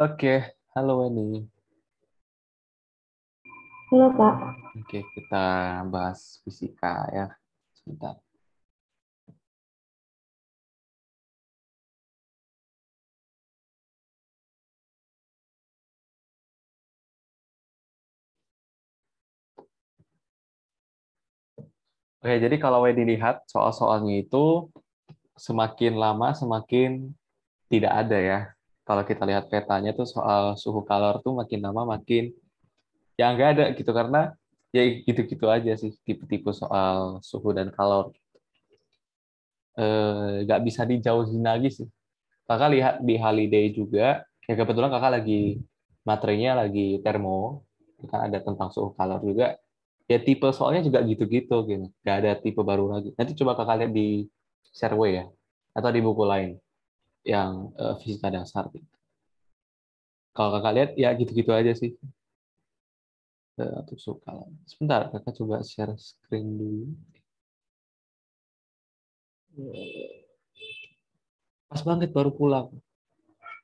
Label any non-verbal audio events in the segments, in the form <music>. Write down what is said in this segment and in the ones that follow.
Oke, halo Weni. Halo Pak. Oke, kita bahas fisika ya. Sebentar. Oke, jadi kalau Weni lihat soal-soalnya itu semakin lama semakin tidak ada ya kalau kita lihat petanya tuh soal suhu kalor tuh makin lama makin ya nggak ada gitu karena ya gitu-gitu aja sih tipe-tipe soal suhu dan kalor nggak eh, nggak bisa dijauhin lagi sih kakak lihat di holiday juga ya kebetulan kakak lagi materinya lagi termo kan ada tentang suhu kalor juga ya tipe soalnya juga gitu-gitu gitu nggak ada tipe baru lagi nanti coba kakak lihat di survey ya atau di buku lain yang uh, fisika dasar. Gitu. Kalau kakak lihat ya gitu-gitu aja sih. Uh, suka. Sebentar, kakak coba share screen dulu. Pas banget baru pulang.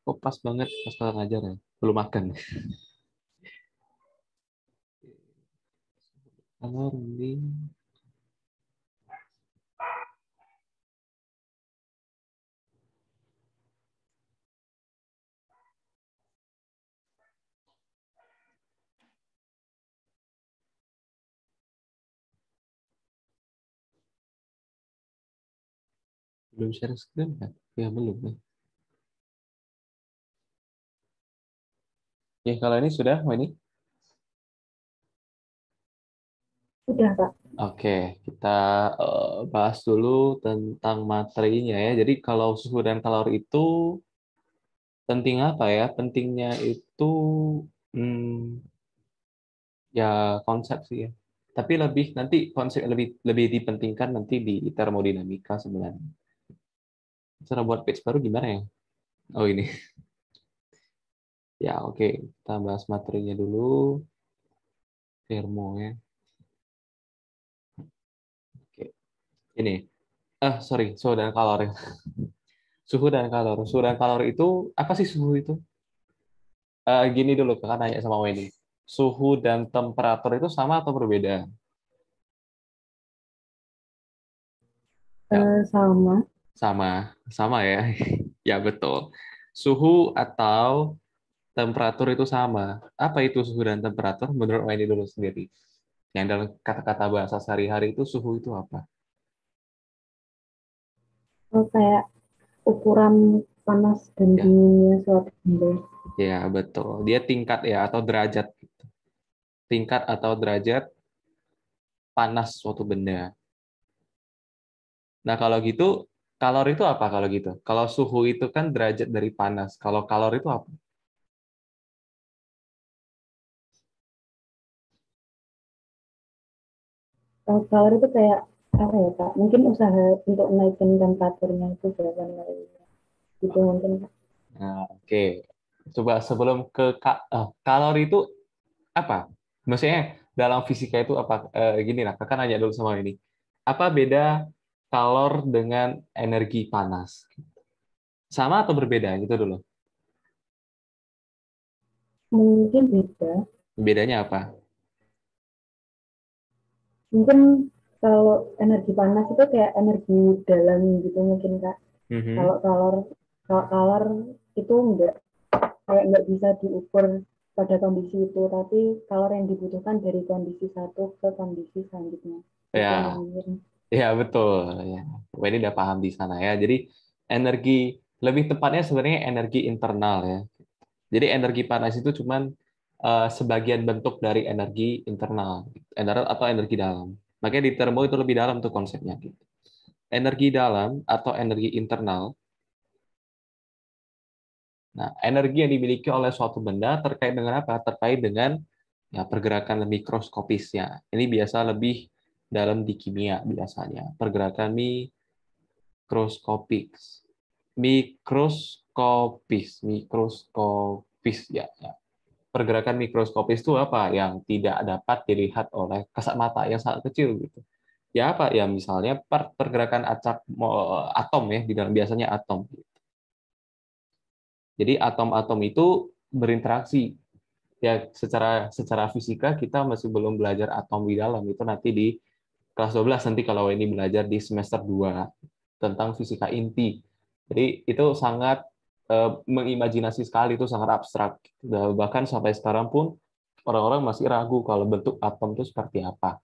Oh, pas banget pas kakak ngajar ya. Belum makan. Kalau belum share screen kan? Ya belum nih. Ya. ya kalau ini sudah, ini? Sudah, Pak. Oke, kita uh, bahas dulu tentang materinya ya. Jadi kalau suhu dan kalor itu penting apa ya? Pentingnya itu hmm, ya konsep sih ya. Tapi lebih nanti konsep lebih lebih dipentingkan nanti di termodinamika sebenarnya cara buat page baru gimana ya? Oh ini. ya oke, okay. kita bahas materinya dulu. Firmo ya. Oke. Okay. Ini. Ah, sorry, suhu dan kalori. suhu dan kalori. Suhu dan kalori itu apa sih suhu itu? Uh, gini dulu, kakak nanya sama Wendy. Suhu dan temperatur itu sama atau berbeda? Uh, sama. Sama, sama ya. <laughs> ya betul. Suhu atau temperatur itu sama. Apa itu suhu dan temperatur menurut Wendy dulu sendiri? Yang dalam kata-kata bahasa sehari-hari itu suhu itu apa? Oh, kayak ukuran panas dan ya. dinginnya suatu benda. Ya, betul. Dia tingkat ya atau derajat. Tingkat atau derajat panas suatu benda. Nah, kalau gitu Kalor itu apa kalau gitu? Kalau suhu itu kan derajat dari panas. Kalau kalor itu apa? Kalau kalor itu kayak apa ya kak? Mungkin usaha untuk naikin temperaturnya itu berapa dari itu mungkin Nah, oke. Okay. Coba sebelum ke ka uh, eh, kalor itu apa? Maksudnya dalam fisika itu apa? Uh, gini lah, kakak nanya dulu sama ini. Apa beda kalor dengan energi panas. Sama atau berbeda? Gitu dulu. Mungkin beda. Bedanya apa? Mungkin kalau energi panas itu kayak energi dalam gitu mungkin kak. Mm-hmm. Kalau kalor kalau kalor itu enggak kayak nggak bisa diukur pada kondisi itu, tapi kalor yang dibutuhkan dari kondisi satu ke kondisi selanjutnya. Ya. Ya betul. Ya. Wendy udah paham di sana ya. Jadi energi lebih tepatnya sebenarnya energi internal ya. Jadi energi panas itu cuman uh, sebagian bentuk dari energi internal, internal atau energi dalam. Makanya di termo itu lebih dalam tuh konsepnya. Energi dalam atau energi internal. Nah, energi yang dimiliki oleh suatu benda terkait dengan apa? Terkait dengan ya pergerakan mikroskopisnya. Ini biasa lebih dalam di kimia biasanya. Pergerakan mikroskopik. Mikroskopis, mikroskopis ya. ya. Pergerakan mikroskopis itu apa? Yang tidak dapat dilihat oleh kasat mata yang sangat kecil gitu. Ya apa? Ya misalnya per pergerakan acak atom ya di dalam biasanya atom. Gitu. Jadi atom-atom itu berinteraksi ya secara secara fisika kita masih belum belajar atom di dalam itu nanti di kelas 12 nanti kalau ini belajar di semester 2 tentang fisika inti. Jadi itu sangat uh, mengimajinasi sekali, itu sangat abstrak. Gitu. Bahkan sampai sekarang pun orang-orang masih ragu kalau bentuk atom itu seperti apa.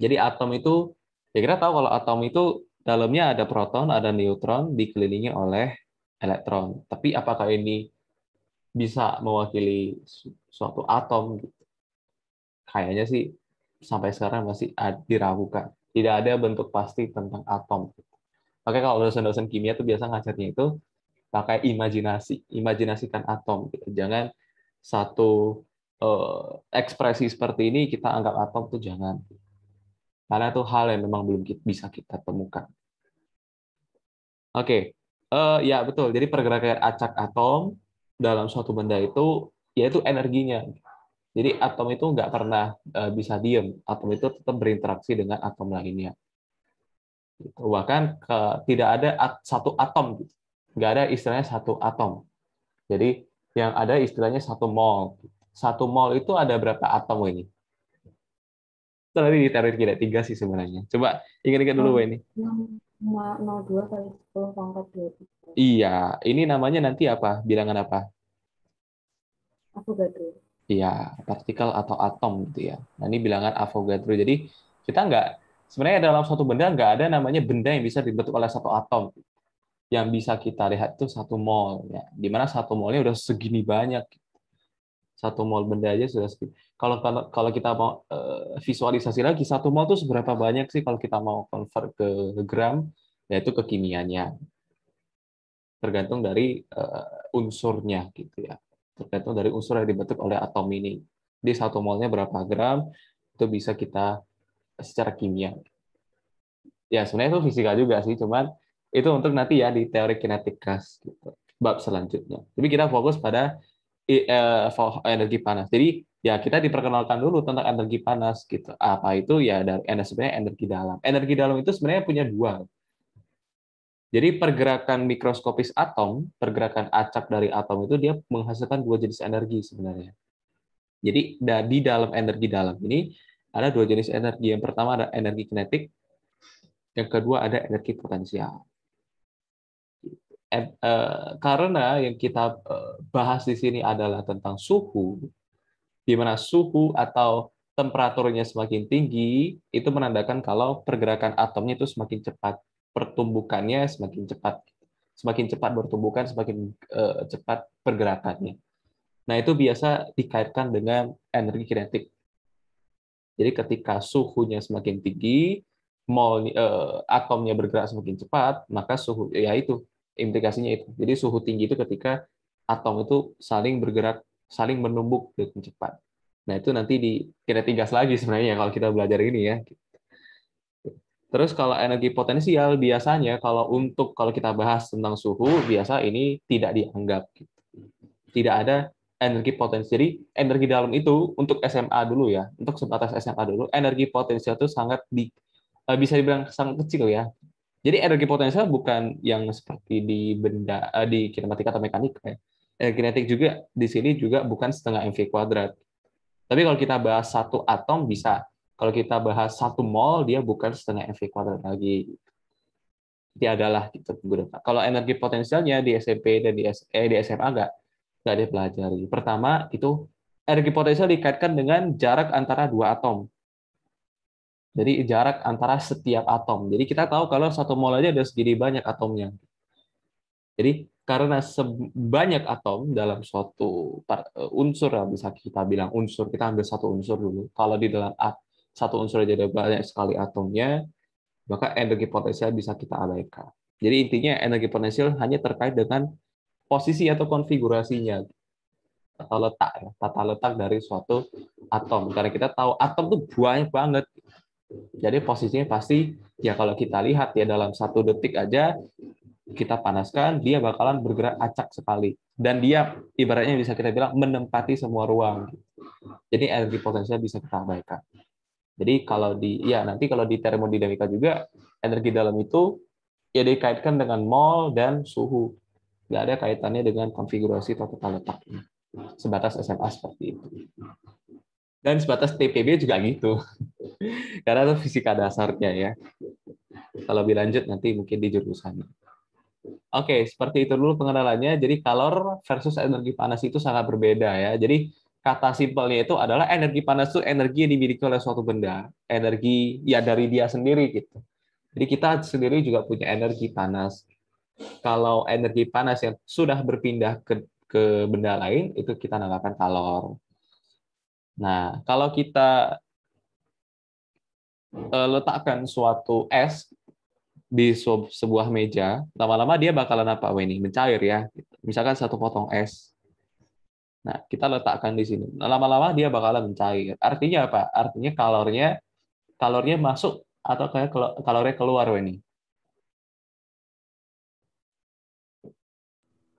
Jadi atom itu, ya kita tahu kalau atom itu dalamnya ada proton, ada neutron, dikelilingi oleh elektron. Tapi apakah ini bisa mewakili suatu atom? Gitu? Kayaknya sih sampai sekarang masih diragukan. Tidak ada bentuk pasti tentang atom. Makanya kalau dosen-dosen kimia itu biasa ngajarnya itu pakai imajinasi, imajinasikan atom. Gitu. Jangan satu eh, ekspresi seperti ini kita anggap atom tuh jangan. Karena itu hal yang memang belum bisa kita temukan. Oke, uh, ya betul. Jadi pergerakan acak atom dalam suatu benda itu yaitu energinya. Jadi atom itu nggak pernah uh, bisa diem. Atom itu tetap berinteraksi dengan atom lainnya. Gitu. Bahkan ke, tidak ada at, satu atom, gitu. nggak ada istilahnya satu atom. Jadi yang ada istilahnya satu mol. Satu mol itu ada berapa atom ini? Itu tadi di teori tidak tiga sih sebenarnya. Coba ingat-ingat dulu ini. 02 kali 10 pangkat 23. Iya, ini namanya nanti apa? Bilangan apa? Aku Avogadro ya partikel atau atom gitu ya. Nah ini bilangan Avogadro. Jadi kita nggak sebenarnya dalam suatu benda nggak ada namanya benda yang bisa dibentuk oleh satu atom. Yang bisa kita lihat itu satu mol ya. Dimana satu molnya udah segini banyak. Satu mol benda aja sudah segini. Kalau kalau, kita mau eh, visualisasi lagi satu mol itu seberapa banyak sih kalau kita mau convert ke gram yaitu kekimiannya tergantung dari eh, unsurnya gitu ya tergantung dari unsur yang dibentuk oleh atom ini. Di satu molnya berapa gram, itu bisa kita secara kimia. Ya, sebenarnya itu fisika juga sih, cuman itu untuk nanti ya di teori kinetik gas gitu. Bab selanjutnya. Tapi kita fokus pada e, energi panas. Jadi ya kita diperkenalkan dulu tentang energi panas gitu. Apa itu ya dari sebenarnya energi dalam. Energi dalam itu sebenarnya punya dua. Jadi pergerakan mikroskopis atom, pergerakan acak dari atom itu dia menghasilkan dua jenis energi sebenarnya. Jadi di dalam energi dalam ini ada dua jenis energi. Yang pertama ada energi kinetik, yang kedua ada energi potensial. And, uh, eh, karena yang kita eh, bahas di sini adalah tentang suhu, di mana suhu atau temperaturnya semakin tinggi, itu menandakan kalau pergerakan atomnya itu semakin cepat pertumbukannya semakin cepat semakin cepat bertumbukan semakin uh, cepat pergerakannya nah itu biasa dikaitkan dengan energi kinetik jadi ketika suhunya semakin tinggi mol uh, eh, atomnya bergerak semakin cepat maka suhu ya itu implikasinya itu jadi suhu tinggi itu ketika atom itu saling bergerak saling menumbuk dengan cepat nah itu nanti di kinetik gas lagi sebenarnya kalau kita belajar ini ya Terus kalau energi potensial biasanya kalau untuk kalau kita bahas tentang suhu biasa ini tidak dianggap gitu. Tidak ada energi potensial energi dalam itu untuk SMA dulu ya, untuk sebatas SMA dulu, energi potensial itu sangat di eh, bisa dibilang sangat kecil ya. Jadi energi potensial bukan yang seperti di benda eh, di kinematika atau mekanika ya. Energi eh, kinetik juga di sini juga bukan setengah mv kuadrat. Tapi kalau kita bahas satu atom bisa, kalau kita bahas satu mall dia bukan setengah mv kuadrat lagi dia adalah gitu Kalau energi potensialnya di SMP dan di eh, di SMA nggak nggak dipelajari. Pertama itu energi potensial dikaitkan dengan jarak antara dua atom. Jadi jarak antara setiap atom. Jadi kita tahu kalau satu mol aja ada segini banyak atomnya. Jadi karena sebanyak atom dalam suatu eh, unsur bisa kita bilang unsur, kita ambil satu unsur dulu. Kalau di dalam satu unsur jadi banyak sekali atomnya, maka energi potensial bisa kita abaikan. Jadi intinya energi potensial hanya terkait dengan posisi atau konfigurasinya atau letak ya, tata letak dari suatu atom. Karena kita tahu atom itu banyak banget. Jadi posisinya pasti ya kalau kita lihat ya dalam satu detik aja kita panaskan, dia bakalan bergerak acak sekali. Dan dia ibaratnya bisa kita bilang menempati semua ruang. Jadi energi potensial bisa kita abaikan. Jadi kalau di ya nanti kalau di termodinamika juga energi dalam itu ya dikaitkan dengan mol dan suhu. Nggak ada kaitannya dengan konfigurasi atau tata letaknya. Sebatas SMA seperti itu. Dan sebatas TPB juga gitu. <laughs> Karena itu fisika dasarnya ya. Kalau lebih lanjut nanti mungkin di jurusan. Oke, seperti itu dulu pengenalannya. Jadi kalor versus energi panas itu sangat berbeda ya. Jadi kata simpelnya itu adalah energi panas itu energi yang dimiliki oleh suatu benda, energi ya dari dia sendiri gitu. Jadi kita sendiri juga punya energi panas. Kalau energi panas yang sudah berpindah ke ke benda lain itu kita namakan kalor. Nah, kalau kita e, letakkan suatu es di sebuah meja, lama-lama dia bakalan apa ini? Mencair ya. Gitu. Misalkan satu potong es Nah, kita letakkan di sini. Nah, lama-lama dia bakalan mencair. Artinya apa? Artinya kalornya kalornya masuk atau kayak kalornya keluar, Weni?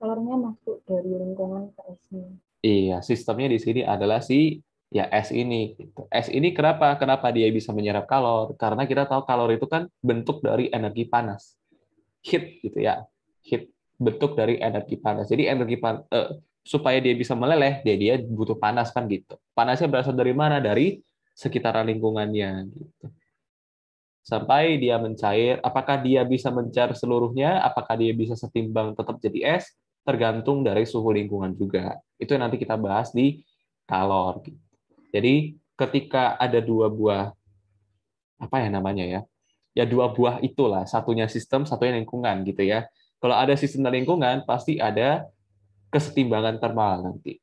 Kalornya masuk dari lingkungan ke s ini Iya, sistemnya di sini adalah si ya S ini. S ini kenapa? Kenapa dia bisa menyerap kalor? Karena kita tahu kalor itu kan bentuk dari energi panas. Heat gitu ya. Heat bentuk dari energi panas. Jadi energi panas, eh, supaya dia bisa meleleh dia dia butuh panas kan gitu panasnya berasal dari mana dari sekitaran lingkungannya gitu sampai dia mencair apakah dia bisa mencair seluruhnya apakah dia bisa setimbang tetap jadi es tergantung dari suhu lingkungan juga itu yang nanti kita bahas di kalor gitu. jadi ketika ada dua buah apa ya namanya ya ya dua buah itulah satunya sistem satunya lingkungan gitu ya kalau ada sistem dan lingkungan pasti ada kesetimbangan termal nanti.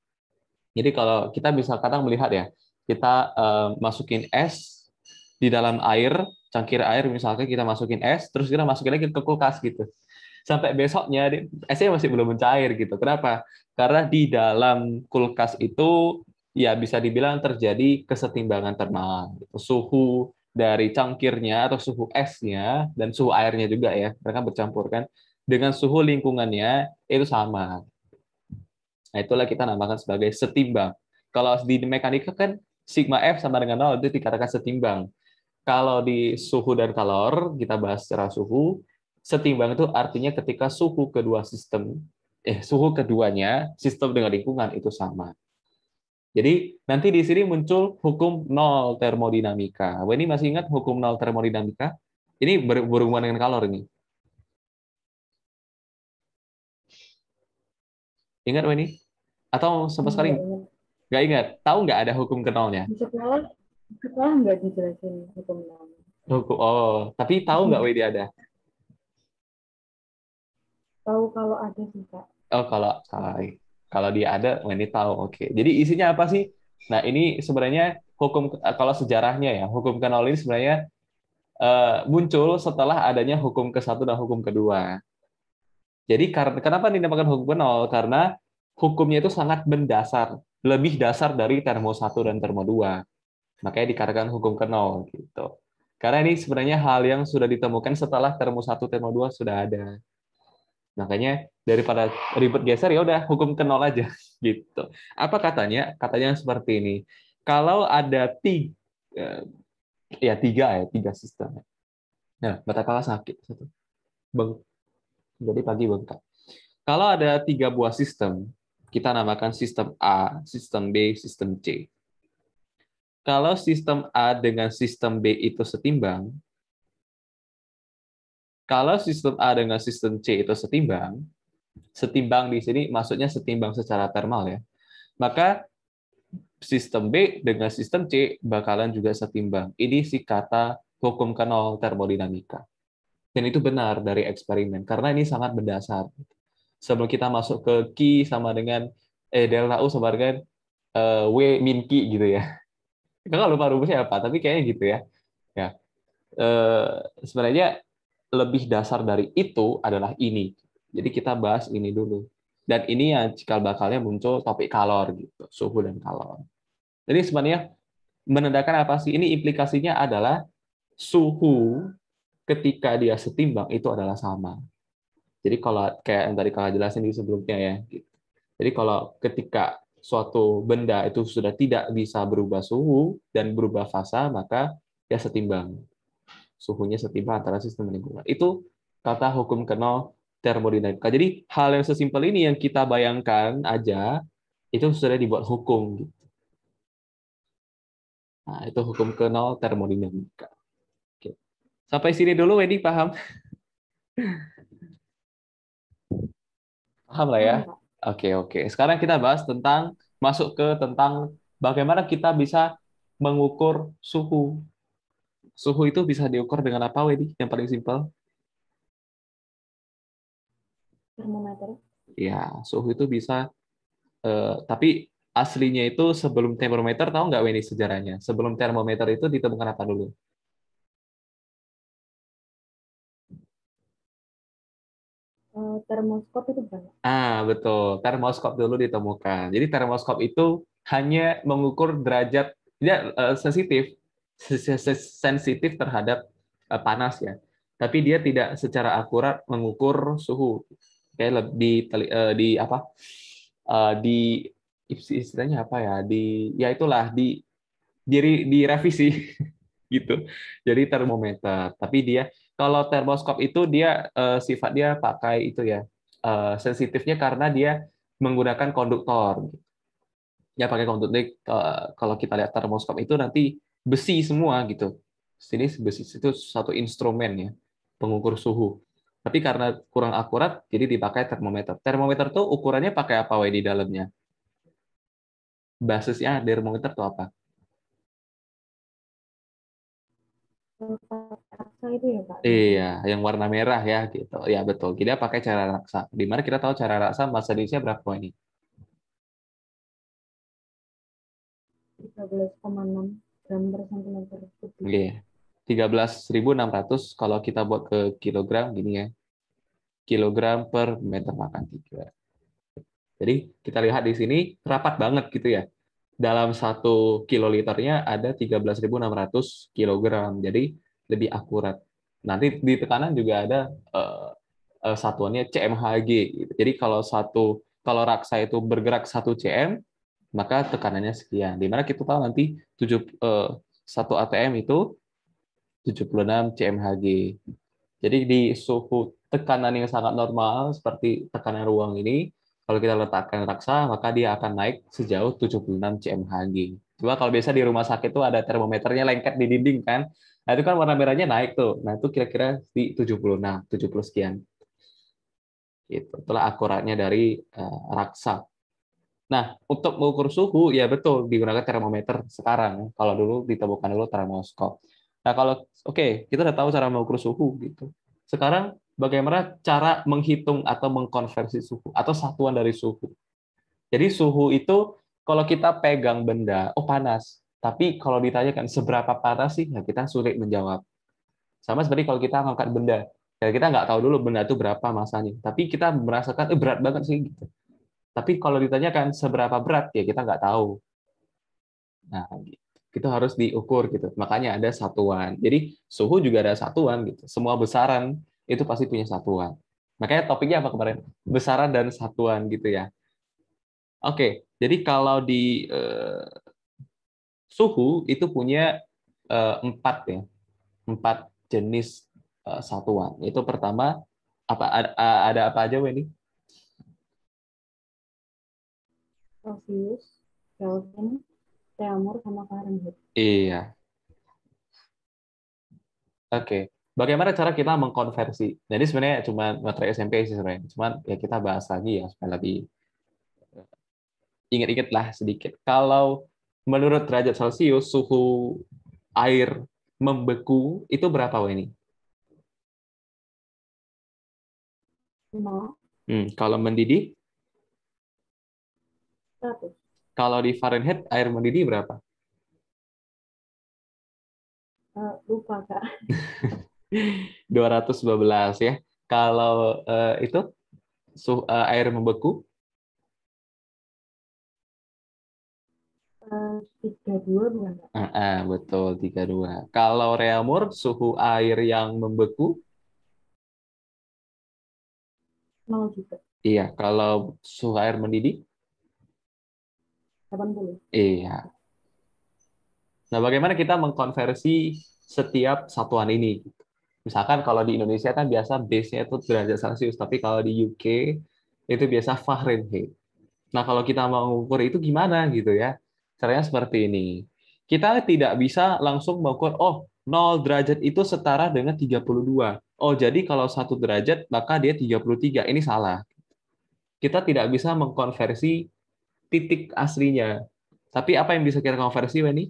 Jadi kalau kita bisa kadang melihat ya, kita eh, masukin es di dalam air, cangkir air misalkan kita masukin es, terus kita masukin lagi ke kulkas gitu. Sampai besoknya esnya masih belum mencair gitu. Kenapa? Karena di dalam kulkas itu ya bisa dibilang terjadi kesetimbangan termal. Gitu. Suhu dari cangkirnya atau suhu esnya dan suhu airnya juga ya, mereka bercampur kan dengan suhu lingkungannya itu sama. Nah, itulah kita namakan sebagai setimbang. Kalau di mekanika kan sigma F sama dengan 0 itu dikatakan setimbang. Kalau di suhu dan kalor, kita bahas secara suhu, setimbang itu artinya ketika suhu kedua sistem, eh suhu keduanya, sistem dengan lingkungan itu sama. Jadi nanti di sini muncul hukum nol termodinamika. Ini masih ingat hukum nol termodinamika? Ini berhubungan dengan kalor ini. Ingat ini? Atau sama sekali iya, iya. nggak ingat? Tahu nggak ada hukum kenalnya? sekolah, sekolah nggak dijelasin hukum Hukum, oh, tapi tahu nggak Wedi ada? Tahu kalau ada sih, Kak. Oh, kalau kalau kalau dia ada, Wendy tahu. Oke. Jadi isinya apa sih? Nah, ini sebenarnya hukum eh, kalau sejarahnya ya, hukum kenol ini sebenarnya uh, muncul setelah adanya hukum ke satu dan hukum kedua. Jadi karena kenapa dinamakan hukum kenol Karena hukumnya itu sangat mendasar, lebih dasar dari termo 1 dan termo 2. Makanya dikatakan hukum kenal gitu. Karena ini sebenarnya hal yang sudah ditemukan setelah termo 1 termo 2 sudah ada. Makanya daripada ribet geser ya udah hukum kenal aja <laughs> gitu. Apa katanya? Katanya seperti ini. Kalau ada tiga eh, ya tiga ya tiga sistem. Nah, betapa sakit satu. Beng. Jadi pagi bengkak. Kalau ada tiga buah sistem, kita namakan sistem A, sistem B, sistem C. Kalau sistem A dengan sistem B itu setimbang, kalau sistem A dengan sistem C itu setimbang, setimbang di sini maksudnya setimbang secara termal ya, maka sistem B dengan sistem C bakalan juga setimbang. Ini si kata hukum kanal termodinamika. Dan itu benar dari eksperimen, karena ini sangat berdasar. Oke sebelum kita masuk ke ki sama dengan eh delta u sama dengan uh, w min ki gitu ya. Kalau <laughs> lupa rumusnya apa, tapi kayaknya gitu ya. Ya. Uh, sebenarnya lebih dasar dari itu adalah ini. Jadi kita bahas ini dulu. Dan ini yang cikal bakalnya muncul topik kalor gitu, suhu dan kalor. Jadi sebenarnya menandakan apa sih? Ini implikasinya adalah suhu ketika dia setimbang itu adalah sama. Jadi kalau kayak yang tadi kalian jelasin di sebelumnya ya, gitu. jadi kalau ketika suatu benda itu sudah tidak bisa berubah suhu dan berubah fasa, maka ya setimbang. Suhunya setimbang antara sistem lingkungan. Itu kata hukum kenal termodinamika. Jadi hal yang sesimpel ini yang kita bayangkan aja itu sudah dibuat hukum. Gitu. Nah, itu hukum kenal termodinamika. Oke. Sampai sini dulu, Wendy paham? <laughs> Paham lah ya. Iya, oke, oke. Sekarang kita bahas tentang masuk ke tentang bagaimana kita bisa mengukur suhu. Suhu itu bisa diukur dengan apa, Wedi? Yang paling simpel? Termometer. Ya, suhu itu bisa. uh, tapi aslinya itu sebelum termometer, tahu nggak Weni sejarahnya? Sebelum termometer itu ditemukan apa dulu? Eh, termoskop itu bukan? Ah, betul. Termoskop dulu ditemukan. Jadi termoskop itu hanya mengukur derajat ya uh, sensitif sensitif terhadap uh, panas ya. Tapi dia tidak secara akurat mengukur suhu. Kayak di uh, di apa? Uh, di istilahnya apa ya? Di ya itulah di diri direvisi <laughs> gitu. Jadi termometer, tapi dia kalau termoskop itu dia uh, sifat dia pakai itu ya uh, sensitifnya karena dia menggunakan konduktor. Ya pakai konduktor. Uh, kalau kita lihat termoskop itu nanti besi semua gitu. Sini besi itu satu instrumen ya pengukur suhu. Tapi karena kurang akurat, jadi dipakai termometer. Termometer tuh ukurannya pakai apa di dalamnya? Basisnya termometer tuh apa? raksa itu ya Pak? Iya, yang warna merah ya gitu. Ya betul. Kita pakai cara raksa. Di mana kita tahu cara raksa bahasa Indonesia berapa ini? 13,6 gram per sentimeter kubik. Oke. Iya. 13.600 kalau kita buat ke kilogram gini ya. Kilogram per meter makan tiga. Jadi kita lihat di sini rapat banget gitu ya dalam satu kiloliternya ada 13.600 kilogram. Jadi lebih akurat. Nanti di tekanan juga ada uh, uh, satuannya CMHG. Gitu. Jadi kalau satu kalau raksa itu bergerak 1 cm, maka tekanannya sekian. Di mana kita tahu nanti 7, uh, 1 ATM itu 76 cmHg. Jadi di suhu tekanan yang sangat normal seperti tekanan ruang ini, kalau kita letakkan raksa, maka dia akan naik sejauh 76 cmHg. Coba kalau biasa di rumah sakit itu ada termometernya lengket di dinding kan. Nah, itu kan warna merahnya naik tuh. Nah, itu kira-kira di 76, 70 nah, sekian. itu Itulah akuratnya dari uh, raksa. Nah, untuk mengukur suhu, ya betul, digunakan termometer sekarang. Kalau dulu ditemukan dulu termoskop. Nah, kalau oke, okay, kita udah tahu cara mengukur suhu gitu. Sekarang bagaimana cara menghitung atau mengkonversi suhu atau satuan dari suhu. Jadi suhu itu kalau kita pegang benda, oh panas. Tapi kalau ditanyakan seberapa parah sih, ya kita sulit menjawab. Sama seperti kalau kita angkat benda, ya kita nggak tahu dulu benda itu berapa masanya. Tapi kita merasakan eh, berat banget sih gitu. Tapi kalau ditanyakan seberapa berat, ya kita nggak tahu. Nah, gitu. itu harus diukur gitu. Makanya ada satuan. Jadi suhu juga ada satuan gitu. Semua besaran itu pasti punya satuan. Makanya topiknya apa kemarin? Besaran dan satuan gitu ya. Oke, jadi kalau di eh, suhu itu punya eh, empat ya empat jenis eh, satuan. Itu pertama apa ada, ada apa aja ini? Celsius, Kelvin, Reaumur, sama Fahrenheit. Iya. Oke. Okay. Bagaimana cara kita mengkonversi? Jadi sebenarnya cuma materi SMP sih sebenarnya. Cuman ya kita bahas lagi ya supaya lebih eh, ingat ingatlah sedikit. Kalau menurut derajat Celcius suhu air membeku itu berapa Weni? Hmm, kalau mendidih? 100. Kalau di Fahrenheit air mendidih berapa? Uh, lupa kak. 212 <laughs> ya. Kalau uh, itu suhu uh, eh, air membeku? 32 bukan Uh, uh, betul, 32. Kalau reamur, suhu air yang membeku? 0 juga. Iya, kalau suhu air mendidih? 80. Iya. Nah, bagaimana kita mengkonversi setiap satuan ini? Misalkan kalau di Indonesia kan biasa base-nya itu derajat Celsius, tapi kalau di UK itu biasa Fahrenheit. Nah, kalau kita mau mengukur itu gimana gitu ya? Caranya seperti ini. Kita tidak bisa langsung mengukur, oh, 0 derajat itu setara dengan 32. Oh, jadi kalau 1 derajat, maka dia 33. Ini salah. Kita tidak bisa mengkonversi titik aslinya. Tapi apa yang bisa kita konversi, Weni?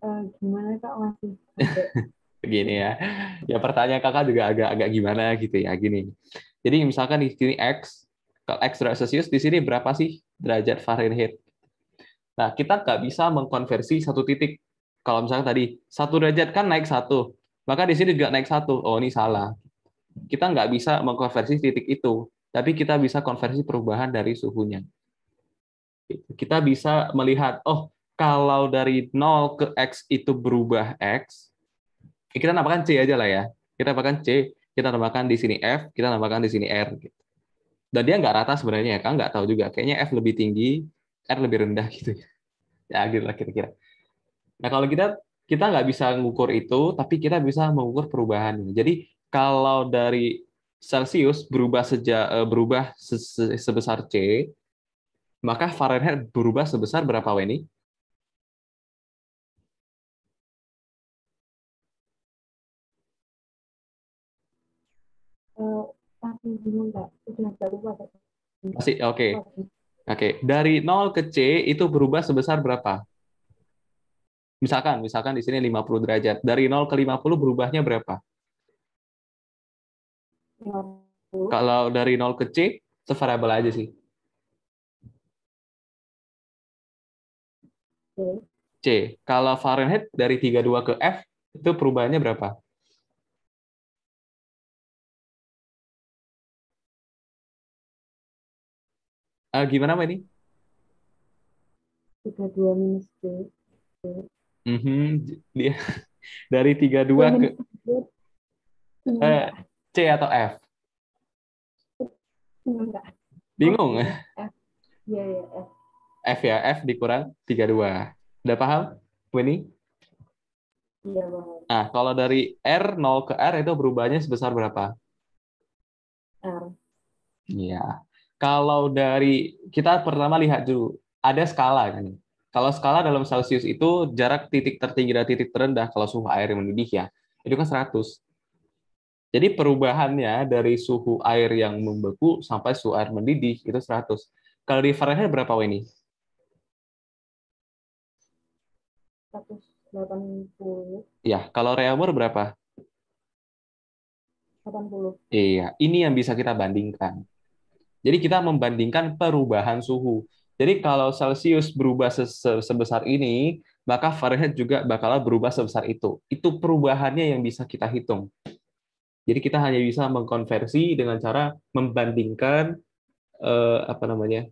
Uh, eh, gimana kak masih <laughs> Begini ya. Ya pertanyaan kakak juga agak agak gimana gitu ya gini. Jadi misalkan di sini X, kalau X derajat Celsius, di sini berapa sih derajat Fahrenheit? Nah, kita nggak bisa mengkonversi satu titik. Kalau misalkan tadi satu derajat kan naik satu, maka di sini juga naik satu. Oh, ini salah. Kita nggak bisa mengkonversi titik itu, tapi kita bisa konversi perubahan dari suhunya. Kita bisa melihat, oh, kalau dari 0 ke X itu berubah X, eh, kita tambahkan C aja lah ya. Kita tambahkan C, kita tambahkan di sini F, kita tambahkan di sini R. Gitu. Dan dia nggak rata sebenarnya ya, kan nggak tahu juga. Kayaknya F lebih tinggi, R lebih rendah gitu ya. Ya gitu lah kira-kira. Nah kalau kita kita nggak bisa mengukur itu, tapi kita bisa mengukur perubahan. Jadi kalau dari Celsius berubah sejak eh, berubah sebesar C, maka Fahrenheit berubah sebesar berapa ini? masih oke okay. oke okay. dari 0 ke c itu berubah sebesar berapa misalkan misalkan di sini 50 derajat dari 0 ke 50 berubahnya berapa 50. kalau dari 0 ke c sevariable aja sih C. C. Kalau Fahrenheit dari 32 ke F, itu perubahannya berapa? uh, gimana apa ini? tiga dua minus b Mm -hmm. Dia <laughs> dari tiga dua ke uh, C atau F? Enggak. Bingung? F. Ya, ya, F. F ya, F dikurang 32. Udah paham, Winnie? Iya, paham. Nah, kalau dari R, 0 ke R itu berubahnya sebesar berapa? R. Iya kalau dari kita pertama lihat dulu ada skala kan. Kalau skala dalam Celsius itu jarak titik tertinggi dan titik terendah kalau suhu air yang mendidih ya, itu kan 100. Jadi perubahannya dari suhu air yang membeku sampai suhu air mendidih itu 100. Kalau di Fahrenheit berapa ini? 180. Ya, kalau Reaumur berapa? 80. Iya, ini yang bisa kita bandingkan. Jadi kita membandingkan perubahan suhu. Jadi kalau Celsius berubah sebesar ini, maka Fahrenheit juga bakal berubah sebesar itu. Itu perubahannya yang bisa kita hitung. Jadi kita hanya bisa mengkonversi dengan cara membandingkan eh, apa namanya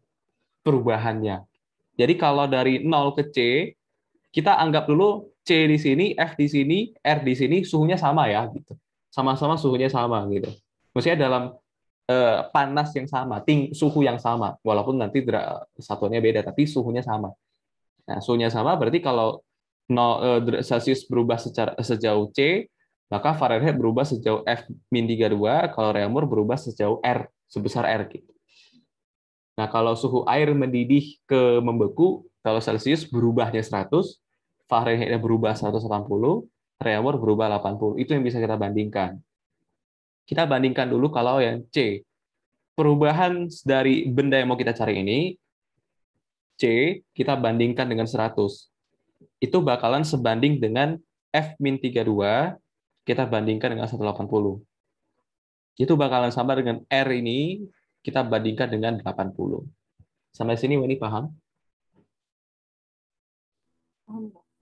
perubahannya. Jadi kalau dari 0 ke C, kita anggap dulu C di sini, F di sini, R di sini, suhunya sama ya gitu. Sama-sama suhunya sama gitu. Maksudnya dalam Eh, panas yang sama, ting suhu yang sama, walaupun nanti satuannya beda, tapi suhunya sama. Nah, suhunya sama berarti kalau no, eh, Celsius berubah secara sejauh C, maka Fahrenheit berubah sejauh F min 32, kalau Reaumur berubah sejauh R, sebesar R. Gitu. Nah, kalau suhu air mendidih ke membeku, kalau Celsius berubahnya 100, Fahrenheitnya berubah 180, Reaumur berubah 80. Itu yang bisa kita bandingkan. Kita bandingkan dulu kalau yang C. Perubahan dari benda yang mau kita cari ini, C, kita bandingkan dengan 100. Itu bakalan sebanding dengan F-32, kita bandingkan dengan 180. Itu bakalan sama dengan R ini, kita bandingkan dengan 80. Sampai sini Weni paham?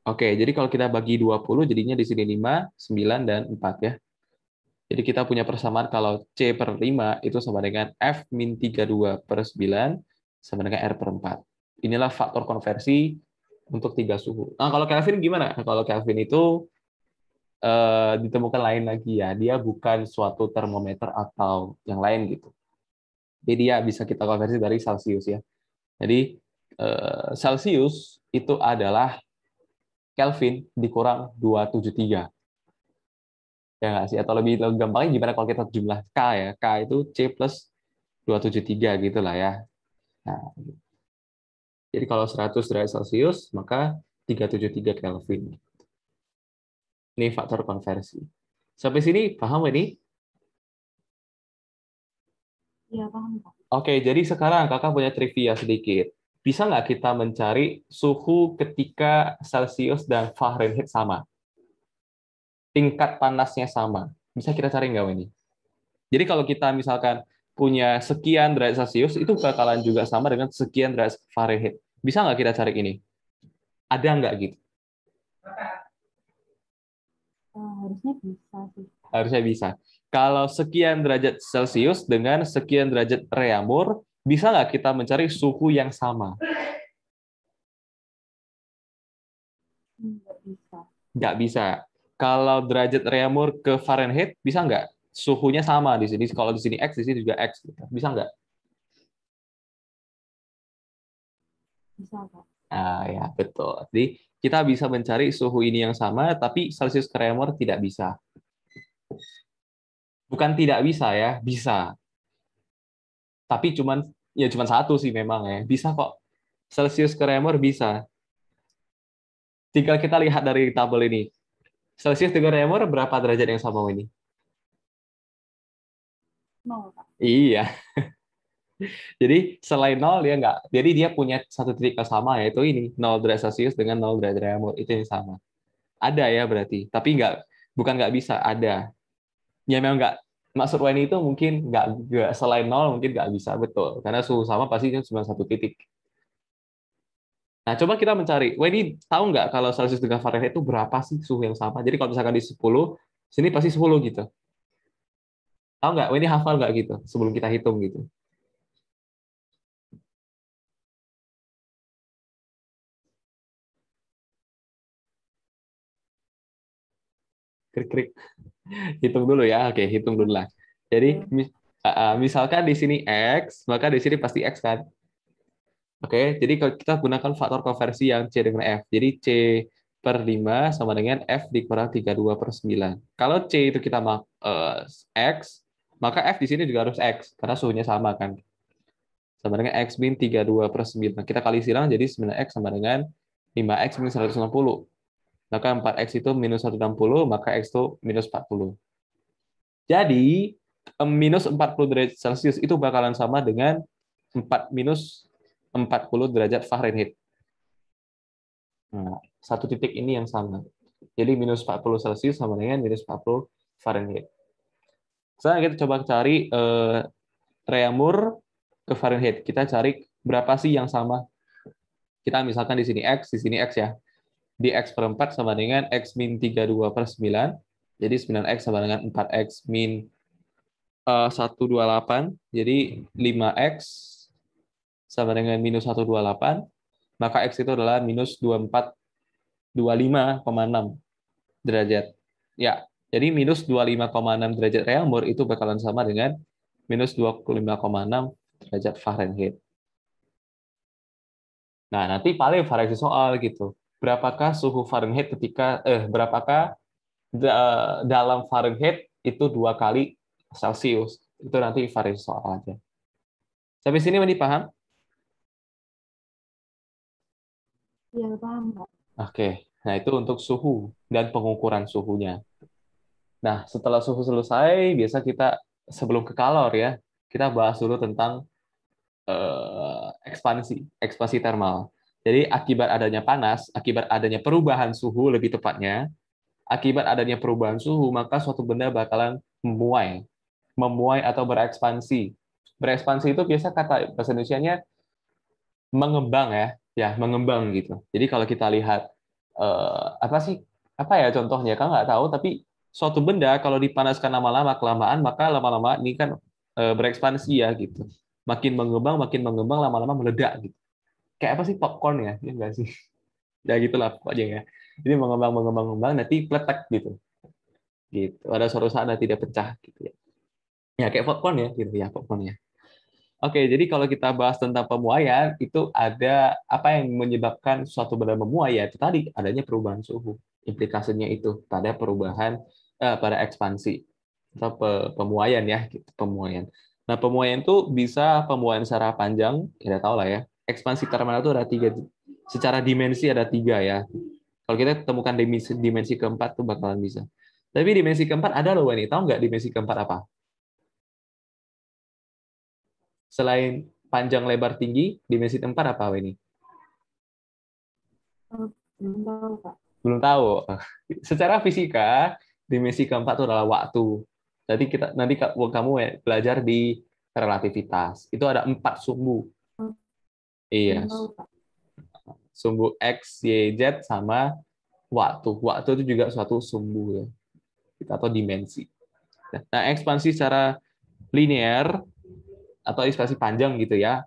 Oke, jadi kalau kita bagi 20, jadinya di sini 5, 9, dan 4 ya. Jadi kita punya persamaan kalau C per 5 itu sama dengan F min 32 per 9 sama dengan R per 4. Inilah faktor konversi untuk tiga suhu. Nah, kalau Kelvin gimana? Kalau Kelvin itu eh, ditemukan lain lagi ya. Dia bukan suatu termometer atau yang lain gitu. Jadi dia ya bisa kita konversi dari Celsius ya. Jadi eh, Celsius itu adalah Kelvin dikurang 273 ya nggak sih atau lebih, lebih gampangnya gimana kalau kita jumlah k ya k itu c plus 273 gitu lah ya nah, jadi kalau 100 derajat celcius maka 373 kelvin ini faktor konversi sampai sini paham ini Iya, paham, Pak. Oke, jadi sekarang kakak punya trivia sedikit. Bisa nggak kita mencari suhu ketika Celsius dan Fahrenheit sama? tingkat panasnya sama. Bisa kita cari nggak ini? Jadi kalau kita misalkan punya sekian derajat Celcius, itu bakalan juga sama dengan sekian derajat Fahrenheit. Bisa nggak kita cari ini? Ada nggak gitu? Eh, harusnya bisa sih. Harusnya bisa. Kalau sekian derajat Celcius dengan sekian derajat Reamur, bisa nggak kita mencari suhu yang sama? Nggak bisa. Nggak bisa kalau derajat Reamur ke Fahrenheit bisa nggak? Suhunya sama di sini. Kalau di sini X, di sini juga X. Gitu. Bisa nggak? Bisa, nggak? Ah, ya, betul. Jadi kita bisa mencari suhu ini yang sama, tapi Celsius ke Reamur tidak bisa. Bukan tidak bisa ya, bisa. Tapi cuman ya cuman satu sih memang ya. Bisa kok. Celsius ke Reamur bisa. Tinggal kita lihat dari tabel ini Celsius dengan Remor berapa derajat yang sama ini? Nol, Pak. Iya. <laughs> jadi selain nol dia nggak. Jadi dia punya satu titik yang sama yaitu ini nol derajat Celsius dengan nol derajat Remor itu yang sama. Ada ya berarti, tapi nggak bukan nggak bisa ada. Ya memang nggak maksud Wayne itu mungkin nggak selain nol mungkin nggak bisa betul karena suhu sama pasti cuma satu titik Nah, coba kita mencari. Wah, tahu nggak kalau Celsius dengan Fahrenheit itu berapa sih suhu yang sama? Jadi kalau misalkan di 10, sini pasti 10 gitu. Tahu nggak? Wah, hafal nggak gitu sebelum kita hitung gitu. Krik-krik. hitung dulu ya. Oke, hitung dulu lah. Jadi eh, eh, misalkan di sini X, maka di sini pasti X kan? Oke, jadi kalau kita gunakan faktor konversi yang C dengan F. Jadi C per 5 sama dengan F dikurang 32 per 9. Kalau C itu kita mak uh, eh, X, maka F di sini juga harus X, karena suhunya sama kan. Sama dengan X min 32 per 9. Nah, kita kali silang jadi 9X sama dengan 5X min 160. Maka 4X itu minus 160, maka X itu minus 40. Jadi, minus 40 derajat Celcius itu bakalan sama dengan 4 minus 40 derajat Fahrenheit. Nah, satu titik ini yang sama. Jadi minus 40 Celcius sama dengan minus 40 Fahrenheit. Sekarang kita coba cari eh, Reamur ke Fahrenheit. Kita cari berapa sih yang sama. Kita misalkan di sini X, di sini X ya. Di X per 4 sama dengan X min 32 per 9. Jadi 9X sama dengan 4X min 128. Eh, Jadi 5X sama dengan minus 128, maka X itu adalah minus 2425,6 derajat. Ya, jadi minus 25,6 derajat Reaumur itu bakalan sama dengan minus 25,6 derajat Fahrenheit. Nah, nanti paling variasi soal gitu. Berapakah suhu Fahrenheit ketika eh berapakah da dalam Fahrenheit itu dua kali Celsius? Itu nanti variasi soal aja. Sampai sini mending paham? Iya, paham, Pak. Oke, nah itu untuk suhu dan pengukuran suhunya. Nah, setelah suhu selesai, biasa kita sebelum ke kalor ya, kita bahas dulu tentang uh, ekspansi, ekspansi termal. Jadi akibat adanya panas, akibat adanya perubahan suhu lebih tepatnya, akibat adanya perubahan suhu, maka suatu benda bakalan memuai, memuai atau berekspansi. Berekspansi itu biasa kata bahasa Indonesia-nya mengembang ya, ya mengembang gitu. Jadi kalau kita lihat uh, apa sih apa ya contohnya kan nggak tahu tapi suatu benda kalau dipanaskan lama-lama kelamaan maka lama-lama ini kan uh, berekspansi ya gitu. Makin mengembang, makin mengembang lama-lama meledak gitu. Kayak apa sih popcorn ya? Ya enggak sih. <laughs> ya gitulah pokoknya ya. Jadi mengembang mengembang mengembang nanti peletek gitu. Gitu. Ada suatu saat nanti dia pecah gitu ya. Ya kayak popcorn ya gitu ya popcorn ya. Oke, jadi kalau kita bahas tentang pemuaian, itu ada apa yang menyebabkan suatu benda memuai, ya, Itu tadi adanya perubahan suhu. Implikasinya itu pada perubahan, eh, pada ekspansi, atau pemuaian ya, gitu, pemuaian. Nah, pemuaian itu bisa pemuaian secara panjang, kita tahu lah ya. Ekspansi termal itu ada tiga, secara dimensi ada tiga ya. Kalau kita temukan dimensi, dimensi keempat, itu bakalan bisa. Tapi dimensi keempat ada loh, ini. Tahu nggak dimensi keempat apa? selain panjang, lebar, tinggi, dimensi tempat apa ini? Oh, belum tahu, Pak. Belum tahu. <laughs> Secara fisika, dimensi keempat itu adalah waktu. Jadi kita nanti kamu eh, belajar di relativitas. Itu ada empat sumbu. Oh. Iya. belum Iya. Tahu, sumbu X, Y, Z sama waktu. Waktu itu juga suatu sumbu ya. Atau dimensi. Nah, ekspansi secara linear atau ekspresi panjang gitu ya.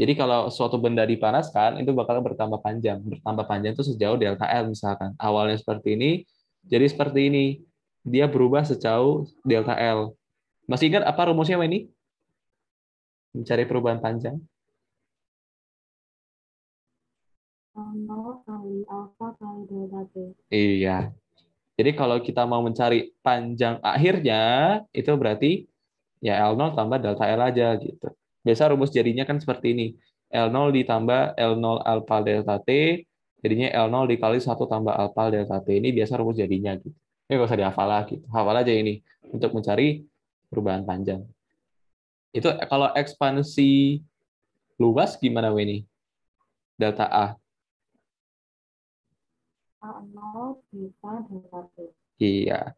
Jadi kalau suatu benda dipanaskan itu bakal bertambah panjang. Bertambah panjang itu sejauh delta L misalkan. Awalnya seperti ini, jadi seperti ini. Dia berubah sejauh delta L. Masih ingat apa rumusnya ini? Mencari perubahan panjang. kali alpha kali delta T. Iya. Jadi kalau kita mau mencari panjang akhirnya, itu berarti ya L0 tambah delta L aja gitu. Biasa rumus jadinya kan seperti ini. L0 ditambah L0 alpha delta T, jadinya L0 dikali 1 tambah alpha delta T. Ini biasa rumus jadinya gitu. Ini nggak usah dihafal lah gitu. Hafal aja ini untuk mencari perubahan panjang. Itu kalau ekspansi luas gimana Weni? Delta A. A0 delta T. Iya.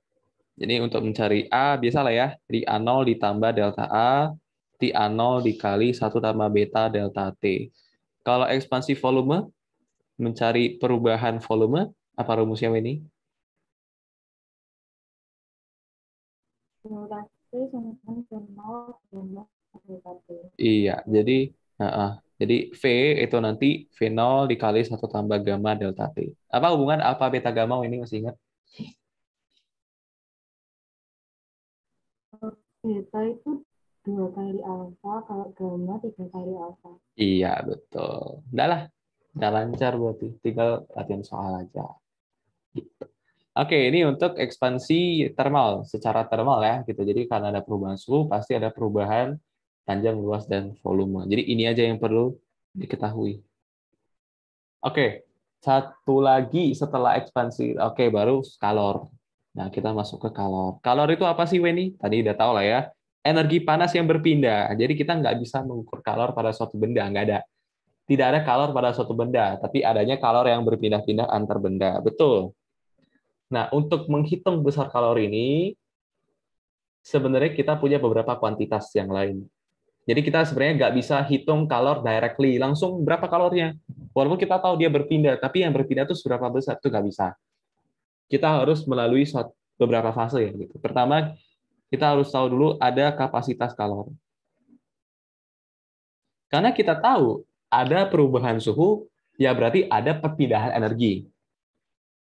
Jadi untuk mencari A, biasa lah ya, jadi A0 ditambah delta A, T A0 dikali 1 tambah beta delta T. Kalau ekspansi volume, mencari perubahan volume, apa rumusnya ini? Iya, jadi uh, uh, jadi V itu nanti V0 dikali 1 tambah gamma delta T. Apa hubungan apa beta gamma ini masih ingat? <laughs> beta itu dua kali alfa, kalau gamma tiga kali alfa. Iya, betul. Udah lah, udah lancar berarti. Tinggal latihan soal aja. Gitu. Oke, ini untuk ekspansi termal, secara termal ya. gitu. Jadi karena ada perubahan suhu, pasti ada perubahan panjang, luas, dan volume. Jadi ini aja yang perlu diketahui. Oke, satu lagi setelah ekspansi. Oke, baru skalor. Nah, kita masuk ke kalor. Kalor itu apa sih, Weni? Tadi udah tahu lah ya. Energi panas yang berpindah. Jadi kita nggak bisa mengukur kalor pada suatu benda, nggak ada. Tidak ada kalor pada suatu benda, tapi adanya kalor yang berpindah-pindah antar benda. Betul. Nah, untuk menghitung besar kalor ini, sebenarnya kita punya beberapa kuantitas yang lain. Jadi kita sebenarnya nggak bisa hitung kalor directly, langsung berapa kalornya. Walaupun kita tahu dia berpindah, tapi yang berpindah itu seberapa besar, itu nggak bisa kita harus melalui beberapa fase ya. Gitu. Pertama, kita harus tahu dulu ada kapasitas kalor. Karena kita tahu ada perubahan suhu, ya berarti ada perpindahan energi.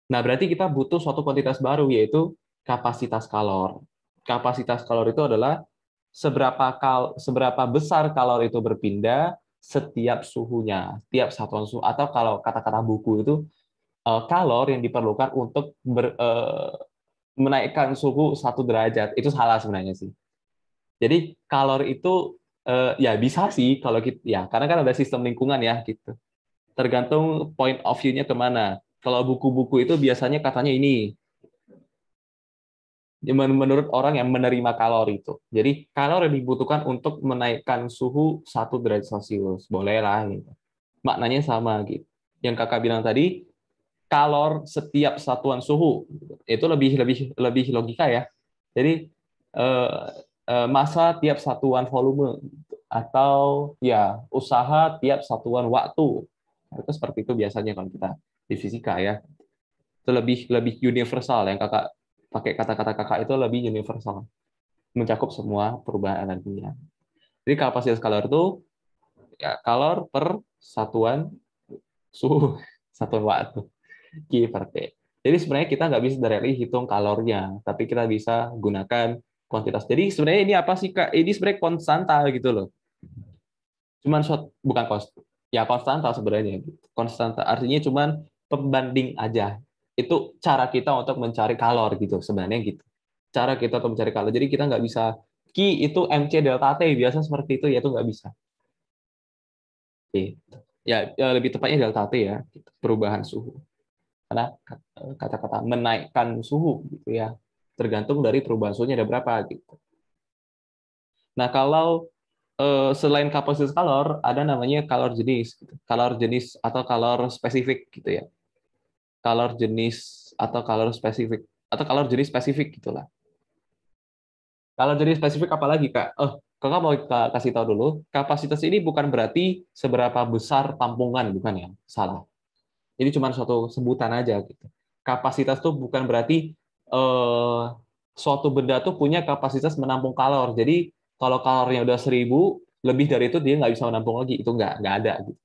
Nah, berarti kita butuh suatu kuantitas baru, yaitu kapasitas kalor. Kapasitas kalor itu adalah seberapa kal seberapa besar kalor itu berpindah setiap suhunya, setiap satuan suhu atau kalau kata-kata buku itu Eh, kalor yang diperlukan untuk ber, uh, menaikkan suhu satu derajat. Itu salah sebenarnya sih. Jadi kalor itu uh, ya bisa sih kalau kita ya karena kan ada sistem lingkungan ya gitu. Tergantung point of view-nya kemana. Kalau buku-buku itu biasanya katanya ini ya, menurut orang yang menerima kalori itu. Jadi kalori dibutuhkan untuk menaikkan suhu satu derajat Celcius. Bolehlah gitu. Maknanya sama gitu. Yang Kakak bilang tadi, kalor setiap satuan suhu. Itu lebih lebih lebih logika ya. Jadi eh, eh, masa tiap satuan volume atau ya usaha tiap satuan waktu. Nah, itu seperti itu biasanya kalau kita di fisika ya. Itu lebih lebih universal yang Kakak pakai kata-kata Kakak itu lebih universal. Mencakup semua perubahan energinya. Jadi kapasitas kalor itu ya kalor per satuan suhu, <laughs> satuan waktu. Kiper T. Jadi sebenarnya kita nggak bisa directly hitung kalornya, tapi kita bisa gunakan kuantitas. Jadi sebenarnya ini apa sih kak? Ini sebenarnya konstanta gitu loh. Cuman short, bukan cost. ya konstanta sebenarnya. Gitu. Konstanta artinya cuman pembanding aja. Itu cara kita untuk mencari kalor gitu sebenarnya gitu. Cara kita untuk mencari kalor. Jadi kita nggak bisa ki itu mc delta t biasa seperti itu ya itu nggak bisa. Gitu. Ya, ya lebih tepatnya delta t ya gitu. perubahan suhu karena eh, kata-kata menaikkan suhu gitu ya tergantung dari perubahan suhunya ada berapa gitu. Nah kalau eh, selain kapasitas kalor ada namanya kalor jenis, gitu. kalor jenis atau kalor spesifik gitu ya, kalor jenis atau kalor spesifik atau kalor jenis spesifik gitulah. Kalor jenis spesifik apalagi kak? Oh kakak mau kasih tahu dulu kapasitas ini bukan berarti seberapa besar tampungan bukan ya? Salah jadi cuma suatu sebutan aja gitu. Kapasitas tuh bukan berarti eh, suatu benda tuh punya kapasitas menampung kalor. Jadi kalau kalornya udah seribu lebih dari itu dia nggak bisa menampung lagi. Itu nggak nggak ada gitu.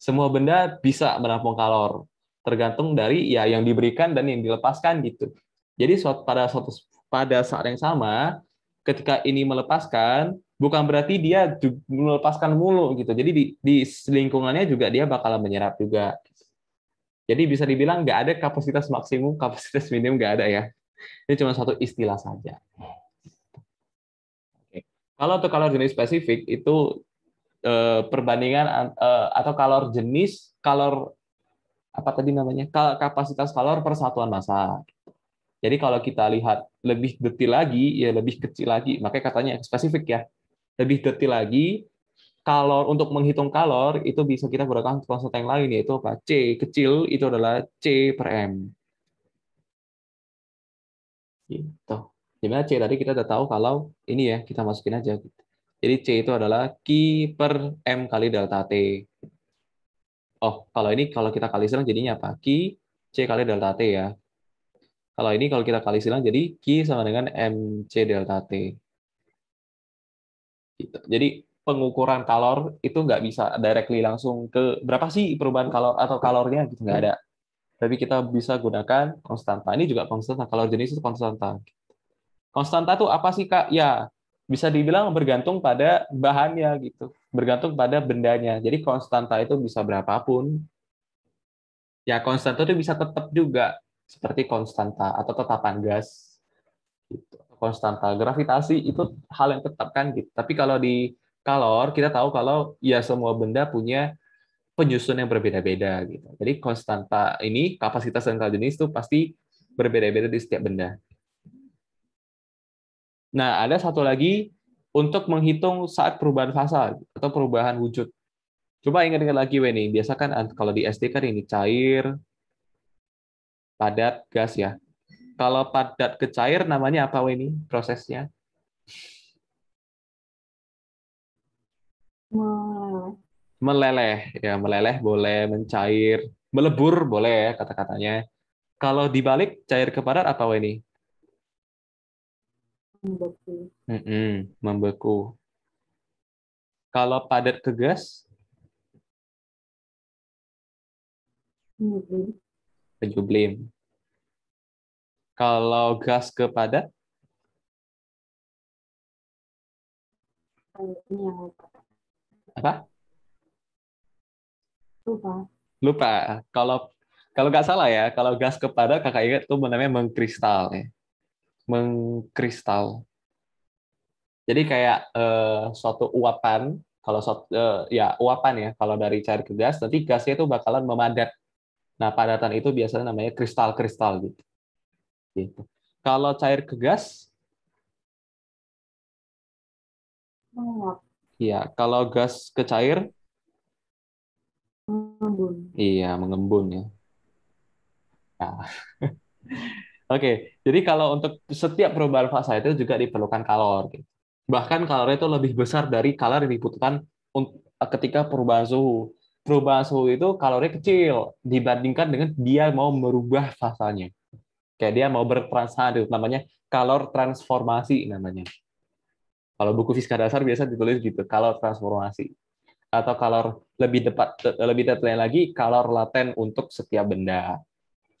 Semua benda bisa menampung kalor, tergantung dari ya yang diberikan dan yang dilepaskan gitu. Jadi suatu, pada suatu pada saat yang sama, ketika ini melepaskan, bukan berarti dia melepaskan mulu gitu. Jadi di, di lingkungannya juga dia bakal menyerap juga. Jadi bisa dibilang nggak ada kapasitas maksimum, kapasitas minimum nggak ada ya. Ini cuma satu istilah saja. Oke. Kalau untuk kalor jenis spesifik itu eh, perbandingan eh, atau kalor jenis kalor apa tadi namanya kapasitas kalor persatuan massa. Jadi kalau kita lihat lebih detil lagi, ya lebih kecil lagi, makanya katanya spesifik ya. Lebih detil lagi, kalor untuk menghitung kalor itu bisa kita gunakan konsep yang lain yaitu apa? C kecil itu adalah C per M. Gitu. gimana C tadi kita udah tahu kalau ini ya kita masukin aja. Jadi C itu adalah Q per M kali delta T. Oh, kalau ini kalau kita kali silang jadinya apa? Q C kali delta T ya. Kalau ini kalau kita kali silang jadi Q sama dengan MC delta T. Gitu. Jadi pengukuran kalor itu nggak bisa directly langsung ke berapa sih perubahan kalor atau kalornya gitu nggak ada. Tapi kita bisa gunakan konstanta. Ini juga konstanta. Kalor jenis itu konstanta. Konstanta itu apa sih kak? Ya bisa dibilang bergantung pada bahannya gitu, bergantung pada bendanya. Jadi konstanta itu bisa berapapun. Ya konstanta itu bisa tetap juga seperti konstanta atau tetapan gas gitu konstanta gravitasi itu hal yang tetap kan gitu tapi kalau di kalor, kita tahu kalau ya semua benda punya penyusun yang berbeda-beda gitu. Jadi konstanta ini kapasitas dan jenis itu pasti berbeda-beda di setiap benda. Nah, ada satu lagi untuk menghitung saat perubahan fasa atau perubahan wujud. Coba ingat-ingat lagi Weni, biasa kan kalau di SD kan ini cair, padat, gas ya. Kalau padat ke cair namanya apa Weni prosesnya? Meleleh. ya meleleh boleh, mencair, melebur boleh ya kata-katanya. Kalau dibalik cair ke padat apa ini? Membeku. Mm -mm, membeku. Kalau padat ke gas? Menyublim. Menyublim. Kalau gas ke padat? apa? Lupa. Lupa. Kalau kalau nggak salah ya, kalau gas kepada kakak ingat itu namanya mengkristal ya. Mengkristal. Jadi kayak eh, suatu uapan, kalau suatu, eh, ya uapan ya, kalau dari cair ke gas, nanti gasnya itu bakalan memadat. Nah, padatan itu biasanya namanya kristal-kristal gitu. gitu. Kalau cair ke gas, menguap. Iya, kalau gas ke cair? Mengembun. Iya, mengembun ya. Nah. <laughs> Oke, jadi kalau untuk setiap perubahan fase itu juga diperlukan kalor. Gitu. Bahkan kalor itu lebih besar dari kalor yang dibutuhkan ketika perubahan suhu. Perubahan suhu itu kalori kecil dibandingkan dengan dia mau merubah fasanya. Kayak dia mau bertransformasi, namanya kalor transformasi namanya. Kalau buku fisika dasar biasa ditulis gitu, Kalor transformasi atau kalor lebih tepat lebih detail lagi kalor laten untuk setiap benda.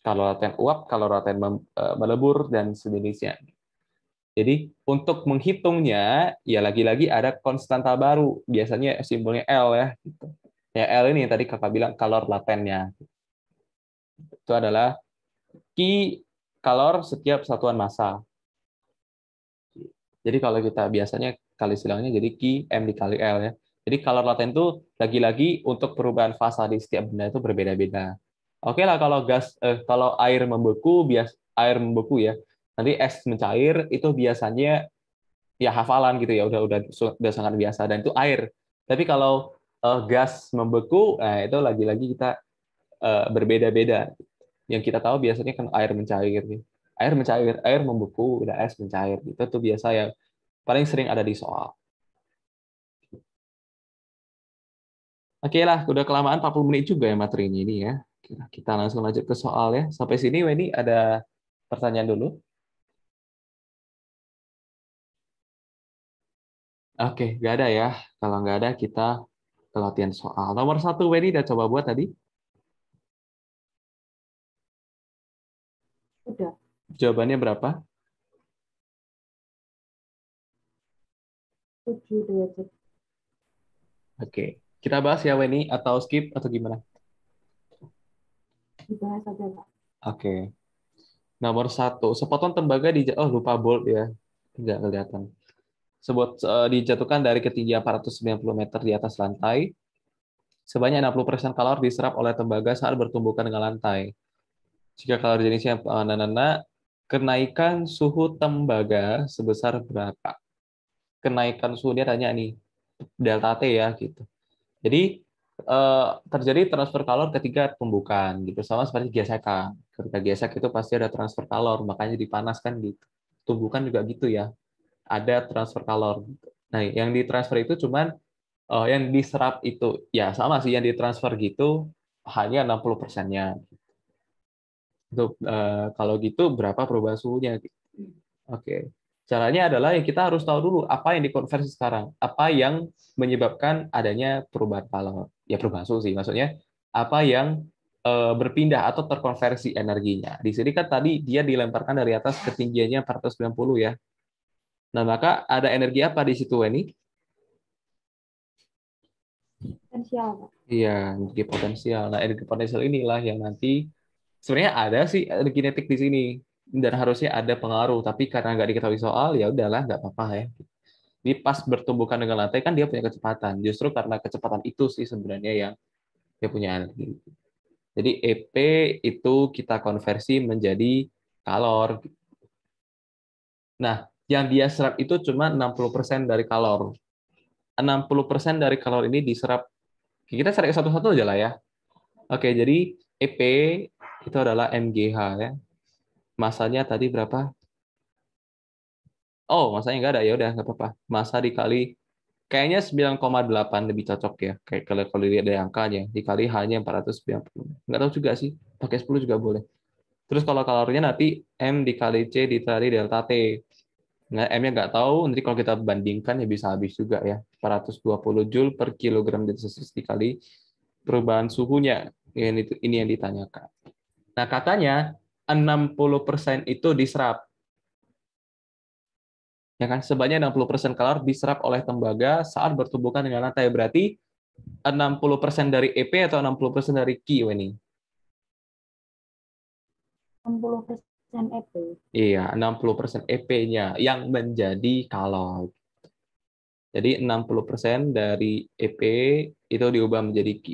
Kalor laten uap, kalor laten e, melebur dan sejenisnya. Jadi untuk menghitungnya ya lagi-lagi ada konstanta baru, biasanya simbolnya L ya gitu. Ya L ini yang tadi Kakak bilang kalor latennya. Itu adalah Ki kalor setiap satuan massa. Jadi kalau kita biasanya kali silangnya jadi Ki M dikali L ya. Jadi color laten itu lagi-lagi untuk perubahan fasa di setiap benda itu berbeda-beda. Oke lah kalau gas eh, kalau air membeku bias air membeku ya. Nanti es mencair itu biasanya ya hafalan gitu ya udah udah udah sangat biasa dan itu air. Tapi kalau eh, gas membeku nah itu lagi-lagi kita eh, berbeda-beda. Yang kita tahu biasanya kan air mencair gitu air mencair, air membeku, udah es mencair. Itu tuh biasa yang paling sering ada di soal. Oke lah, udah kelamaan 40 menit juga ya materinya ini ya. Kita langsung lanjut ke soal ya. Sampai sini Weni ada pertanyaan dulu. Oke, nggak ada ya. Kalau nggak ada, kita latihan soal. Nomor satu Weni udah coba buat tadi? Jawabannya berapa? 727. Oke. Kita bahas ya, Weni, atau skip, atau gimana? Dibahas aja, Pak. Oke. Nomor satu, sepotong tembaga di... Oh, lupa bolt ya. Tidak kelihatan. Sebut, uh, dijatuhkan dari ketinggian 490 meter di atas lantai. Sebanyak 60% kalor diserap oleh tembaga saat bertumbukan dengan lantai. Jika kalor jenisnya uh, nanana, Kenaikan suhu tembaga sebesar berapa? Kenaikan suhu dia tanya nih delta T ya gitu. Jadi eh, terjadi transfer kalor ketika pembukaan gitu sama seperti gesekan. Ketika gesek itu pasti ada transfer kalor, makanya dipanaskan gitu. Tumbukan juga gitu ya. Ada transfer kalor. Gitu. Nah, yang ditransfer itu cuman eh, yang diserap itu ya sama sih yang ditransfer gitu hanya 60 persennya untuk uh, kalau gitu berapa perubahan suhunya? Oke. Okay. Caranya adalah yang kita harus tahu dulu apa yang dikonversi sekarang, apa yang menyebabkan adanya perubahan kalau ya perubahan suhu sih maksudnya apa yang uh, berpindah atau terkonversi energinya. Di sini kan tadi dia dilemparkan dari atas ketinggiannya 490 ya. Nah, maka ada energi apa di situ, ini? potensial. Iya, energi potensial. Nah, energi potensial inilah yang nanti sebenarnya ada sih ada kinetik di sini dan harusnya ada pengaruh tapi karena nggak diketahui soal ya udahlah nggak apa-apa ya ini pas bertumbukan dengan lantai kan dia punya kecepatan justru karena kecepatan itu sih sebenarnya yang dia punya energi jadi EP itu kita konversi menjadi kalor nah yang dia serap itu cuma 60% dari kalor 60% dari kalor ini diserap kita cari satu-satu aja lah ya oke jadi EP itu adalah MGH ya. Masanya tadi berapa? Oh, masanya enggak ada ya udah enggak apa-apa. Masa dikali kayaknya 9,8 lebih cocok ya. Kayak kalau kalau lihat dari angkanya dikali hanya 490. Enggak tahu juga sih. Pakai 10 juga boleh. Terus kalau kalorinya nanti M dikali C dikali delta T. Nah, M-nya enggak tahu, nanti kalau kita bandingkan ya bisa habis juga ya. 420 Joule per kilogram Celsius dikali perubahan suhunya. ini yang ditanyakan. Nah, katanya 60% itu diserap. Ya kan? Sebanyak 60% kalor diserap oleh tembaga saat bertumbukan dengan lantai. Berarti 60% dari EP atau 60% dari Q ini? 60% EP. Iya, 60% EP-nya yang menjadi kalor. Jadi 60% dari EP itu diubah menjadi Q.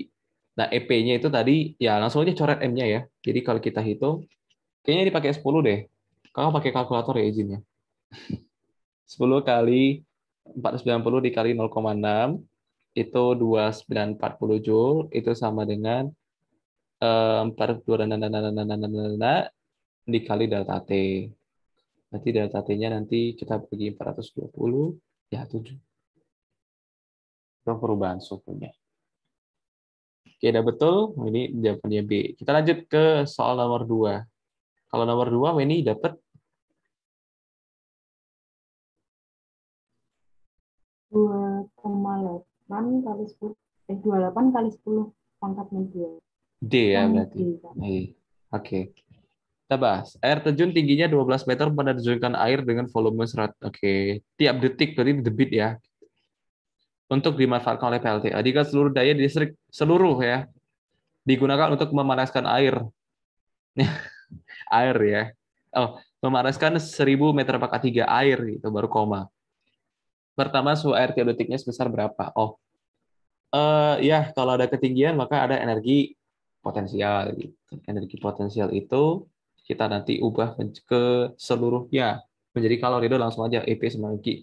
Nah, EP-nya itu tadi, ya langsung aja coret M-nya ya. Jadi kalau kita hitung, kayaknya dipakai 10 deh. Kalau pakai kalkulator ya izinnya. 10 kali 490 dikali 0,6 itu 2940 joule itu sama dengan 42 dikali delta t. Nanti delta t-nya nanti kita bagi 420 ya 7. Itu perubahan suhunya. Oke, udah betul. Ini jawabannya B. Kita lanjut ke soal nomor 2. Kalau nomor 2, Weni dapat? dua kali sepuluh eh dua kali sepuluh pangkat dua D ya berarti. kan? Iya. Oke. Okay. Kita bahas. Air terjun tingginya 12 meter menerjunkan air dengan volume 100. Oke. Okay. Tiap detik berarti debit ya untuk dimanfaatkan oleh PLTA jika seluruh daya di seluruh ya digunakan untuk memanaskan air <laughs> air ya oh memanaskan 1000 meter pakat 3 air itu baru koma pertama suhu air teoretiknya sebesar berapa oh uh, ya kalau ada ketinggian maka ada energi potensial gitu. energi potensial itu kita nanti ubah ke seluruhnya menjadi kalori itu langsung aja EP semanggi. G.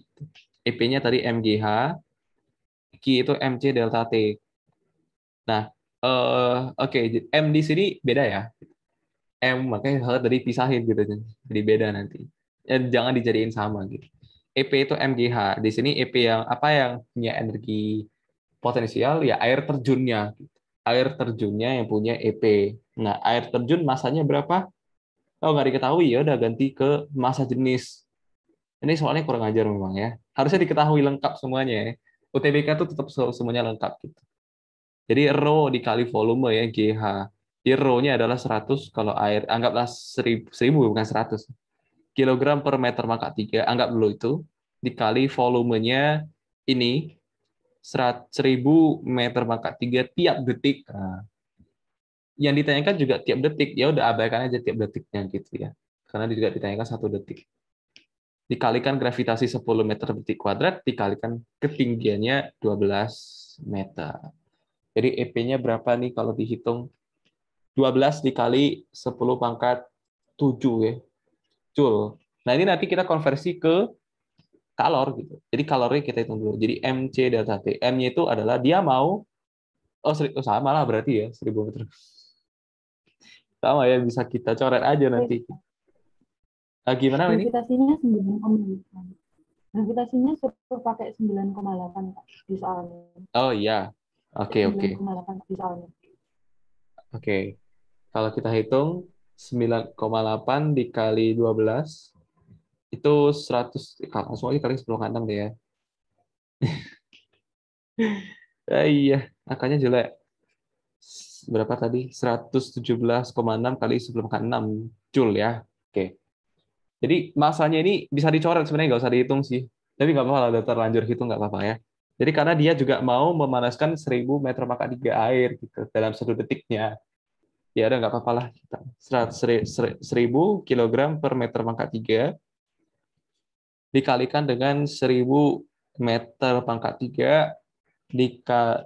EP-nya tadi MGH Q itu MC delta T. Nah, uh, oke, okay. M di sini beda ya. M makanya harus tadi pisahin gitu, jadi beda nanti. Dan ya, jangan dijadiin sama gitu. EP itu MGH. Di sini EP yang apa yang punya energi potensial ya air terjunnya. Air terjunnya yang punya EP. Nah, air terjun masanya berapa? Oh, nggak diketahui ya, udah ganti ke masa jenis. Ini soalnya kurang ajar memang ya. Harusnya diketahui lengkap semuanya ya. UTBK itu tetap semuanya lengkap gitu. Jadi rho dikali volume ya GH. Jadi rho nya adalah 100 kalau air anggaplah 1000 bukan 100. Kilogram per meter maka 3 anggap dulu itu dikali volumenya ini 1000 meter maka 3 tiap detik. Nah. yang ditanyakan juga tiap detik ya udah abaikan aja tiap detiknya gitu ya karena juga ditanyakan satu detik dikalikan gravitasi 10 meter per detik kuadrat dikalikan ketinggiannya 12 meter. Jadi EP-nya berapa nih kalau dihitung? 12 dikali 10 pangkat 7 ya. Jul. Nah, ini nanti kita konversi ke kalor gitu. Jadi kalornya kita hitung dulu. Jadi MC delta T. M-nya itu adalah dia mau oh, seri, oh sama lah berarti ya 1000 meter. Sama ya bisa kita coret aja nanti uh, gimana ini gravitasinya 9,8 gravitasinya suruh pakai 9,8 kak di soalnya oh iya oke oke 9,8 di soalnya oke okay. kalau kita hitung 9,8 dikali 12 itu 100 langsung aja kali 10 ke deh ya. <laughs> eh, iya, angkanya jelek. Berapa tadi? 117,6 kali 10 ke 6 jul ya. Oke. Okay. Jadi masanya ini bisa dicoret sebenarnya nggak usah dihitung sih. Tapi nggak apa-apa lah, terlanjur hitung nggak apa-apa ya. Jadi karena dia juga mau memanaskan 1000 meter maka 3 air gitu dalam satu detiknya. Ya udah nggak apa-apa lah. 1000 kg per meter pangkat 3 dikalikan dengan 1000 meter pangkat 3 dika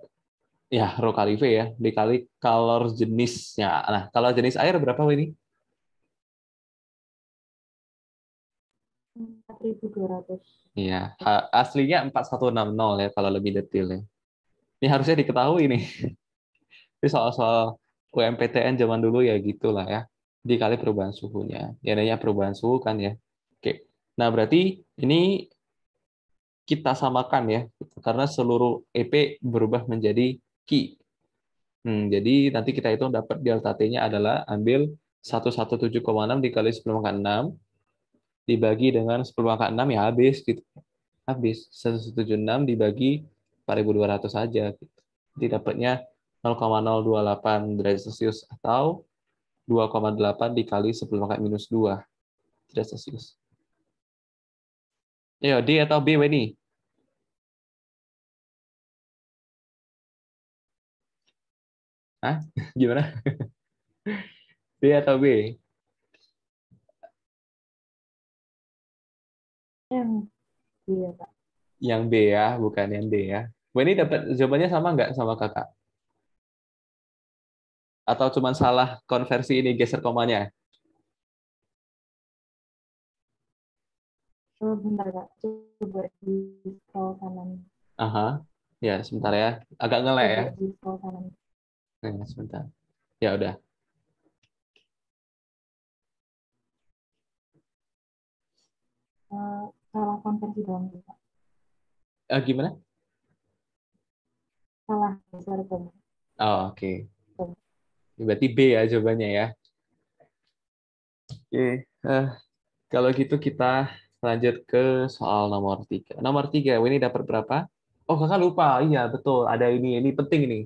ya rho kali V ya dikali kalor jenisnya. Nah, kalau jenis air berapa ini? 4200. Iya, aslinya 4160 ya kalau lebih detail ya. Ini harusnya diketahui nih. <laughs> Ini soal-soal UMPTN zaman dulu ya gitulah ya. Dikali perubahan suhunya. Ya nanya perubahan suhu kan ya. Oke. Nah, berarti ini kita samakan ya karena seluruh EP berubah menjadi Ki. Hmm, jadi nanti kita hitung dapat delta T-nya adalah ambil 117,6 dikali 10 pangkat 6 dibagi dengan 10 pangkat 6 ya habis gitu. Habis 176 dibagi 4200 saja gitu. Jadi dapatnya 0,028 derajat Celcius atau 2,8 dikali 10 pangkat minus 2 derajat Celcius. Ayo, D atau B, Weni? Hah? <laughs> Gimana? <laughs> D atau B? Yang B ya, Pak. Yang B ya, bukan yang D ya. Bu ini dapat jawabannya sama nggak sama kakak? Atau cuma salah konversi ini geser komanya? Coba Kak. Coba di scroll kanan. Aha. Ya, sebentar ya. Agak ngelek ya. Di scroll kanan. Ya, sebentar. Ya, udah. Uh, salah konversi doang juga. Uh, eh, gimana? Salah besar doang. Oh, oke. Okay. Ya, berarti B ya jawabannya ya. Oke. Okay. Uh, eh, kalau gitu kita lanjut ke soal nomor tiga. Nomor tiga, ini dapat berapa? Oh kakak lupa, iya betul. Ada ini, ini penting ini.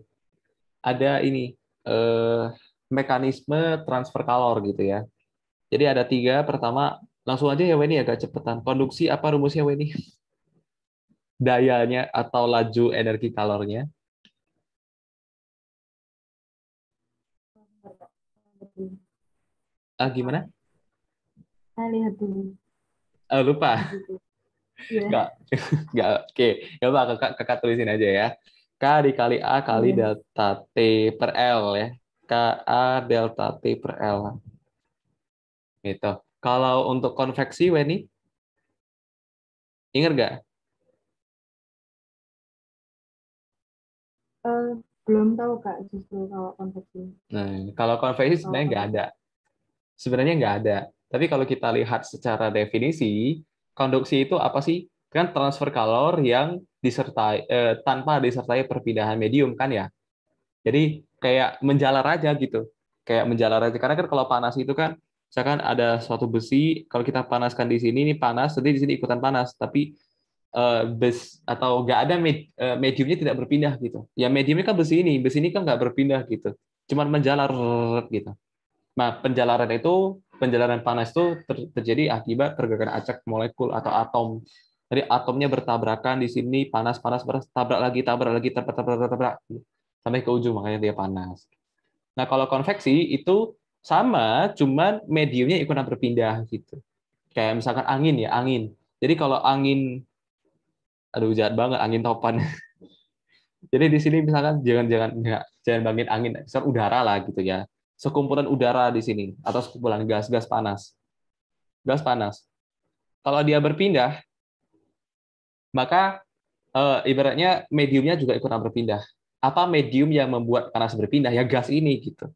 Ada ini eh, mekanisme transfer kalor gitu ya. Jadi ada tiga. Pertama Langsung aja ya Weni agak cepetan. Konduksi apa rumusnya Weni? Dayanya atau laju energi kalornya? Ah, gimana? Saya ah, lihat dulu. Oh, lupa. Enggak. Iya. Enggak. <laughs> Oke, ya pak, kakak, kakak tulisin aja ya. K dikali A kali yeah. delta T per L ya. K A delta T per L. Gitu. Kalau untuk konveksi, Weni, ingat nggak? Eh, belum tahu kak justru kalau konveksi. Nah, kalau konveksi oh. sebenarnya nggak ada. Sebenarnya nggak ada. Tapi kalau kita lihat secara definisi, konduksi itu apa sih? Kan transfer kalor yang disertai eh, tanpa disertai perpindahan medium kan ya. Jadi kayak menjalar aja gitu. Kayak menjalar aja karena kan kalau panas itu kan misalkan ada suatu besi kalau kita panaskan di sini ini panas jadi di sini ikutan panas tapi uh, bes atau nggak ada med, eh, mediumnya tidak berpindah gitu ya mediumnya kan besi ini besi ini kan nggak berpindah gitu cuman menjalar gitu nah penjalaran itu penjalaran panas itu ter, terjadi akibat pergerakan acak molekul atau atom jadi atomnya bertabrakan di sini panas panas panas tabrak lagi tabrak lagi tabrak tabrak tabrak, tabrak sampai ke ujung makanya dia panas nah kalau konveksi itu sama cuman mediumnya ikutan berpindah gitu kayak misalkan angin ya angin jadi kalau angin aduh jahat banget angin topan <laughs> jadi di sini misalkan jangan jangan enggak, jangan bangin angin misal udara lah gitu ya sekumpulan udara di sini atau sekumpulan gas gas panas gas panas kalau dia berpindah maka e, ibaratnya mediumnya juga ikutan berpindah apa medium yang membuat panas berpindah ya gas ini gitu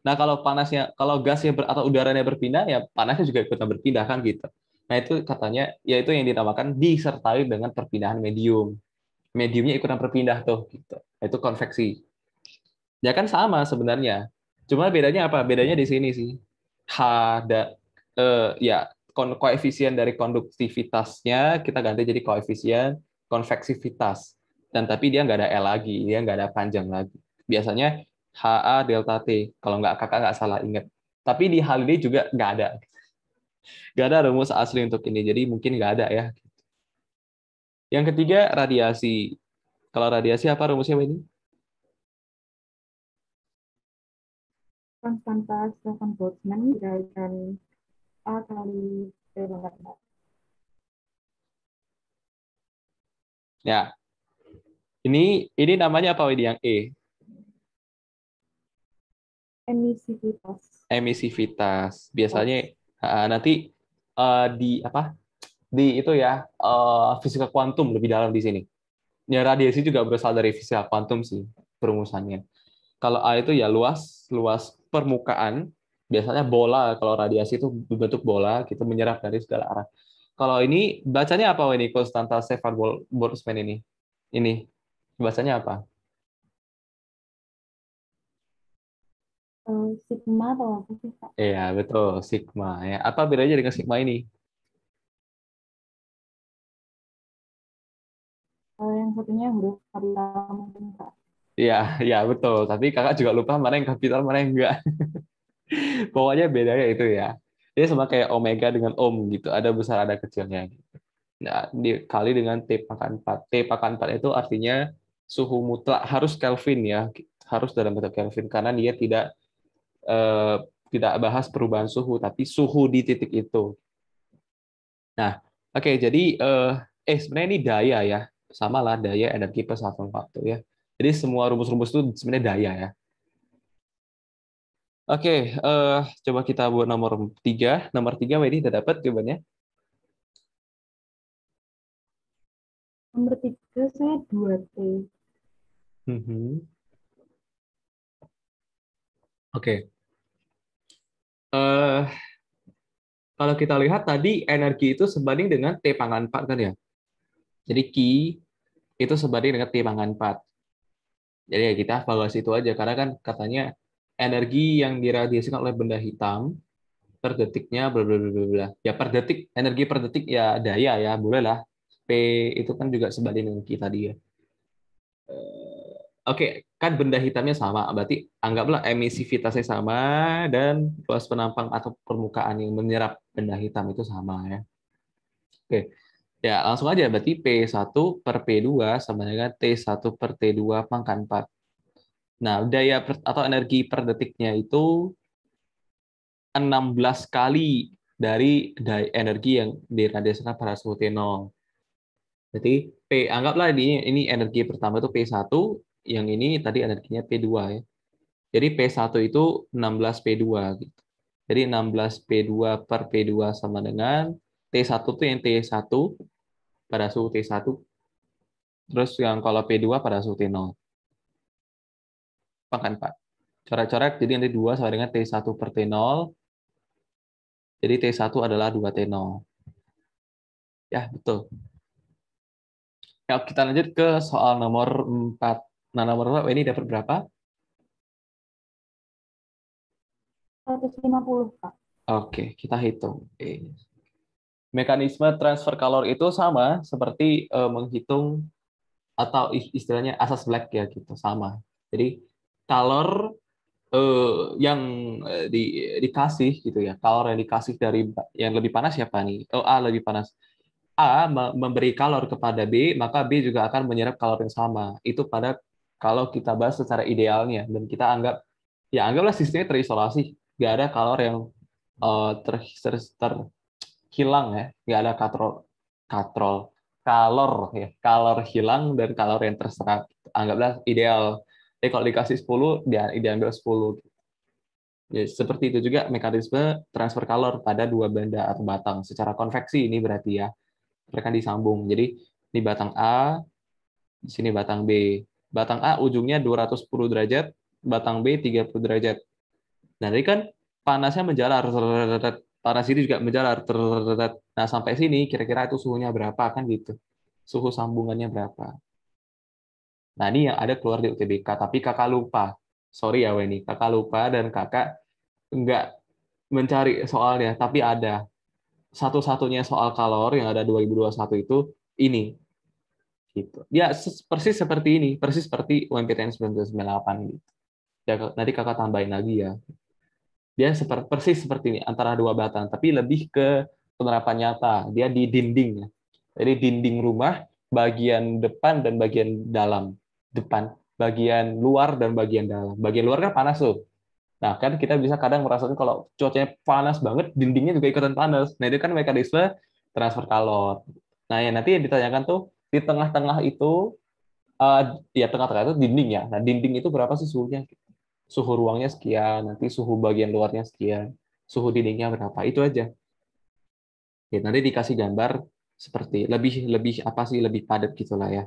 Nah, kalau panasnya, kalau gasnya ber, atau udaranya berpindah, ya panasnya juga ikutan berpindah kan gitu. Nah, itu katanya, yaitu yang dinamakan disertai dengan perpindahan medium. Mediumnya ikutan berpindah tuh, gitu. Nah, itu konveksi. Ya kan sama sebenarnya. Cuma bedanya apa? Bedanya di sini sih. H, ada e, ya, koefisien dari konduktivitasnya kita ganti jadi koefisien konveksivitas. Dan tapi dia nggak ada L lagi, dia nggak ada panjang lagi. Biasanya HA delta T. Kalau nggak kakak nggak salah ingat. Tapi di hal ini juga nggak ada. Nggak ada rumus asli untuk ini, jadi mungkin nggak ada ya. Yang ketiga, radiasi. Kalau radiasi apa rumusnya ini? Konstanta Stefan dikalikan A kali Ya. Ini ini namanya apa ini yang E? emisivitas emisivitas biasanya uh, nanti uh, di apa di itu ya uh, fisika kuantum lebih dalam di sini ya radiasi juga berasal dari fisika kuantum sih perumusannya kalau A itu ya luas luas permukaan biasanya bola kalau radiasi itu berbentuk bola kita menyerap dari segala arah kalau ini bacanya apa ini Konstanta Stefan Boltzmann ini ini bacanya apa Sigma atau apa sih pak? Iya betul Sigma ya. Apa bedanya dengan Sigma ini? Kalau eh, yang satunya huruf kapital mungkin Kak. Iya, iya betul. Tapi kakak juga lupa mana yang kapital, mana yang enggak. <laughs> Pokoknya bedanya itu ya. Dia sama kayak omega dengan om gitu. Ada besar, ada kecilnya. Nah, dikali dengan T pangkat 4. T pangkat 4 itu artinya suhu mutlak harus Kelvin ya. Harus dalam bentuk Kelvin karena dia tidak Eh, tidak bahas perubahan suhu, tapi suhu di titik itu. Nah, oke, okay, jadi eh, eh sebenarnya ini daya ya, sama lah daya energi persatuan waktu ya. Jadi semua rumus-rumus itu sebenarnya daya ya. Oke, okay, uh, eh, coba kita buat nomor tiga. Nomor tiga, Wendy, udah dapat jawabannya? Nomor tiga saya 2T. -hmm. Oke uh, kalau kita lihat tadi energi itu sebanding dengan T pangkat 4 kan ya. Jadi Q itu sebanding dengan T pangkat 4. Jadi ya kita evaluasi itu aja, karena kan katanya energi yang diradiasikan oleh benda hitam per detiknya bla Ya per detik, energi per detik ya daya ya, bolehlah P itu kan juga sebanding dengan Q tadi ya. Eh, Oke, okay, kan benda hitamnya sama, berarti anggaplah emisivitasnya sama dan luas penampang atau permukaan yang menyerap benda hitam itu sama ya. Oke, okay. ya langsung aja berarti P1 per P2 sama dengan T1 per T2 pangkat 4. Nah, daya per, atau energi per detiknya itu 16 kali dari daya, energi yang diradiasikan pada suhu T0. Jadi, P, anggaplah ini, ini energi pertama itu P1, yang ini tadi energinya P2 ya. Jadi P1 itu 16P2 gitu. Jadi 16P2 per P2 sama dengan T1 itu yang T1 pada suhu T1. Terus yang kalau P2 pada suhu T0. Bahkan, Pak. Corak-corak, jadi nanti 2 sama dengan T1 per T0. Jadi T1 adalah 2T0. Ya, betul. Ya, kita lanjut ke soal nomor 4. Nah, nomor berapa? Ini dapat berapa? 150, Pak. Oke, kita hitung. Mekanisme transfer kalor itu sama seperti uh, menghitung atau istilahnya asas black ya gitu, sama. Jadi kalor uh, yang eh, di, dikasih gitu ya, kalor yang dikasih dari yang lebih panas siapa nih? Oh, A lebih panas. A memberi kalor kepada B, maka B juga akan menyerap kalor yang sama. Itu pada kalau kita bahas secara idealnya dan kita anggap ya anggaplah sistemnya terisolasi nggak ada kalor yang uh, ter, ter, terhilang ya nggak ada katrol katrol kalor ya kalor hilang dan kalor yang terserap anggaplah ideal jadi kalau dikasih 10 dia diambil 10 ya, seperti itu juga mekanisme transfer kalor pada dua benda atau batang secara konveksi ini berarti ya mereka disambung jadi di batang A di sini batang B Batang A ujungnya 210 derajat, batang B 30 derajat. Nah, ini kan panasnya menjalar, panas ini juga menjalar. Nah, sampai sini kira-kira itu suhunya berapa kan gitu. Suhu sambungannya berapa. Nah, ini yang ada keluar di UTBK, tapi kakak lupa. Sorry ya Weni, kakak lupa dan kakak nggak mencari soalnya, tapi ada. Satu-satunya soal kalor yang ada 2021 itu ini, gitu ya persis seperti ini persis seperti UMPTN 1998 gitu ya nanti kakak tambahin lagi ya dia seperti persis seperti ini antara dua batang tapi lebih ke penerapan nyata dia di dinding ya. jadi dinding rumah bagian depan dan bagian dalam depan bagian luar dan bagian dalam bagian luar kan panas tuh nah kan kita bisa kadang merasakan kalau cuacanya panas banget dindingnya juga ikutan panas nah itu kan mekanisme transfer kalor nah yang nanti yang ditanyakan tuh di tengah-tengah itu uh, ya tengah-tengah itu dinding ya. Nah, dinding itu berapa sih suhunya? Suhu ruangnya sekian, nanti suhu bagian luarnya sekian, suhu dindingnya berapa. Itu aja. Ya, nanti dikasih gambar seperti lebih lebih apa sih lebih padat gitulah ya.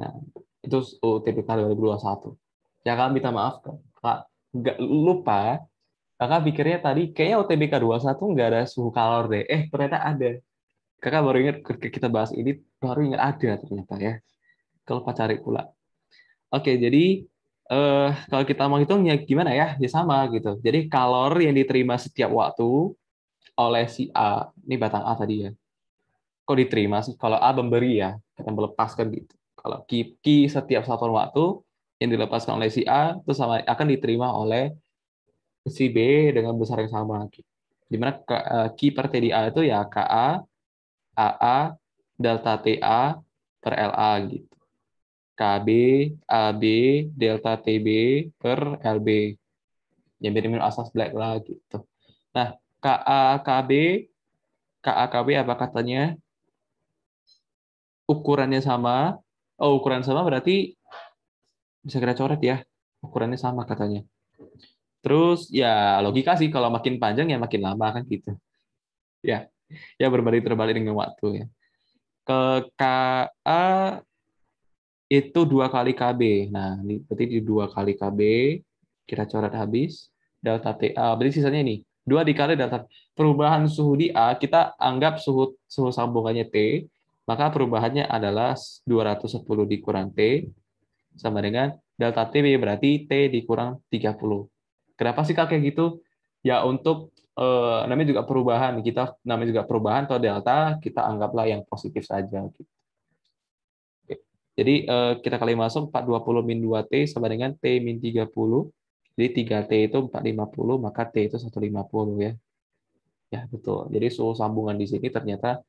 Nah, itu UTPK 2021. Ya kak minta maaf kak, nggak lupa kakak pikirnya tadi kayaknya UTBK 21 nggak ada suhu kalor deh. Eh ternyata ada. Kakak baru ingat kita bahas ini, baru ingat ada ternyata ya. Kalau cari pula. Oke, jadi eh, kalau kita mau hitungnya gimana ya? Ya sama gitu. Jadi kalor yang diterima setiap waktu oleh si A, ini batang A tadi ya. Kok diterima sih? Kalau A memberi ya, kita melepaskan gitu. Kalau Ki, Ki setiap satu waktu yang dilepaskan oleh si A, itu sama akan diterima oleh si B dengan besar yang sama. Gitu dimana K, eh, per TDA itu ya KA AA delta TA per LA gitu. KB AB delta TB per LB. Ya benar asas black lah gitu. Nah, KA KB KA KB apa katanya? Ukurannya sama. Oh, ukuran sama berarti bisa kira coret ya. Ukurannya sama katanya. Terus ya logika sih kalau makin panjang ya makin lama kan gitu. Ya ya berbalik terbalik dengan waktu ya. Ke KA itu dua kali KB. Nah, ini berarti di dua kali KB kita coret habis delta TA. Ah, berarti sisanya ini dua dikali delta perubahan suhu di A kita anggap suhu suhu sambungannya T, maka perubahannya adalah 210 dikurang T sama dengan delta T berarti T dikurang 30. Kenapa sih Kak kayak gitu? Ya untuk eh, namanya juga perubahan kita namanya juga perubahan atau delta kita anggaplah yang positif saja gitu. Oke. Jadi eh, kita kali masuk 420 min 2t sama dengan t min 30. Jadi 3t itu 450 maka t itu 150 ya. Ya betul. Jadi suhu sambungan di sini ternyata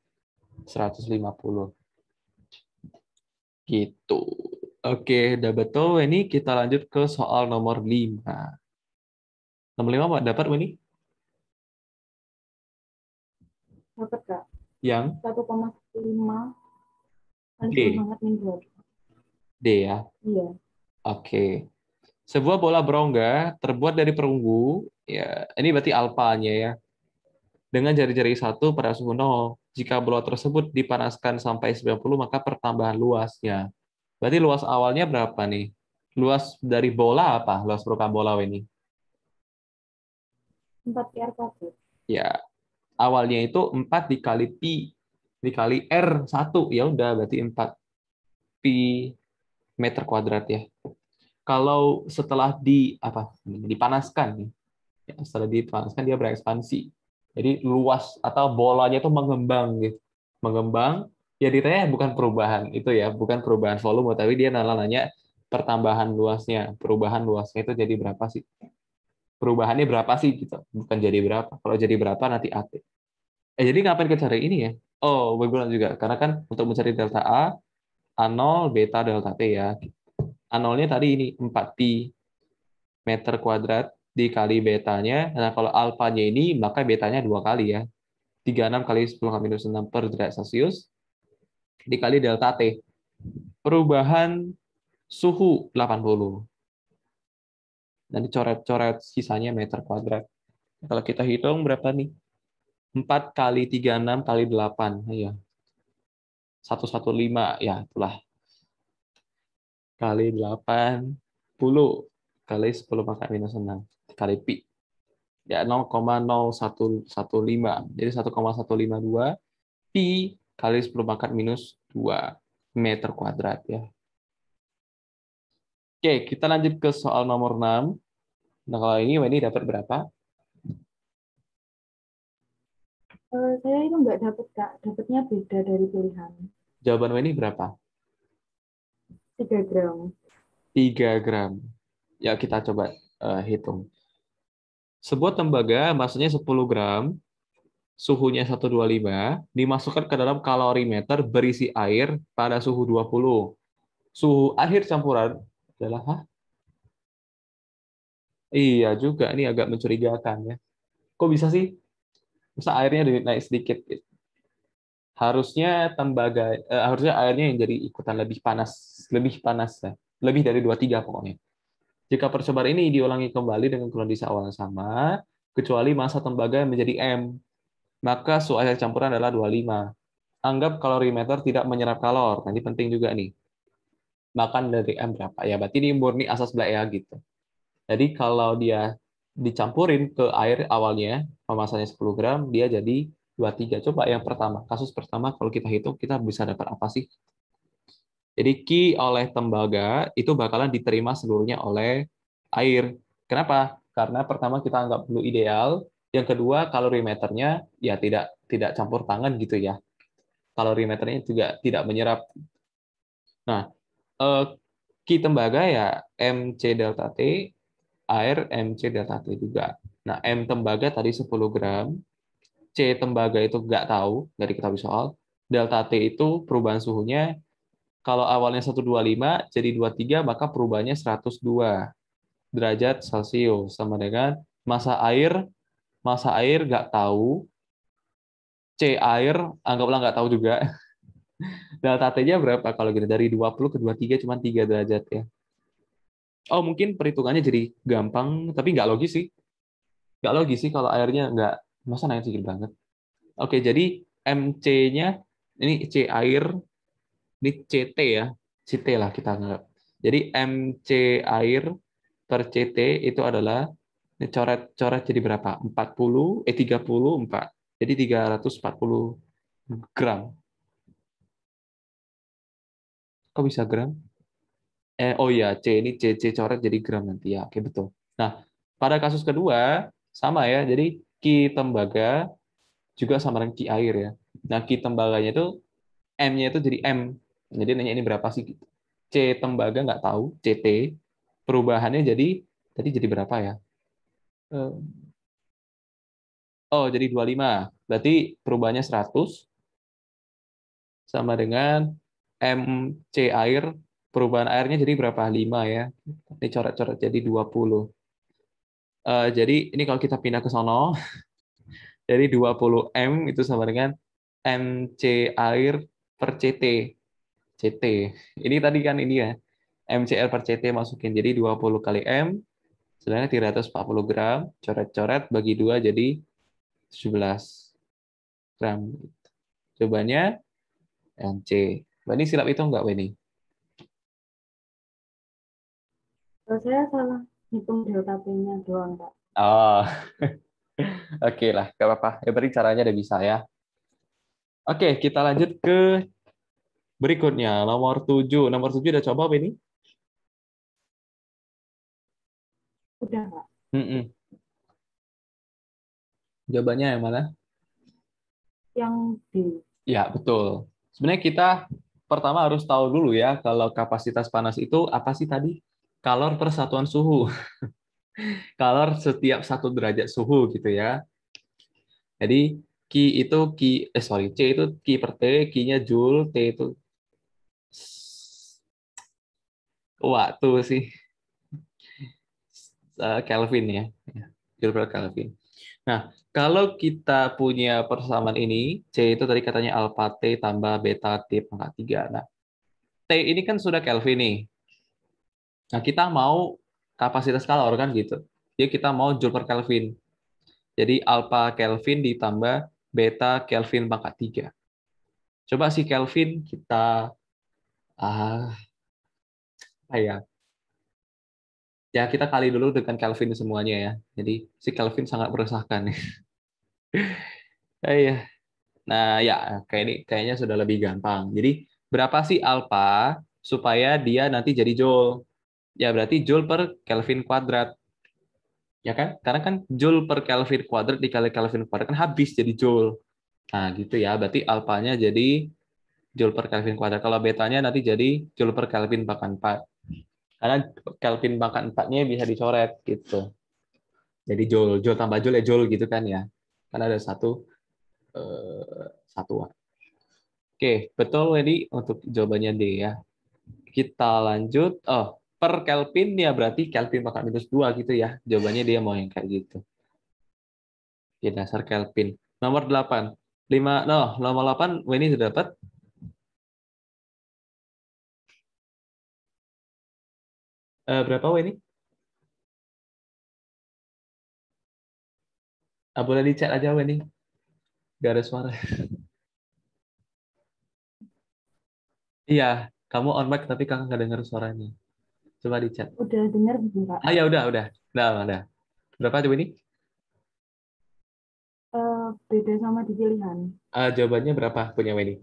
150. Gitu. Oke, udah betul. Ini kita lanjut ke soal nomor 5. Nomor 5 dapat, ini? Dapat kak. Yang? 1,5 D. Kan banget minggu. D ya? Iya. Oke. Okay. Sebuah bola berongga terbuat dari perunggu, ya ini berarti alpanya ya, dengan jari-jari satu pada suhu nol. Jika bola tersebut dipanaskan sampai 90, maka pertambahan luasnya. Berarti luas awalnya berapa nih? Luas dari bola apa? Luas peruka bola ini? 4 PR Ya, awalnya itu 4 dikali pi dikali r 1 ya udah berarti 4 pi meter kuadrat ya. Kalau setelah di apa dipanaskan ya, setelah dipanaskan dia berekspansi. Jadi luas atau bolanya itu mengembang gitu. Mengembang ya ditanya bukan perubahan itu ya, bukan perubahan volume tapi dia nanya pertambahan luasnya, perubahan luasnya itu jadi berapa sih? Perubahannya berapa sih gitu, bukan jadi berapa. Kalau jadi berapa nanti AT. Eh jadi ngapain kita cari ini ya? Oh, bilang juga. Karena kan untuk mencari delta A, A0, beta, delta T ya. A0-nya tadi ini 4 pi meter kuadrat dikali betanya. Nah, kalau alfanya ini, maka betanya dua kali ya. 36 kali 10 minus 6 per derajat Celcius dikali delta T. Perubahan suhu 80. Dan coret coret sisanya meter kuadrat. Kalau kita hitung berapa nih? 4 kali 36 kali 8. Ayo. 115 ya itulah. Kali 8 10 kali 10 pakai minus 6 kali pi. Ya 0,0115. Jadi 1,152 pi kali 10 pangkat minus 2 meter kuadrat ya. Oke, kita lanjut ke soal nomor 6. Nah, kalau ini ini dapat berapa? Eh, saya itu nggak dapat kak, dapatnya beda dari pilihan. Jawaban ini berapa? Tiga gram. Tiga gram. Ya kita coba uh, hitung. Sebuah tembaga maksudnya 10 gram, suhunya 125, dimasukkan ke dalam kalorimeter berisi air pada suhu 20. Suhu akhir campuran adalah ha? Iya juga, ini agak mencurigakan ya. Kok bisa sih masa airnya naik sedikit gitu. harusnya tembaga eh, harusnya airnya yang jadi ikutan lebih panas lebih panas ya lebih dari 23 pokoknya jika percobaan ini diulangi kembali dengan kondisi awal yang sama kecuali masa tembaga yang menjadi m maka suhu air campuran adalah 25 anggap kalorimeter tidak menyerap kalor nanti penting juga nih makan dari m berapa ya berarti ini murni asas black ya gitu jadi kalau dia dicampurin ke air awalnya, pemasannya 10 gram, dia jadi 23. Coba yang pertama, kasus pertama kalau kita hitung, kita bisa dapat apa sih? Jadi Ki oleh tembaga itu bakalan diterima seluruhnya oleh air. Kenapa? Karena pertama kita anggap dulu ideal, yang kedua kalorimeternya ya tidak tidak campur tangan gitu ya. Kalorimeternya juga tidak menyerap. Nah, eh, Ki tembaga ya MC delta T air MC delta T juga. Nah, M tembaga tadi 10 gram, C tembaga itu nggak tahu, dari diketahui soal. Delta T itu perubahan suhunya, kalau awalnya 125 jadi 23, maka perubahannya 102 derajat Celcius. Sama dengan masa air, masa air nggak tahu, C air, anggaplah nggak tahu juga. <laughs> Delta T-nya berapa kalau gini Dari 20 ke 23 cuma 3 derajat ya oh mungkin perhitungannya jadi gampang tapi nggak logis sih nggak logis sih kalau airnya nggak masa naik sedikit banget oke jadi mc-nya ini c air ini ct ya ct lah kita anggap jadi mc air per ct itu adalah ini coret coret jadi berapa 40 eh 30 4 jadi 340 gram kok bisa gram eh oh ya C ini C C coret jadi gram nanti ya. Oke betul. Nah, pada kasus kedua sama ya. Jadi ki tembaga juga sama dengan ki air ya. Nah, ki tembaganya itu M-nya itu jadi M. Jadi nanya ini berapa sih? C tembaga nggak tahu, CT. Perubahannya jadi tadi jadi berapa ya? Eh, oh, jadi 25. Berarti perubahannya 100 sama dengan MC air perubahan airnya jadi berapa? 5 ya. Ini coret-coret jadi 20. Uh, eh, jadi ini kalau kita pindah ke sono, <laughs> jadi 20 M itu sama dengan MC air per CT. CT. Ini tadi kan ini ya. MCR per CT masukin. Jadi 20 kali M, sedangkan 340 gram, coret-coret bagi dua jadi 17 gram. Cobanya MC. Ini silap itu enggak, Weni? Kalau saya salah hitung DLKP-nya doang, Pak. Oh, <laughs> oke okay lah, gak apa-apa. ya berarti caranya udah bisa ya. Oke, okay, kita lanjut ke berikutnya, nomor 7. Nomor 7 udah coba apa ini? Udah, Pak. Mm -mm. Jawabannya yang mana? Yang B. Ya, betul. Sebenarnya kita pertama harus tahu dulu ya kalau kapasitas panas itu apa sih tadi? kalor per satuan suhu. kalor setiap satu derajat suhu gitu ya. Jadi Q itu Q, eh sorry, C itu Q per T, Q-nya Joule, T itu waktu sih. Eh, Kelvin ya. Joule iya. per Kelvin. Nah, kalau kita punya persamaan ini, C itu tadi katanya alfa T tambah beta T pangkat 3. Nah, T ini kan sudah Kelvin nih. Nah, kita mau kapasitas kalor kan gitu. Jadi kita mau joule per Kelvin. Jadi alpha Kelvin ditambah beta Kelvin pangkat 3. Coba si Kelvin kita ah apa ya? Ya kita kali dulu dengan Kelvin semuanya ya. Jadi si Kelvin sangat meresahkan. <laughs> Eh, iya. nah ya kayak ini kayaknya sudah lebih gampang. Jadi berapa sih alpha supaya dia nanti jadi joule? Ya berarti joule per Kelvin kuadrat. Ya kan? Karena kan joule per Kelvin kuadrat dikali Kelvin kuadrat kan habis jadi joule. Nah, gitu ya. Berarti alfanya jadi joule per Kelvin kuadrat. Kalau betanya nanti jadi joule per Kelvin bahkan 4. Karena Kelvin bahkan 4-nya bisa dicoret gitu. Jadi joule, joule tambah joule ya joule gitu kan ya. Karena ada satu eh, satuan. Oke, betul ini untuk jawabannya D ya. Kita lanjut. Oh, per Kelvin ya berarti Kelvin bakal minus 2 gitu ya. Jawabannya dia mau yang kayak gitu. ya dasar Kelvin. Nomor 8. 5, no, nomor 8 Weni sudah dapat. Uh, berapa Weni? Uh, ah, boleh dicat aja Weni. Gak ada suara. <laughs> iya, kamu on mic tapi kakak gak dengar suaranya. Coba dicat Udah dengar belum, Pak? Ah ya udah, udah. Udah, udah. Berapa coba ini? Uh, beda sama di pilihan. Uh, jawabannya berapa punya Weni?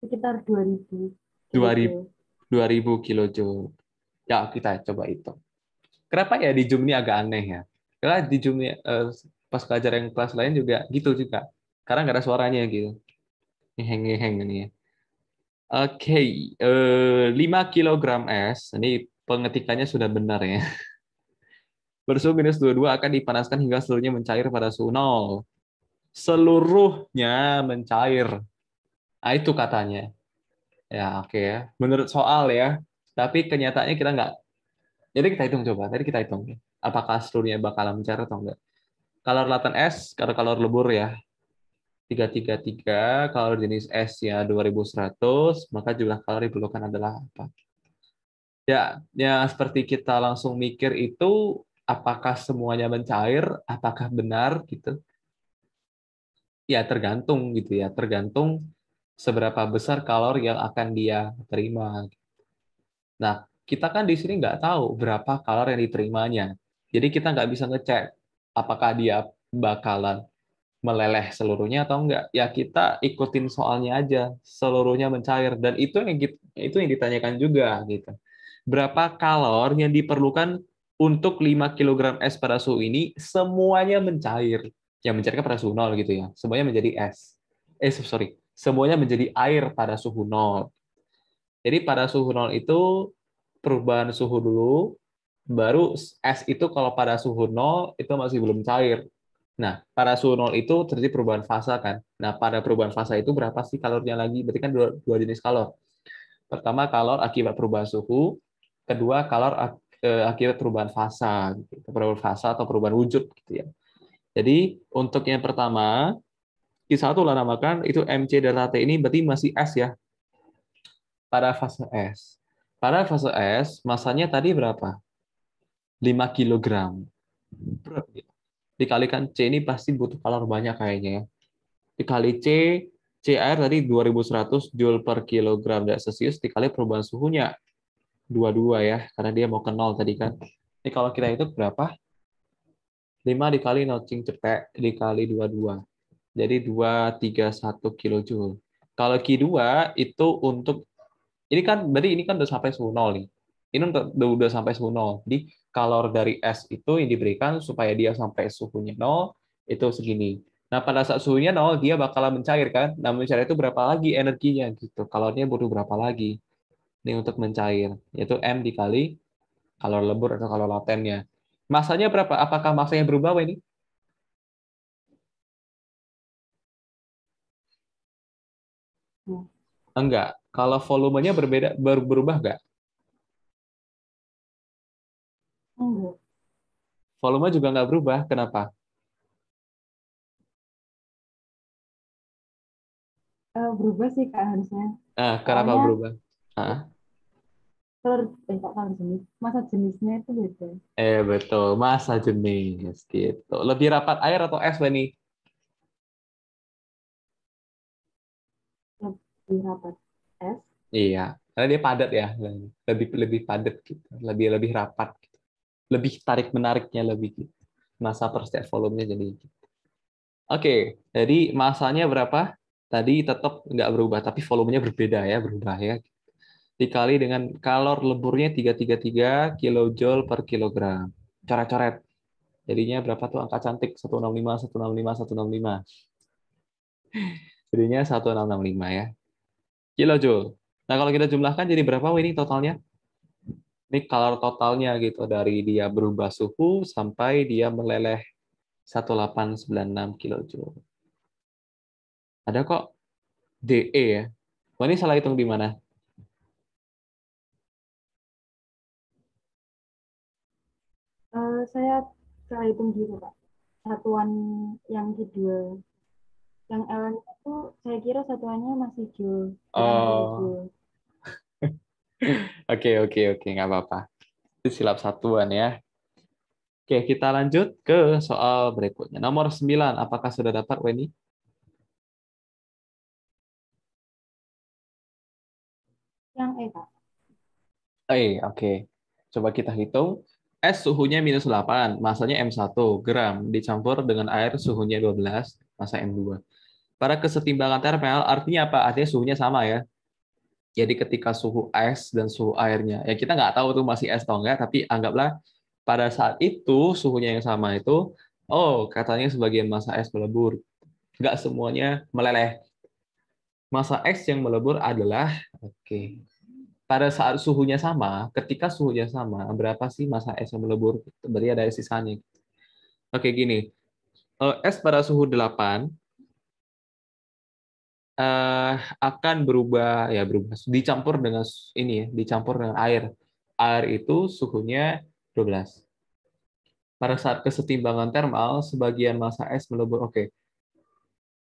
Sekitar 2000. 2000 2000 kilojoule. Ya, kita coba itu Kenapa ya di Zoom ini agak aneh ya? Karena di Zoom uh, pas belajar yang kelas lain juga gitu juga. Karena nggak ada suaranya gitu. Ngeheng-ngeheng ini ya. Oke, okay. uh, 5 kg es, ini pengetikannya sudah benar ya. <laughs> Bersuhu minus 22 akan dipanaskan hingga seluruhnya mencair pada suhu 0. Seluruhnya mencair. Nah, itu katanya. Ya, oke okay ya. Menurut soal ya. Tapi kenyataannya kita nggak. Jadi kita hitung coba. Tadi kita hitung. Apakah seluruhnya bakal mencair atau enggak. Kalor latan es, kalor-kalor lebur ya. 333, kalau jenis S ya 2100, maka jumlah kalori diperlukan adalah apa? Ya, ya seperti kita langsung mikir itu apakah semuanya mencair, apakah benar gitu. Ya tergantung gitu ya, tergantung seberapa besar kalori yang akan dia terima. Nah, kita kan di sini nggak tahu berapa kalori yang diterimanya. Jadi kita nggak bisa ngecek apakah dia bakalan meleleh seluruhnya atau enggak ya kita ikutin soalnya aja seluruhnya mencair dan itu yang itu yang ditanyakan juga gitu berapa kalor yang diperlukan untuk 5 kg es pada suhu ini semuanya mencair yang mencairkan pada suhu nol gitu ya semuanya menjadi es eh sorry semuanya menjadi air pada suhu nol jadi pada suhu nol itu perubahan suhu dulu baru es itu kalau pada suhu nol itu masih belum cair Nah, pada suhu nol itu terjadi perubahan fase kan. Nah, pada perubahan fase itu berapa sih kalornya lagi? Berarti kan dua, dua jenis kalor. Pertama kalor akibat perubahan suhu, kedua kalor eh, akibat perubahan fase, gitu. perubahan fase atau perubahan wujud gitu ya. Jadi untuk yang pertama Q1 lah namakan itu MC delta T ini berarti masih S ya. Pada fase S. Pada fase S masanya tadi berapa? 5 kg dikalikan C ini pasti butuh kalor banyak kayaknya ya. Dikali C, C air tadi 2100 joule per kilogram dari Celsius dikali perubahan suhunya 22 ya, karena dia mau ke nol tadi kan. Ini kalau kita itu berapa? 5 dikali notching cetek dikali 22. Jadi 231 kilojoule. Kalau Q2 itu untuk ini kan berarti ini kan udah sampai suhu nol nih. Ini udah, udah sampai suhu nol. Jadi kalor dari es itu yang diberikan supaya dia sampai suhunya nol itu segini. Nah pada saat suhunya nol dia bakalan mencair kan. Nah mencair itu berapa lagi energinya gitu. Kalornya butuh berapa lagi? Ini untuk mencair yaitu m dikali kalor lebur atau kalor latennya. Masanya berapa? Apakah masanya berubah ini? Hmm. Enggak. Kalau volumenya berbeda ber, berubah enggak? Oh. Volume juga nggak berubah. Kenapa? Uh, berubah sih kak harusnya. Uh, kenapa Soalnya, berubah? Uh. Telur eh, kak, jenis. Masa jenisnya itu beda. Eh betul, masa jenis gitu. Lebih rapat air atau es, Weni? Lebih rapat es. Iya, karena dia padat ya, lebih lebih padat gitu, lebih lebih rapat. Gitu lebih tarik menariknya lebih gitu. masa per setiap volumenya jadi gitu. oke okay, jadi masanya berapa tadi tetap nggak berubah tapi volumenya berbeda ya berubah ya dikali dengan kalor leburnya 333 kilojoule per kilogram coret-coret jadinya berapa tuh angka cantik 165 165 165 jadinya 1665 ya kilojoule nah kalau kita jumlahkan jadi berapa ini totalnya ini kalor totalnya gitu dari dia berubah suhu sampai dia meleleh 1896 kJ. Ada kok DE ya. Wah, ini salah hitung di mana? Eh, saya salah hitung gitu, Pak. Satuan yang kedua. Yang L itu saya kira satuannya masih Joule. Oh. Joule. Oke, oke, oke, nggak apa-apa. Itu silap satuan ya. Oke, kita lanjut ke soal berikutnya. Nomor 9, apakah sudah dapat, Weni? Yang E, Pak. E, oke. Coba kita hitung. Es suhunya minus 8, masanya M1 gram, dicampur dengan air suhunya 12, masa M2. Para kesetimbangan termal, artinya apa? Artinya suhunya sama ya. Jadi ketika suhu es dan suhu airnya, ya kita nggak tahu tuh masih es atau enggak, tapi anggaplah pada saat itu suhunya yang sama itu, oh katanya sebagian masa es melebur, nggak semuanya meleleh. Masa es yang melebur adalah, oke, okay, pada saat suhunya sama, ketika suhunya sama, berapa sih masa es yang melebur? Berarti ya, ada sisanya. Oke, okay, gini. Eh, es pada suhu 8 uh, akan berubah ya berubah dicampur dengan ini ya, dicampur dengan air. Air itu suhunya 12. Pada saat kesetimbangan termal, sebagian massa es melebur. Oke.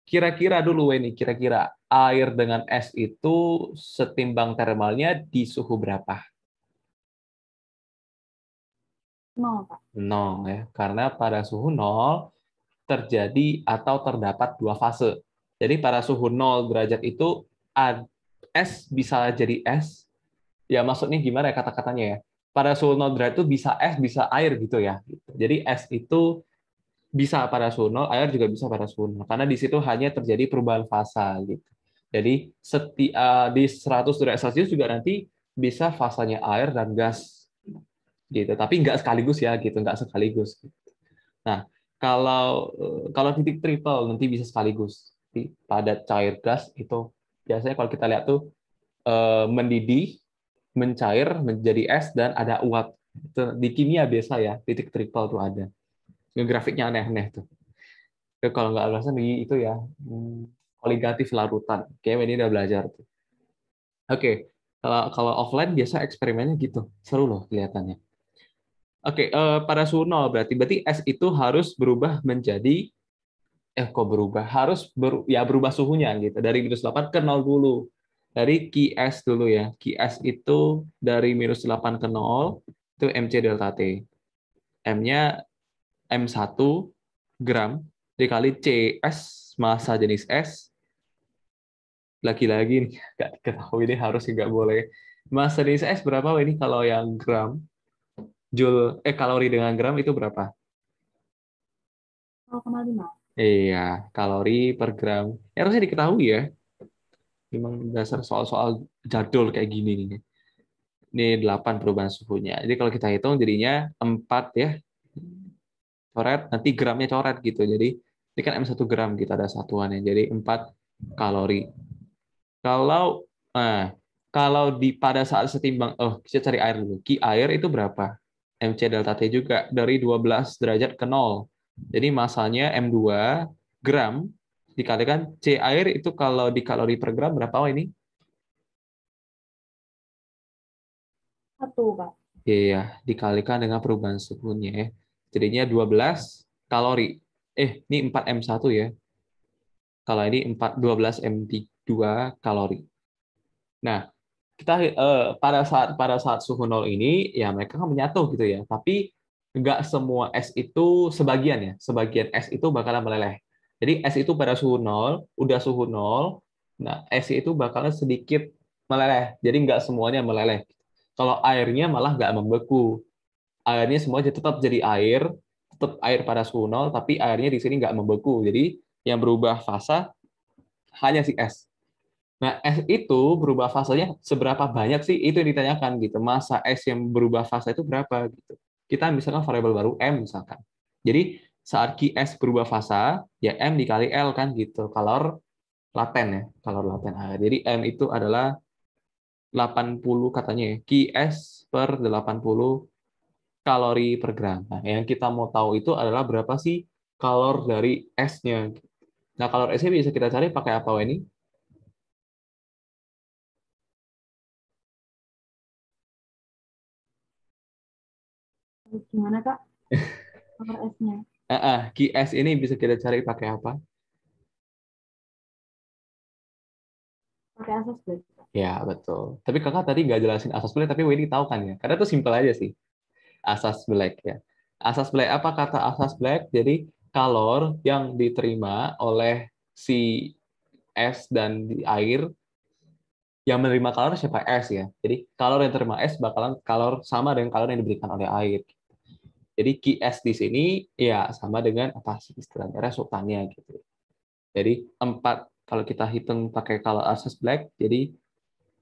Kira-kira dulu ini, kira-kira air dengan es itu setimbang termalnya di suhu berapa? Nol, Pak. Nol, ya. Karena pada suhu nol terjadi atau terdapat dua fase jadi pada suhu 0 derajat itu S bisa jadi es. Ya maksudnya gimana ya kata-katanya ya? Pada suhu 0 derajat itu bisa es, bisa air gitu ya. Jadi es itu bisa pada suhu 0, air juga bisa pada suhu 0. Karena di situ hanya terjadi perubahan fasa gitu. Jadi seti, uh, di 100 derajat Celsius juga nanti bisa fasanya air dan gas gitu. Tapi nggak sekaligus ya gitu, nggak sekaligus. Gitu. Nah, kalau eh, kalau titik triple nanti bisa sekaligus padat cair gas itu biasanya kalau kita lihat tuh eh, mendidih mencair menjadi es dan ada uap di kimia biasa ya titik triple tuh ada grafiknya aneh-aneh tuh Jadi kalau nggak alasan itu ya koligatif hmm, larutan kayaknya ini udah belajar tuh oke kalau kalau offline biasa eksperimennya gitu seru loh kelihatannya oke okay, eh, pada suhu nol berarti berarti es itu harus berubah menjadi eh kok berubah harus ber, ya berubah suhunya gitu dari minus delapan ke nol dulu dari QS dulu ya QS itu dari minus delapan ke nol itu MC delta T M-nya M1 gram dikali CS massa jenis S lagi-lagi nih <laughs> nggak ketahui ini harus nggak boleh massa jenis S berapa ini kalau yang gram joule eh kalori dengan gram itu berapa 0,5 Iya, kalori per gram. Ya, harusnya diketahui ya. Memang dasar soal-soal jadul kayak gini nih. Ini 8 perubahan suhunya. Jadi kalau kita hitung jadinya 4 ya. Coret, nanti gramnya coret gitu. Jadi ini kan M1 gram gitu ada satuannya. Jadi 4 kalori. Kalau nah, kalau di pada saat setimbang oh kita cari air dulu. Ki air itu berapa? MC delta T juga dari 12 derajat ke 0 jadi masanya M2 gram dikalikan C air itu kalau di kalori per gram berapa oh ini? Satu, Pak. Iya, dikalikan dengan perubahan suhunya ya. Jadinya 12 kalori. Eh, ini 4 M1 ya. Kalau ini 4 12 M2 kalori. Nah, kita eh, pada saat pada saat suhu nol ini ya mereka kan menyatu gitu ya. Tapi nggak semua es itu sebagian ya, sebagian es itu bakalan meleleh. Jadi es itu pada suhu nol, udah suhu nol, nah es itu bakalan sedikit meleleh. Jadi nggak semuanya meleleh. Kalau airnya malah nggak membeku, airnya semua tetap jadi air, tetap air pada suhu nol, tapi airnya di sini nggak membeku. Jadi yang berubah fase hanya si es. Nah, es itu berubah fasenya seberapa banyak sih? Itu yang ditanyakan gitu. Masa es yang berubah fase itu berapa gitu. Kita misalkan variabel baru M misalkan. Jadi saat s berubah fasa, ya M dikali L kan gitu, kalor laten ya, kalor laten air. Nah, jadi M itu adalah 80 katanya ya, s per 80 kalori per gram. Nah, yang kita mau tahu itu adalah berapa sih kalor dari S-nya. Nah, kalor S-nya bisa kita cari pakai apa ini? gimana kak <laughs> nomor S-nya uh, uh, S ini bisa kita cari pakai apa pakai asas black. ya betul tapi kakak tadi nggak jelasin asas black tapi Wendy tahu kan ya karena itu simple aja sih asas black ya asas black apa kata asas black jadi kalor yang diterima oleh si es dan di air yang menerima kalor siapa es ya. Jadi kalor yang terima es bakalan kalor sama dengan kalor yang diberikan oleh air. Jadi QS di sini ya sama dengan apa sih istilahnya resultannya gitu. Jadi empat kalau kita hitung pakai kalau asus black, jadi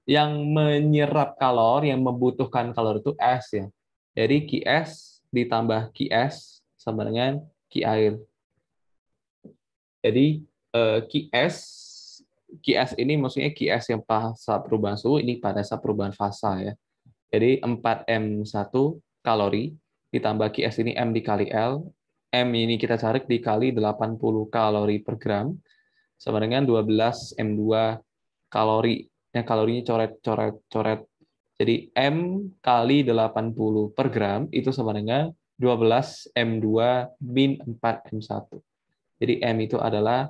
yang menyerap kalor, yang membutuhkan kalor itu S ya. Jadi QS ditambah QS sama dengan Q air. Jadi QS eh, QS ini maksudnya QS yang saat perubahan suhu, ini pada saat perubahan fasa ya. Jadi 4M1 kalori ditambah QS ini M dikali L. M ini kita tarik dikali 80 kalori per gram sama dengan 12 M2 kalori. Ya, kalorinya coret-coret-coret. Jadi M kali 80 per gram itu sama dengan 12 M2 min 4 M1. Jadi M itu adalah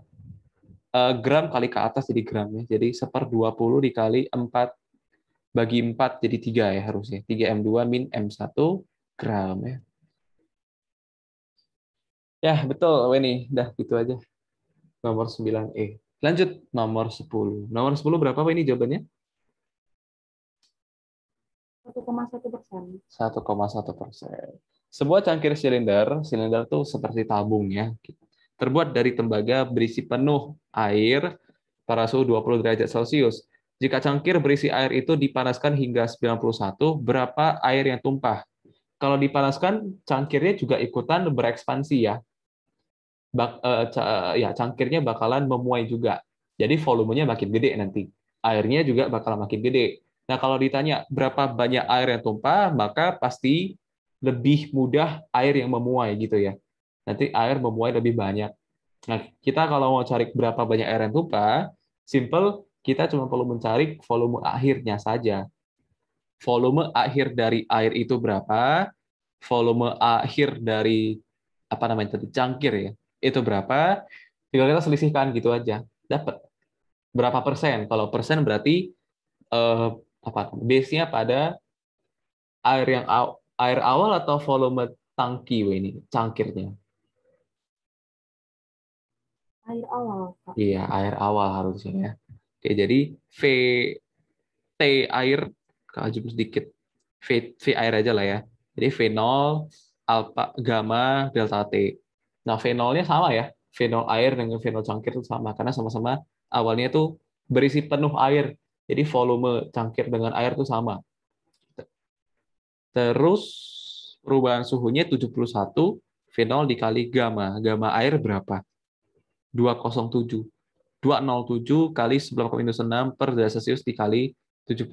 eh, gram kali ke atas jadi gram ya. Jadi per 20 dikali 4 bagi 4 jadi 3 ya harusnya. 3M2 min M1 Gram ya. Ya, betul Weni. Dah gitu aja. Nomor 9E. Lanjut nomor 10. Nomor 10 berapa Weni jawabannya? 1,1 persen. 1,1 persen. Sebuah cangkir silinder, silinder itu seperti tabung ya. Terbuat dari tembaga berisi penuh air pada suhu 20 derajat Celcius. Jika cangkir berisi air itu dipanaskan hingga 91, berapa air yang tumpah? kalau dipanaskan cangkirnya juga ikutan berekspansi ya. Bak, eh, ya cangkirnya bakalan memuai juga. Jadi volumenya makin gede nanti. Airnya juga bakalan makin gede. Nah, kalau ditanya berapa banyak air yang tumpah, maka pasti lebih mudah air yang memuai gitu ya. Nanti air memuai lebih banyak. Nah, kita kalau mau cari berapa banyak air yang tumpah, simple kita cuma perlu mencari volume akhirnya saja volume akhir dari air itu berapa, volume akhir dari apa namanya tadi cangkir ya itu berapa tinggal kita selisihkan gitu aja dapat berapa persen kalau persen berarti eh, apa base nya pada air yang aw, air awal atau volume tangki ini cangkirnya air awal Pak. iya air awal harusnya ya oke jadi v t air keajum sedikit. V, v air aja lah ya. Jadi v nol alpha gamma, delta T. Nah, v0 nya sama ya. v nol air dengan v nol cangkir itu sama. Karena sama-sama awalnya tuh berisi penuh air. Jadi volume cangkir dengan air itu sama. Terus perubahan suhunya 71, v nol dikali gamma. Gamma air berapa? 207. 207 kali 10 6 per derajat Celcius dikali 71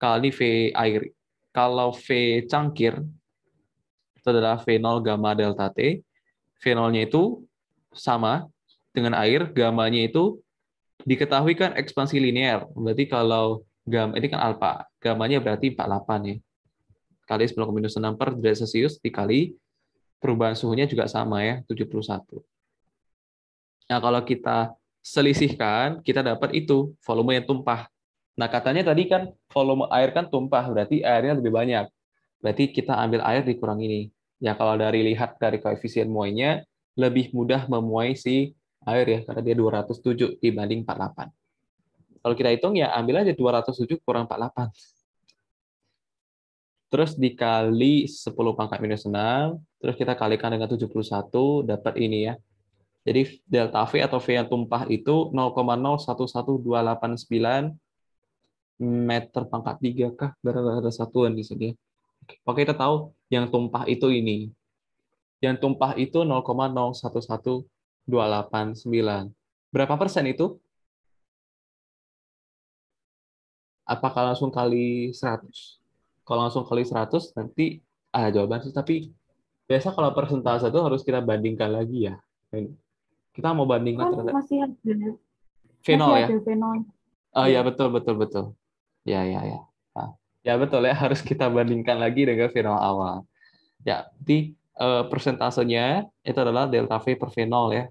kali V air. Kalau V cangkir, itu adalah V0 gamma delta T. V0-nya itu sama dengan air, gamanya itu diketahui kan ekspansi linear. Berarti kalau gam ini kan alfa, gamanya berarti 48 ya. Kali 10 ke minus 6 per derajat Celcius dikali perubahan suhunya juga sama ya, 71. Nah, kalau kita selisihkan, kita dapat itu, volume yang tumpah. Nah, katanya tadi kan volume air kan tumpah, berarti airnya lebih banyak. Berarti kita ambil air dikurang ini. Ya, kalau dari lihat dari koefisien muainya, lebih mudah memuai si air ya, karena dia 207 dibanding 48. Kalau kita hitung ya ambil aja 207 kurang 48. Terus dikali 10 pangkat minus 6, terus kita kalikan dengan 71, dapat ini ya, jadi delta V atau V yang tumpah itu 0,011289 meter pangkat tiga kah gara satuan di sini. Oke, kita tahu yang tumpah itu ini. Yang tumpah itu 0,011289. Berapa persen itu? Apakah langsung kali 100? Kalau langsung kali 100 nanti ada jawaban sih, tapi biasa kalau persentase itu harus kita bandingkan lagi ya. Kita mau bandingkan kan terhadap masih ada. Fenol ya. Final. Oh ya betul betul betul. Ya, ya, ya. Nah, ya betul ya harus kita bandingkan lagi dengan viral awal. Ya, di uh, persentasenya itu adalah delta V per V0 ya.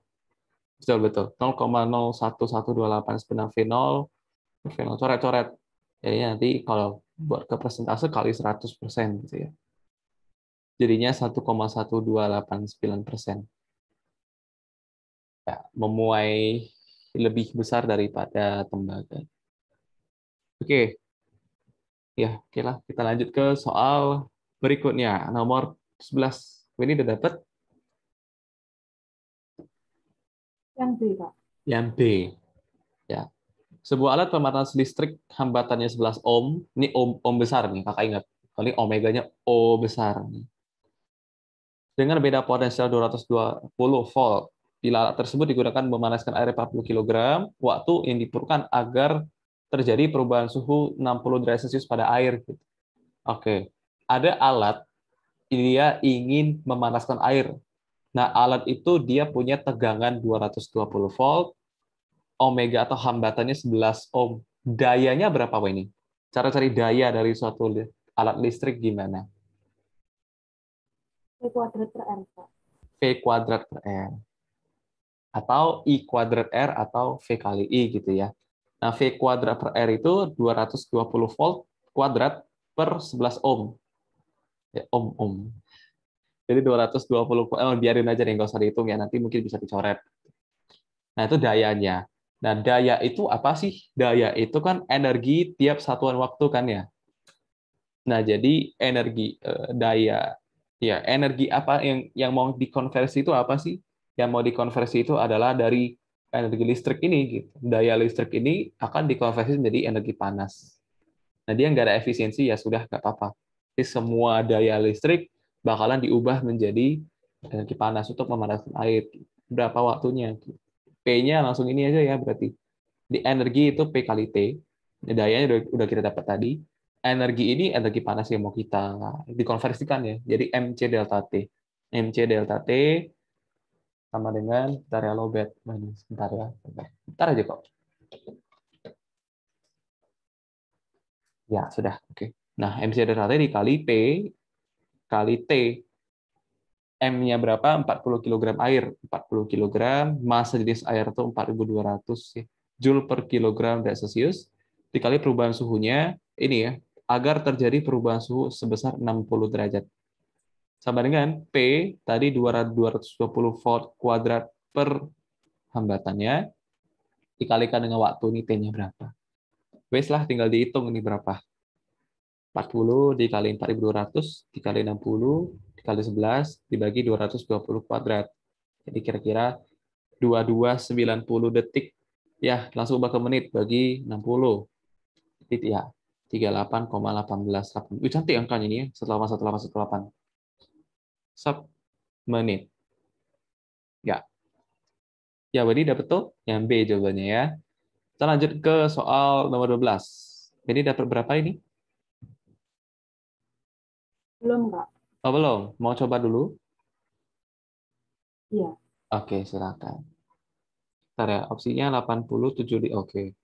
Betul betul. 0,01128 sebenarnya V0 per V0 coret-coret. Jadi ya, nanti kalau buat ke persentase kali 100% persen gitu ya. Jadinya 1,1289 persen. Ya, memuai lebih besar daripada tembaga. Oke, Ya, oke lah. Kita lanjut ke soal berikutnya. Nomor 11. Ini udah dapat? Yang B, Pak. Yang B. Ya. Sebuah alat pemanas listrik hambatannya 11 ohm. Ini ohm, ohm besar nih, Kakak ingat. Kali omeganya O besar. Dengan beda potensial 220 volt, Bila alat tersebut digunakan memanaskan air 40 kg, waktu yang diperlukan agar terjadi perubahan suhu 60 derajat Celcius pada air. Gitu. Oke, ada alat dia ingin memanaskan air. Nah, alat itu dia punya tegangan 220 volt, omega atau hambatannya 11 ohm. Dayanya berapa Pak ini? Cara cari daya dari suatu alat listrik gimana? P kuadrat per R, Pak. P kuadrat per R. Atau I kuadrat R atau V kali I gitu ya. Nah, V kuadrat per R itu 220 volt kuadrat per 11 ohm. Ya, ohm, ohm. Jadi 220, eh, biarin aja nih, nggak usah dihitung ya, nanti mungkin bisa dicoret. Nah, itu dayanya. Nah, daya itu apa sih? Daya itu kan energi tiap satuan waktu kan ya. Nah, jadi energi eh, daya ya energi apa yang yang mau dikonversi itu apa sih? Yang mau dikonversi itu adalah dari energi listrik ini gitu. Daya listrik ini akan dikonversi menjadi energi panas. Nah, dia nggak ada efisiensi ya sudah nggak apa-apa. Jadi semua daya listrik bakalan diubah menjadi energi panas untuk memanaskan air. Berapa waktunya? P-nya langsung ini aja ya berarti. Di energi itu P kali T. Dayanya udah, kita dapat tadi. Energi ini energi panas yang mau kita dikonversikan ya. Jadi MC delta T. MC delta T sama dengan area ya, lobet minus sebentar ya bentar, aja kok ya sudah oke okay. nah MC dari rata dikali P kali T M-nya berapa 40 kg air 40 kg massa jenis air itu 4200 joule per kilogram derajat celcius dikali perubahan suhunya ini ya agar terjadi perubahan suhu sebesar 60 derajat sama dengan P tadi 220 volt kuadrat per hambatannya, dikalikan dengan waktu ini T-nya berapa. Wes lah, tinggal dihitung ini berapa. 40 dikali 4200, dikali 60, dikali 11, dibagi 220 kuadrat. Jadi kira-kira 2290 detik. Ya, langsung ubah ke menit, bagi 60. Jadi ya, 38,18. Wih, cantik angkanya ini ya, 18, 18, 188 menit, Ya. ya berarti dapat tuh yang B jawabannya ya. Kita lanjut ke soal nomor 12. Ini dapat berapa ini? Belum, Pak. Oh, belum. Mau coba dulu? Iya. Oke, silakan. Bentar ya, opsinya 87 di, Oke.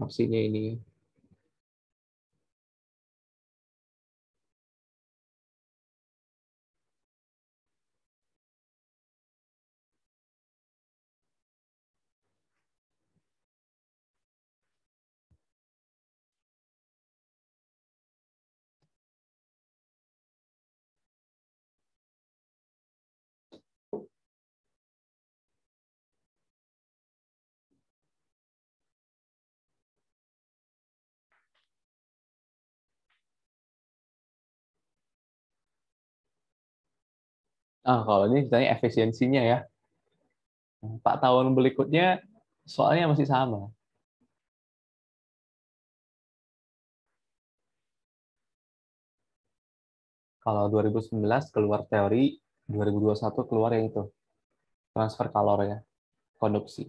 Opsinya ini. Ah, kalau ini ditanya efisiensinya ya. Pak tahun berikutnya soalnya masih sama. Kalau 2019 keluar teori, 2021 keluar yang itu. Transfer kalor ya, konduksi.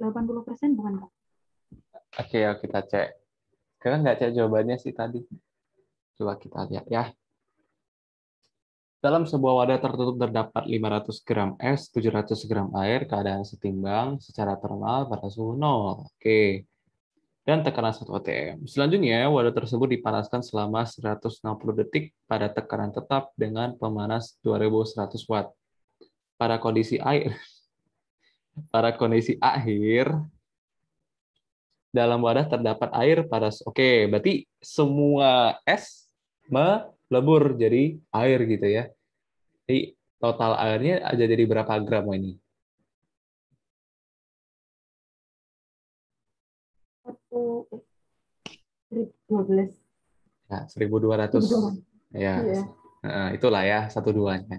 80% bukan, Kak? Oke, okay, kita cek. Karena nggak cek jawabannya sih tadi. Coba kita lihat ya. Dalam sebuah wadah tertutup terdapat 500 gram es, 700 gram air, keadaan setimbang secara termal pada suhu 0. Oke. Dan tekanan 1 atm. Selanjutnya, wadah tersebut dipanaskan selama 160 detik pada tekanan tetap dengan pemanas 2100 watt. Pada kondisi air, <laughs> para kondisi akhir, dalam wadah terdapat air pada... Oke, berarti semua es melebur jadi air gitu ya. Jadi total airnya aja jadi berapa gram ini? 12. Ya, 1200. ratus Ya. Nah, itulah ya satu duanya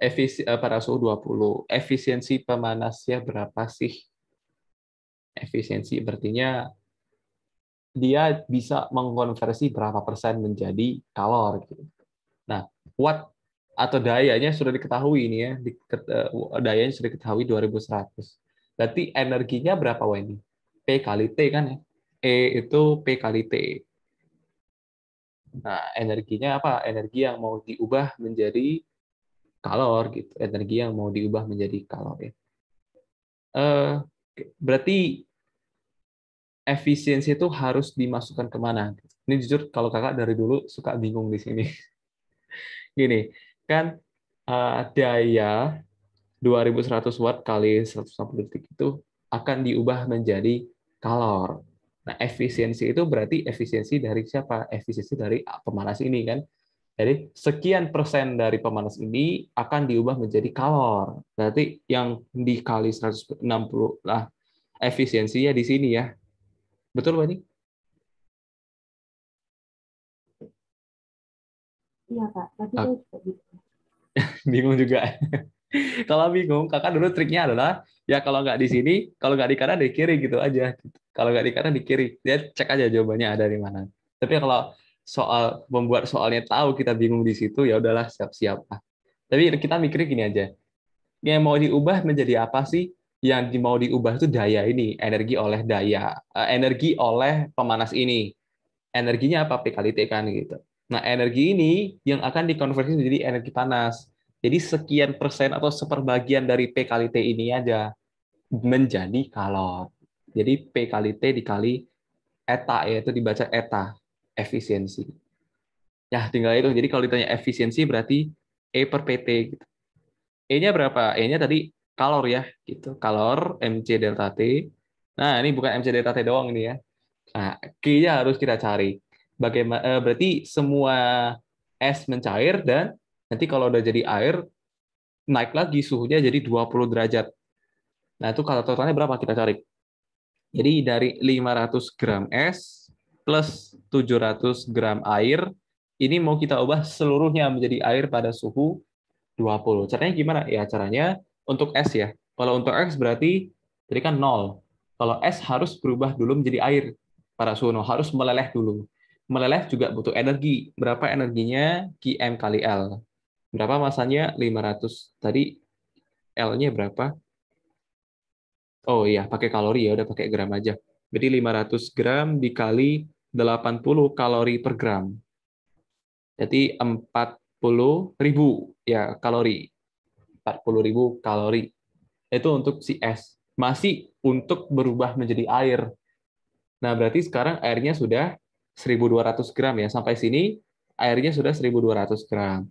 efisi uh, pada suhu 20. Efisiensi pemanasnya berapa sih? Efisiensi Artinya dia bisa mengkonversi berapa persen menjadi kalor. Gitu. Nah, watt atau dayanya sudah diketahui ini ya, eh, dayanya sudah diketahui 2100. Berarti energinya berapa ini? P kali T kan ya? E itu P kali T. Nah, energinya apa? Energi yang mau diubah menjadi kalor gitu energi yang mau diubah menjadi kalori uh, ya. eh, berarti efisiensi itu harus dimasukkan kemana ini jujur kalau kakak dari dulu suka bingung di sini <laughs> gini kan uh, daya 2100 watt kali puluh detik itu akan diubah menjadi kalor Nah, efisiensi itu berarti efisiensi dari siapa? Efisiensi dari pemanas ini kan. Jadi sekian persen dari pemanas ini akan diubah menjadi kalor. Berarti yang dikali 160 lah efisiensinya di sini ya. Betul Pak ini? Iya Pak, tapi ah. <laughs> bingung juga. kalau bingung, kakak dulu triknya adalah ya kalau nggak di sini, kalau nggak di kanan di kiri gitu aja. Kalau nggak di kanan di kiri, dia ya, cek aja jawabannya ada di mana. Tapi kalau soal membuat soalnya tahu kita bingung di situ ya udahlah siap-siap Tapi kita mikirnya gini aja. Yang mau diubah menjadi apa sih? Yang mau diubah itu daya ini, energi oleh daya, eh, energi oleh pemanas ini. Energinya apa? P kali T kan gitu. Nah, energi ini yang akan dikonversi menjadi energi panas. Jadi sekian persen atau seperbagian dari P kali T ini aja menjadi kalor. Jadi P kali T dikali eta, yaitu dibaca eta efisiensi. Ya, tinggal itu. Jadi kalau ditanya efisiensi berarti E per PT. Gitu. E-nya berapa? E-nya tadi kalor ya, gitu. Kalor MC delta T. Nah, ini bukan MC delta T doang ini ya. Nah, g nya harus kita cari. Bagaimana eh, berarti semua es mencair dan nanti kalau udah jadi air naik lagi suhunya jadi 20 derajat. Nah, itu kalau totalnya berapa kita cari? Jadi dari 500 gram es plus 700 gram air. Ini mau kita ubah seluruhnya menjadi air pada suhu 20. Caranya gimana? Ya caranya untuk S ya. Kalau untuk X berarti tadi kan 0. Kalau S harus berubah dulu menjadi air pada suhu 0. Harus meleleh dulu. Meleleh juga butuh energi. Berapa energinya? QM kali L. Berapa masanya? 500. Tadi L-nya berapa? Oh iya, pakai kalori ya, udah pakai gram aja. Jadi 500 gram dikali 80 kalori per gram. Jadi 40 ribu ya kalori. 40 ribu kalori. Itu untuk si es. Masih untuk berubah menjadi air. Nah, berarti sekarang airnya sudah 1200 gram ya. Sampai sini airnya sudah 1200 gram.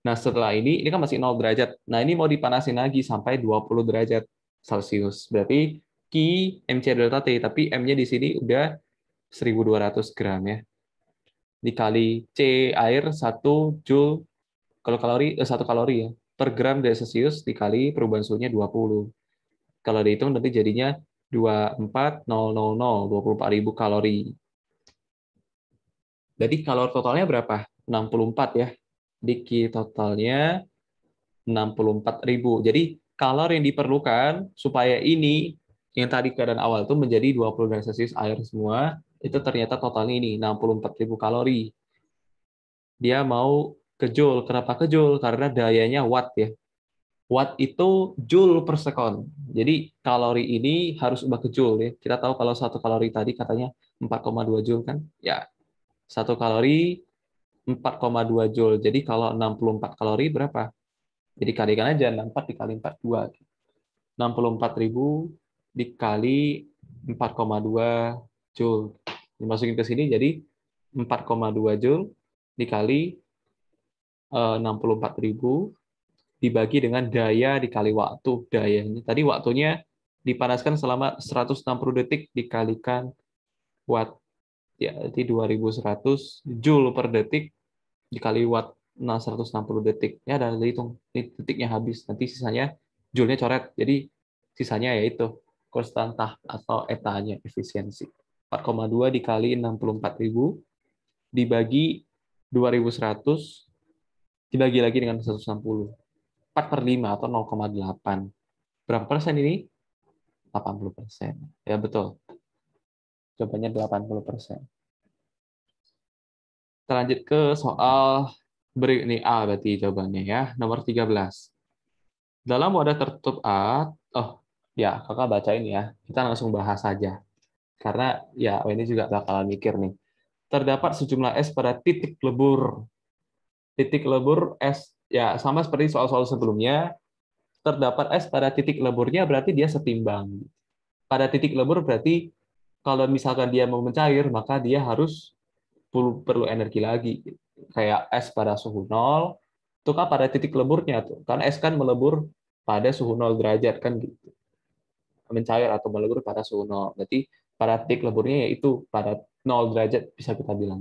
Nah, setelah ini, ini kan masih 0 derajat. Nah, ini mau dipanasin lagi sampai 20 derajat Celcius. Berarti Q MC delta T, tapi M-nya di sini udah 1200 gram ya. Dikali C air 1 joule kalau kalori eh, 1 kalori ya per gram Celsius dikali perubahan suhunya 20. Kalau dihitung nanti jadinya 24000 24.000 kalori. Jadi kalori totalnya berapa? 64 ya. Diki totalnya 64.000. Jadi kalori yang diperlukan supaya ini yang tadi keadaan awal itu menjadi 20 derajat air semua itu ternyata totalnya ini 64.000 kalori. Dia mau ke joule. Kenapa ke joule? Karena dayanya watt ya. Watt itu joule per sekon. Jadi kalori ini harus ubah ke joule ya. Kita tahu kalau satu kalori tadi katanya 4,2 joule kan? Ya, satu kalori 4,2 joule. Jadi kalau 64 kalori berapa? Jadi kalikan aja 64 dikali 42. 64.000 dikali 4,2 joule dimasukin ke sini jadi 4,2 Joule dikali 64.000 eh, dibagi dengan daya dikali waktu dayanya. Tadi waktunya dipanaskan selama 160 detik dikalikan watt ya jadi 2100 joule per detik dikali watt nah 160 detik ya dan dihitung ini detiknya habis nanti sisanya joule-nya coret jadi sisanya yaitu konstanta atau etanya efisiensi 4,2 dikali 64.000 dibagi 2.100 dibagi lagi dengan 160. 4 per 5 atau 0,8. Berapa persen ini? 80 persen. Ya betul. Jawabannya 80 persen. Kita lanjut ke soal beri ini A berarti jawabannya ya. Nomor 13. Dalam wadah tertutup A, oh ya kakak bacain ya. Kita langsung bahas saja. Karena ya oh, ini juga bakalan mikir nih. Terdapat sejumlah es pada titik lebur. Titik lebur es ya sama seperti soal-soal sebelumnya. Terdapat es pada titik leburnya berarti dia setimbang. Pada titik lebur berarti kalau misalkan dia mau mencair maka dia harus perlu, perlu energi lagi. Kayak es pada suhu nol, itu kan pada titik leburnya tuh. Karena es kan melebur pada suhu nol derajat kan gitu. Mencair atau melebur pada suhu nol Berarti pada titik leburnya yaitu pada 0 derajat bisa kita bilang.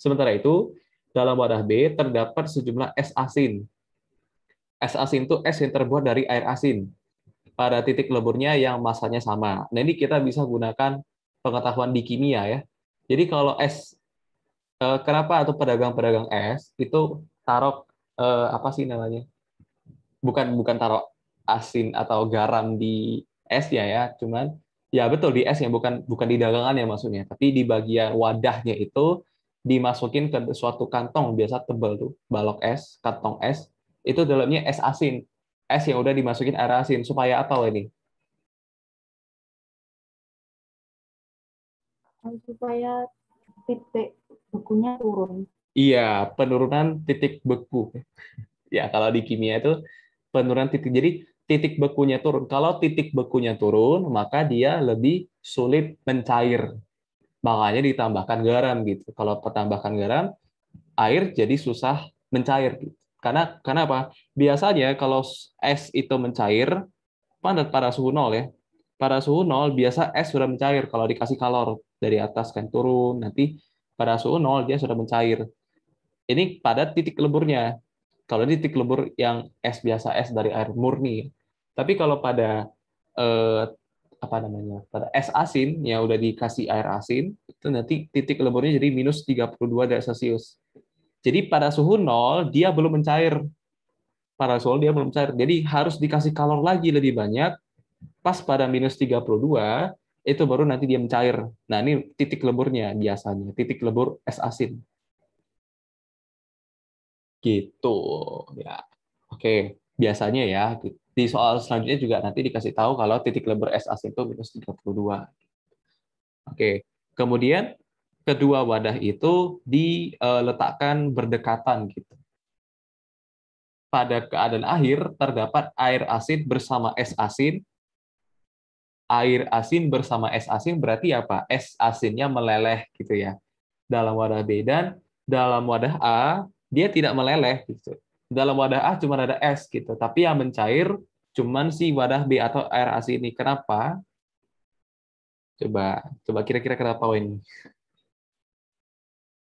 Sementara itu, dalam wadah B terdapat sejumlah es asin. Es asin itu es yang terbuat dari air asin pada titik leburnya yang masanya sama. Nah, ini kita bisa gunakan pengetahuan di kimia ya. Jadi kalau es eh, kenapa atau pedagang-pedagang es itu taruh eh, apa sih namanya? Bukan bukan taruh asin atau garam di es ya ya, cuman ya betul di es ya bukan bukan di dagangan ya maksudnya tapi di bagian wadahnya itu dimasukin ke suatu kantong biasa tebal tuh balok es kantong es itu dalamnya es asin es yang udah dimasukin air asin supaya apa ini supaya titik bekunya turun iya penurunan titik beku <laughs> ya kalau di kimia itu penurunan titik jadi titik bekunya turun. Kalau titik bekunya turun, maka dia lebih sulit mencair. Makanya ditambahkan garam gitu. Kalau ditambahkan garam, air jadi susah mencair gitu. Karena karena apa? Biasanya kalau es itu mencair pada pada suhu nol ya. Pada suhu nol biasa es sudah mencair kalau dikasih kalor dari atas kan turun nanti pada suhu nol dia sudah mencair. Ini pada titik leburnya. Kalau titik lebur yang es biasa es dari air murni, tapi kalau pada eh, apa namanya pada es asin ya udah dikasih air asin itu nanti titik lemburnya jadi minus 32 derajat celcius jadi pada suhu nol dia belum mencair pada suhu dia belum mencair jadi harus dikasih kalor lagi lebih banyak pas pada minus 32 itu baru nanti dia mencair nah ini titik lemburnya biasanya titik lembur es asin gitu ya oke biasanya ya gitu di soal selanjutnya juga nanti dikasih tahu kalau titik lebar S itu minus 32. Oke, kemudian kedua wadah itu diletakkan berdekatan gitu. Pada keadaan akhir terdapat air asin bersama es asin. Air asin bersama es asin berarti apa? Es asinnya meleleh gitu ya. Dalam wadah B dan dalam wadah A dia tidak meleleh gitu dalam wadah A cuma ada S gitu, tapi yang mencair cuman si wadah B atau air AC ini. Kenapa? Coba coba kira-kira kenapa ini?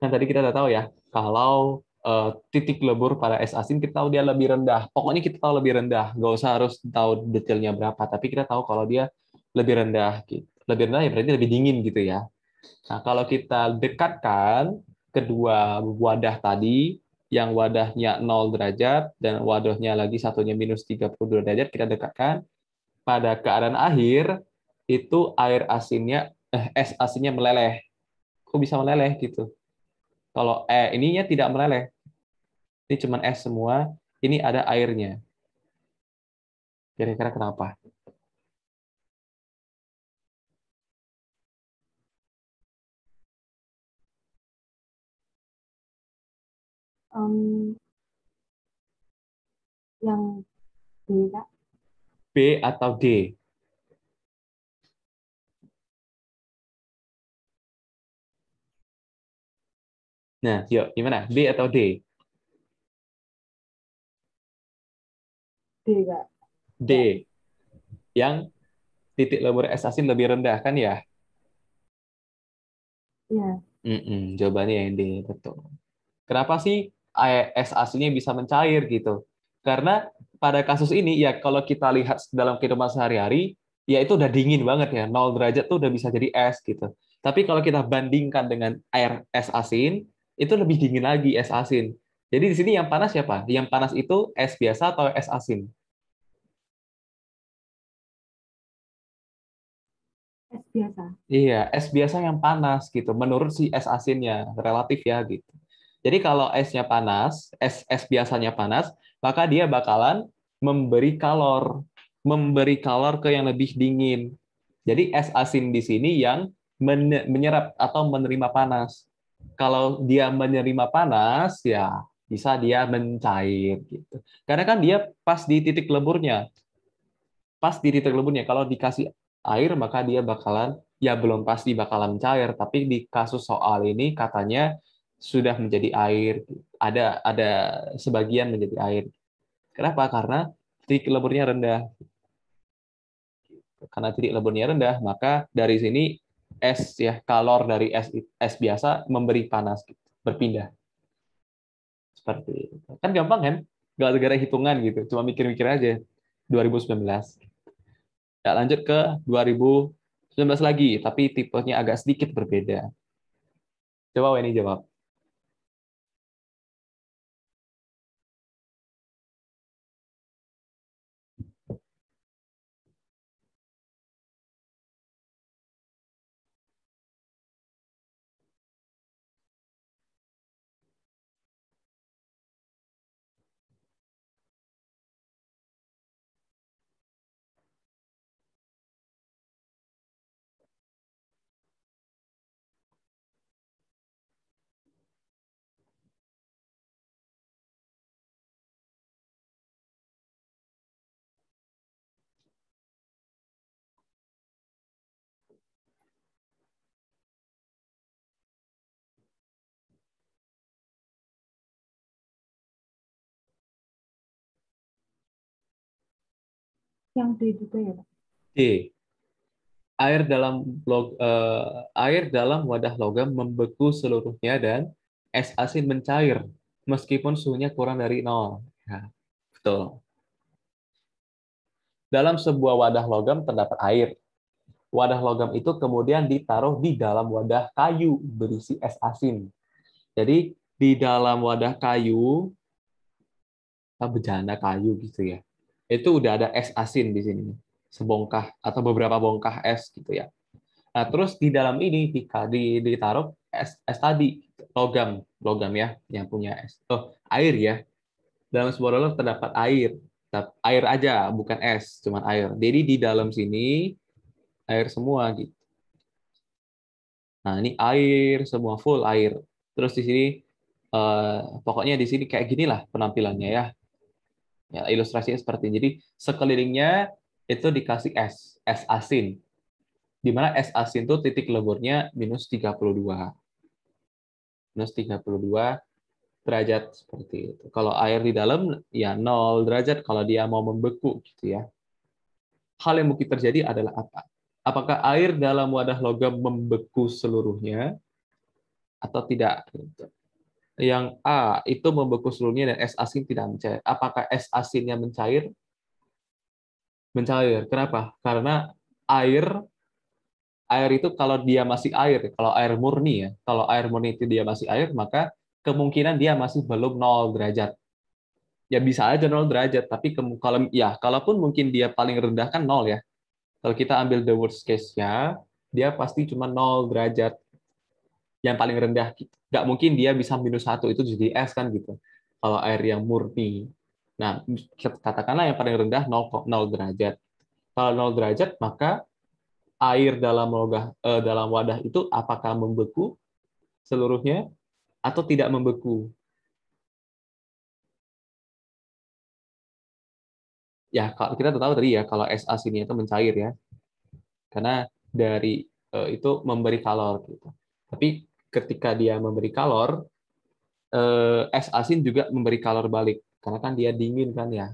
Kan tadi kita udah tahu ya, kalau uh, titik lebur pada es asin kita tahu dia lebih rendah. Pokoknya kita tahu lebih rendah, nggak usah harus tahu detailnya berapa, tapi kita tahu kalau dia lebih rendah gitu. Lebih rendah ya berarti lebih dingin gitu ya. Nah, kalau kita dekatkan kedua wadah tadi yang wadahnya 0 derajat dan wadahnya lagi satunya minus 32 derajat kita dekatkan. Pada keadaan akhir, itu air asinnya, eh, es asinnya meleleh. Kok bisa meleleh gitu? Kalau eh, ininya tidak meleleh. Ini cuma es semua, ini ada airnya. Kira-kira kenapa? um, yang B Kak. B atau D? Nah, yuk, gimana? B atau D? D, Kak. D. Yang titik lebur S asin lebih rendah, kan ya? Iya. Mm -mm, jawabannya yang D, betul. Kenapa sih es aslinya bisa mencair gitu. Karena pada kasus ini ya kalau kita lihat dalam kehidupan sehari-hari ya itu udah dingin banget ya 0 derajat tuh udah bisa jadi es gitu. Tapi kalau kita bandingkan dengan air es asin itu lebih dingin lagi es asin. Jadi di sini yang panas siapa? Yang panas itu es biasa atau es asin? Es biasa. Iya, es biasa yang panas gitu. Menurut si es asinnya relatif ya gitu. Jadi kalau esnya panas, es es biasanya panas, maka dia bakalan memberi kalor, memberi kalor ke yang lebih dingin. Jadi es asin di sini yang menyerap atau menerima panas. Kalau dia menerima panas, ya bisa dia mencair gitu. Karena kan dia pas di titik leburnya. Pas di titik leburnya kalau dikasih air maka dia bakalan ya belum pasti bakalan cair, tapi di kasus soal ini katanya sudah menjadi air. Ada ada sebagian menjadi air. Kenapa? Karena titik leburnya rendah. Karena titik leburnya rendah, maka dari sini es ya kalor dari es es biasa memberi panas berpindah. Seperti itu. Kan gampang kan? Gak gara hitungan gitu. Cuma mikir-mikir aja. 2019. Ya, lanjut ke 2019 lagi, tapi tipenya agak sedikit berbeda. Coba ini jawab. yang D juga ya Pak? D. Air dalam log, uh, air dalam wadah logam membeku seluruhnya dan es asin mencair meskipun suhunya kurang dari nol. Ya, betul. Dalam sebuah wadah logam terdapat air. Wadah logam itu kemudian ditaruh di dalam wadah kayu berisi es asin. Jadi di dalam wadah kayu, bejana kayu gitu ya itu udah ada es asin di sini sebongkah atau beberapa bongkah es gitu ya nah terus di dalam ini jika di ditaruh es es tadi logam logam ya yang punya es oh air ya dalam sebuah logam terdapat air air aja bukan es cuma air jadi di dalam sini air semua gitu nah ini air semua full air terus di sini eh, pokoknya di sini kayak ginilah penampilannya ya Ya, ilustrasinya seperti ini. Jadi sekelilingnya itu dikasih S, S asin. Di mana S asin itu titik leburnya minus 32. Minus 32 derajat seperti itu. Kalau air di dalam, ya 0 derajat kalau dia mau membeku. gitu ya. Hal yang mungkin terjadi adalah apa? Apakah air dalam wadah logam membeku seluruhnya atau tidak? Gitu yang A itu membeku seluruhnya dan es asin tidak mencair. Apakah es asinnya mencair? Mencair. Kenapa? Karena air air itu kalau dia masih air, kalau air murni ya, kalau air murni itu dia masih air, maka kemungkinan dia masih belum nol derajat. Ya bisa aja 0 derajat, tapi kalau ya kalaupun mungkin dia paling rendah kan nol ya. Kalau kita ambil the worst case-nya, dia pasti cuma nol derajat yang paling rendah nggak mungkin dia bisa minus satu itu jadi es kan gitu kalau air yang murni nah katakanlah yang paling rendah 0, derajat kalau 0 derajat maka air dalam logah, eh, dalam wadah itu apakah membeku seluruhnya atau tidak membeku ya kalau kita tahu tadi ya kalau es asinnya itu mencair ya karena dari eh, itu memberi kalor gitu tapi ketika dia memberi kalor, eh, es asin juga memberi kalor balik karena kan dia dingin kan ya,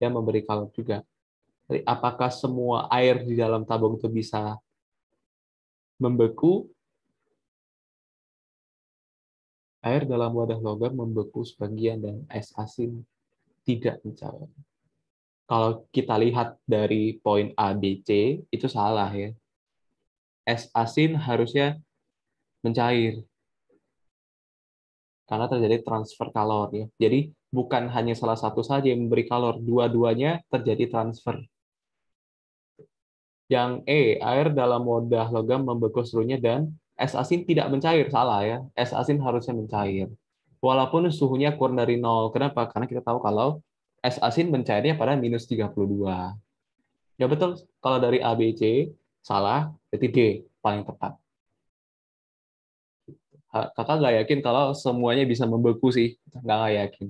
dia memberi kalor juga. Jadi apakah semua air di dalam tabung itu bisa membeku? Air dalam wadah logam membeku sebagian dan es asin tidak mencapai. Kalau kita lihat dari poin A, B, C, itu salah ya. Es asin harusnya mencair karena terjadi transfer kalor ya. Jadi bukan hanya salah satu saja yang memberi kalor, dua-duanya terjadi transfer. Yang E, air dalam wadah logam membeku suhunya dan es asin tidak mencair, salah ya. Es asin harusnya mencair. Walaupun suhunya kurang dari nol. Kenapa? Karena kita tahu kalau es asin mencairnya pada minus 32. Ya betul, kalau dari ABC, salah, berarti D paling tepat kakak nggak yakin kalau semuanya bisa membeku sih nggak yakin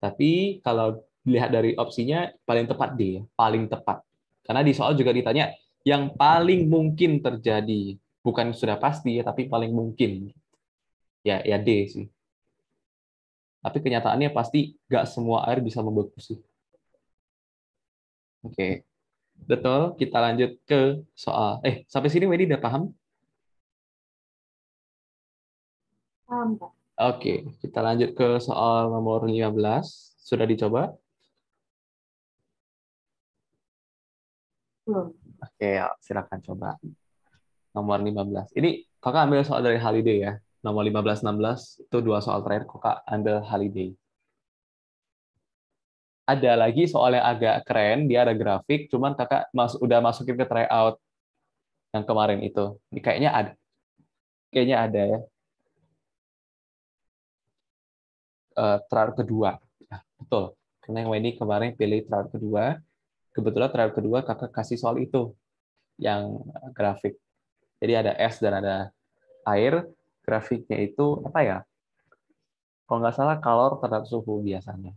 tapi kalau dilihat dari opsinya paling tepat D ya paling tepat karena di soal juga ditanya yang paling mungkin terjadi bukan sudah pasti tapi paling mungkin ya ya D sih tapi kenyataannya pasti nggak semua air bisa membeku sih oke okay. betul kita lanjut ke soal eh sampai sini Wendy udah paham Oke, okay, kita lanjut ke soal nomor 15. Sudah dicoba? Belum. Oke, okay, ya, silakan coba. Nomor 15. Ini kakak ambil soal dari Holiday ya. Nomor 15, 16 itu dua soal terakhir kakak ambil Holiday. Ada lagi soal yang agak keren, dia ada grafik, cuman kakak mas udah masukin ke tryout yang kemarin itu. Ini kayaknya ada. Kayaknya ada ya. Eh, trial kedua. Ya, betul. Karena yang Wendy kemarin pilih trial kedua, kebetulan trial kedua kakak kasih soal itu yang eh, grafik. Jadi ada es dan ada air. Grafiknya itu apa ya? Kalau nggak salah kalor terhadap suhu biasanya.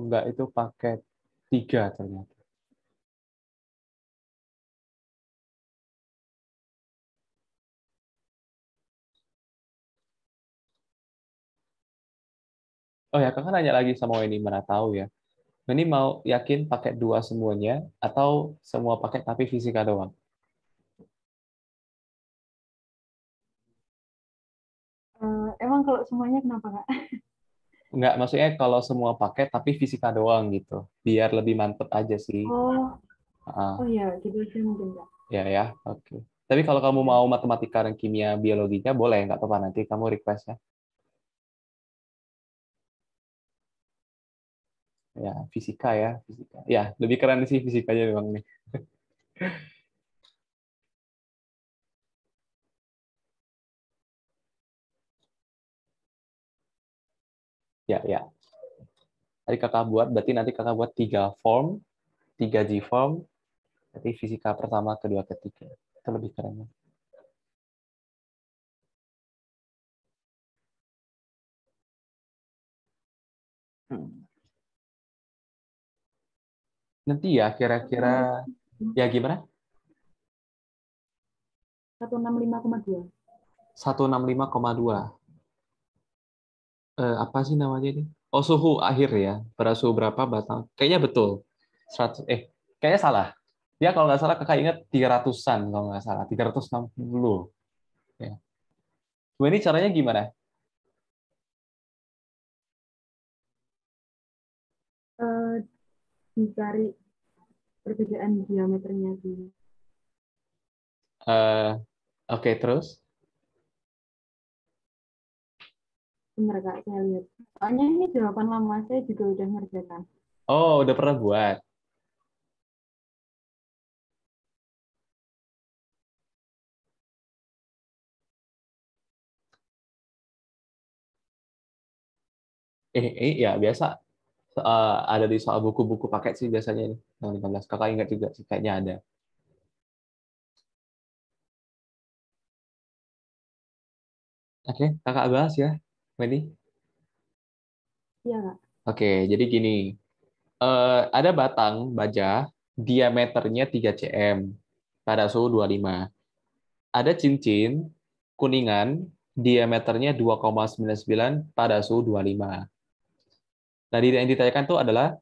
enggak itu pakai tiga ternyata. Oh ya, kakak nanya lagi sama ini mana tahu ya. Ini mau yakin paket dua semuanya atau semua paket tapi fisika doang? Uh, emang kalau semuanya kenapa kak? Nggak, maksudnya kalau semua pakai tapi fisika doang gitu. Biar lebih mantep aja sih. Oh. Uh. Oh ya, gitu sih mungkin ya Ya ya, oke. Okay. Tapi kalau kamu mau matematika dan kimia biologinya boleh, nggak apa-apa nanti kamu request ya. Ya, fisika ya, fisika. Ya, lebih keren sih fisikanya memang nih. <laughs> Ya, ya. Tadi kakak buat, berarti nanti kakak buat tiga form, tiga G form, berarti fisika pertama, kedua, ketiga. Itu lebih keren. Hmm. Nanti ya kira-kira, ya gimana? 165,2. 165,2 uh, apa sih namanya ini? Oh suhu akhir ya, pada suhu berapa batang? Kayaknya betul. 100 eh kayaknya salah. Ya kalau nggak salah kakak ingat 300-an kalau nggak salah, 360. Ya. ini caranya gimana? Uh, eh, dicari perbedaan diameternya dulu. Uh, Oke, okay, terus? bener kak saya lihat. Soalnya ini jawaban lama saya juga udah ngerjakan. Oh, udah pernah buat. Eh, eh ya biasa uh, ada di soal buku-buku paket sih biasanya ini yang 15 kakak ingat juga sih kayaknya ada. Oke, kakak bahas ya. Medi? Iya, Kak. Oke, jadi gini. Uh, ada batang baja, diameternya 3 cm pada suhu 25. Ada cincin kuningan, diameternya 2,99 pada suhu 25. Nah, yang ditanyakan itu adalah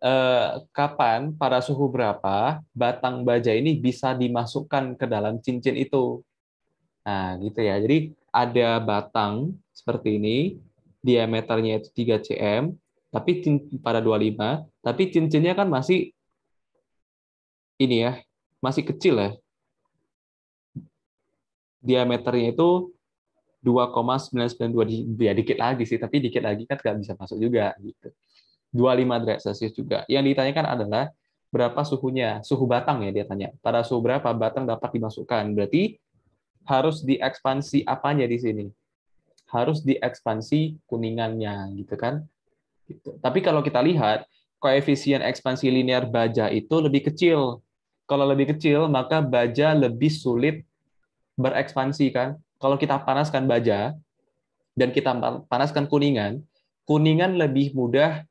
eh, kapan pada suhu berapa batang baja ini bisa dimasukkan ke dalam cincin itu. Nah, gitu ya. Jadi ada batang seperti ini, diameternya itu 3 cm, tapi pada 25, tapi cincinnya kan masih ini ya, masih kecil ya. Diameternya itu 2,992 ya dikit lagi sih, tapi dikit lagi kan nggak bisa masuk juga gitu. 25 derajat Celcius juga. Yang ditanyakan adalah berapa suhunya, suhu batang ya dia tanya. Pada suhu berapa batang dapat dimasukkan? Berarti harus diekspansi apanya di sini? Harus diekspansi kuningannya, gitu kan? Gitu. Tapi kalau kita lihat, koefisien ekspansi linear baja itu lebih kecil. Kalau lebih kecil, maka baja lebih sulit berekspansi, kan? Kalau kita panaskan baja, dan kita panaskan kuningan, kuningan lebih mudah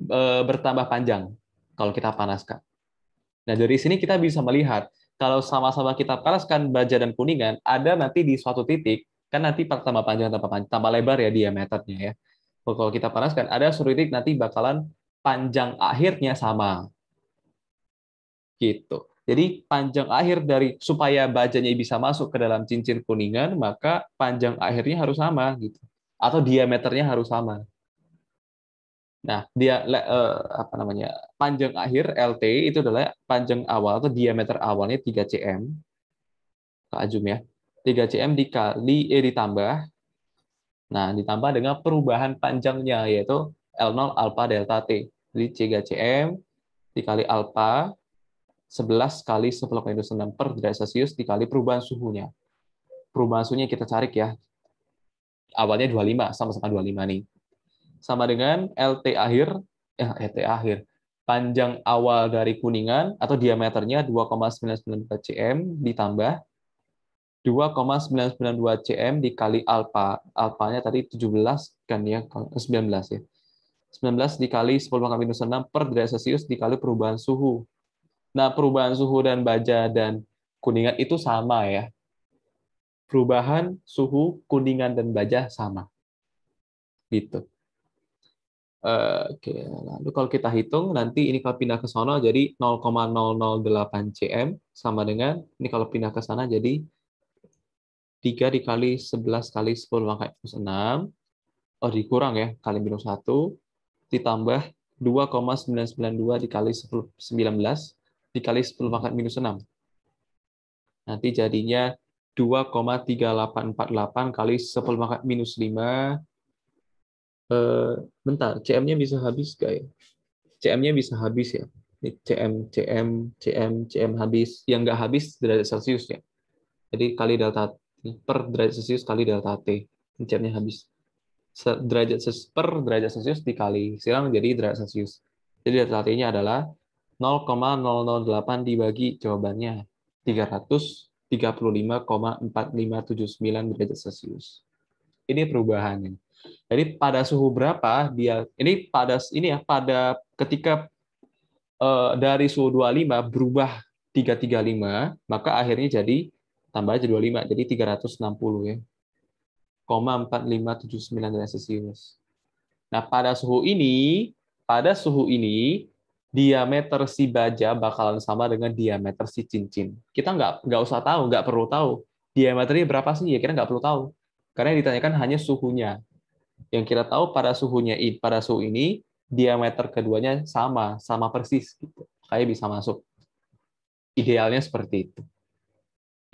e, bertambah panjang kalau kita panaskan. Nah, dari sini kita bisa melihat kalau sama-sama kita paraskan baja dan kuningan, ada nanti di suatu titik, kan nanti tambah panjang, tambah, panjang, tambah lebar ya diameternya ya. Kalau kita panaskan, ada suatu titik nanti bakalan panjang akhirnya sama. Gitu. Jadi panjang akhir dari supaya bajanya bisa masuk ke dalam cincin kuningan, maka panjang akhirnya harus sama gitu. Atau diameternya harus sama. Nah, dia uh, apa namanya? panjang akhir LT itu adalah panjang awal atau diameter awalnya 3 cm. Kak Ajum ya. 3 cm dikali eh ditambah nah ditambah dengan perubahan panjangnya yaitu L0 alpha delta T. Jadi 3 cm dikali alpha 11 kali 10 ke 6 per derajat Celsius dikali perubahan suhunya. Perubahan suhunya kita cari ya. Awalnya 25 sama-sama 25 nih sama dengan LT akhir, eh, LT akhir, panjang awal dari kuningan atau diameternya 2,992 cm ditambah 2,992 cm dikali alfa. Alfanya tadi 17 kan ya, 19 ya. 19 dikali 10 pangkat minus 6 per derajat Celcius dikali perubahan suhu. Nah, perubahan suhu dan baja dan kuningan itu sama ya. Perubahan suhu kuningan dan baja sama. Gitu. Oke, lalu kalau kita hitung nanti ini kalau pindah ke sana jadi 0,008 cm sama dengan ini kalau pindah ke sana jadi 3 dikali 11 kali 10 pangkat minus 6. Oh, dikurang ya, kali minus 1 ditambah 2,992 dikali 10, 19 dikali 10 pangkat minus 6. Nanti jadinya 2,3848 kali 10 pangkat minus 5 eh, bentar, CM-nya bisa habis gak ya? CM-nya bisa habis ya? Ini CM, CM, CM, CM habis. Yang nggak habis derajat Celcius ya. Jadi kali delta per derajat Celcius kali delta T. CM-nya habis. Derajat per derajat Celcius dikali silang jadi derajat Celcius. Jadi delta T-nya adalah 0,008 dibagi jawabannya 335,4579 derajat Celcius. Ini perubahannya. Jadi pada suhu berapa dia ini pada ini ya pada ketika uh, dari suhu 25 berubah 335, maka akhirnya jadi tambah aja 25 jadi 360 ya. sembilan derajat Celsius. Nah, pada suhu ini, pada suhu ini diameter si baja bakalan sama dengan diameter si cincin. Kita nggak nggak usah tahu, nggak perlu tahu diameternya berapa sih ya kita nggak perlu tahu karena yang ditanyakan hanya suhunya yang kita tahu pada suhunya pada suhu ini diameter keduanya sama, sama persis gitu. Kayak bisa masuk. Idealnya seperti itu.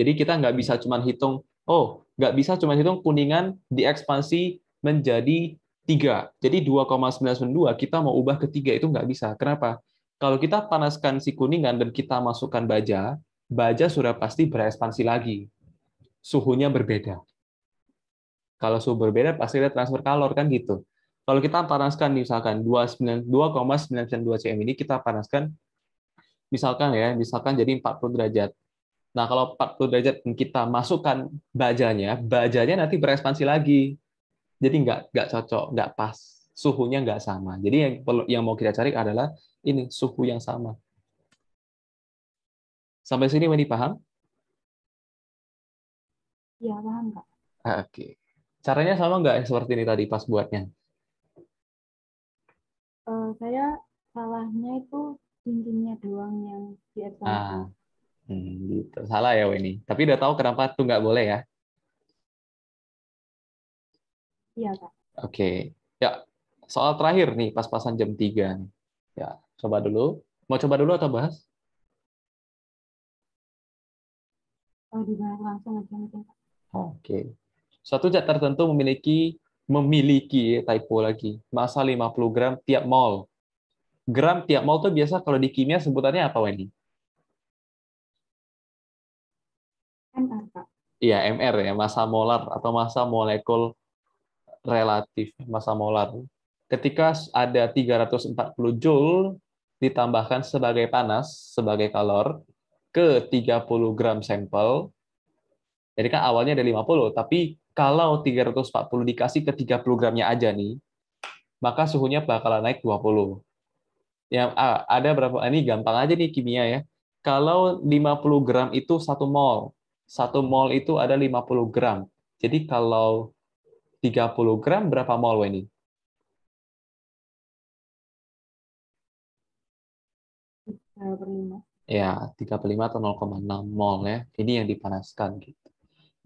Jadi kita nggak bisa cuma hitung, oh, nggak bisa cuma hitung kuningan diekspansi menjadi tiga. Jadi 2,92 kita mau ubah ke tiga itu nggak bisa. Kenapa? Kalau kita panaskan si kuningan dan kita masukkan baja, baja sudah pasti berekspansi lagi. Suhunya berbeda. Kalau suhu berbeda pasti ada transfer kalor kan gitu. Kalau kita panaskan misalkan 2,92 cm ini kita panaskan misalkan ya, misalkan jadi 40 derajat. Nah, kalau 40 derajat kita masukkan bajanya, bajanya nanti berekspansi lagi. Jadi nggak nggak cocok, nggak pas. Suhunya nggak sama. Jadi yang perlu yang mau kita cari adalah ini suhu yang sama. Sampai sini Wendy paham? Iya, paham, Kak. Ah, oke. Okay. Caranya sama nggak seperti ini tadi pas buatnya? Uh, saya salahnya itu dindingnya doang yang di atas. Ah. Hmm, gitu. Salah ya Weni. Tapi udah tahu kenapa tuh nggak boleh ya? Iya, Kak. Oke. Okay. Ya, soal terakhir nih pas-pasan jam 3 nih. Ya, coba dulu. Mau coba dulu atau bahas? Oh, dibahas langsung aja Oke. Okay. Suatu zat tertentu memiliki memiliki typo lagi massa 50 gram tiap mol. Gram tiap mol itu biasa kalau di kimia sebutannya apa Wendy? Iya MR ya massa molar atau massa molekul relatif massa molar. Ketika ada 340 joule ditambahkan sebagai panas sebagai kalor ke 30 gram sampel jadi kan awalnya ada 50, tapi kalau 340 dikasih ke 30 gramnya aja nih, maka suhunya bakalan naik 20. Yang ada berapa? Ini gampang aja nih kimia ya. Kalau 50 gram itu 1 mol. 1 mol itu ada 50 gram. Jadi kalau 30 gram berapa mol ini? 3 Ya, 35 atau 0,6 mol ya. Ini yang dipanaskan gitu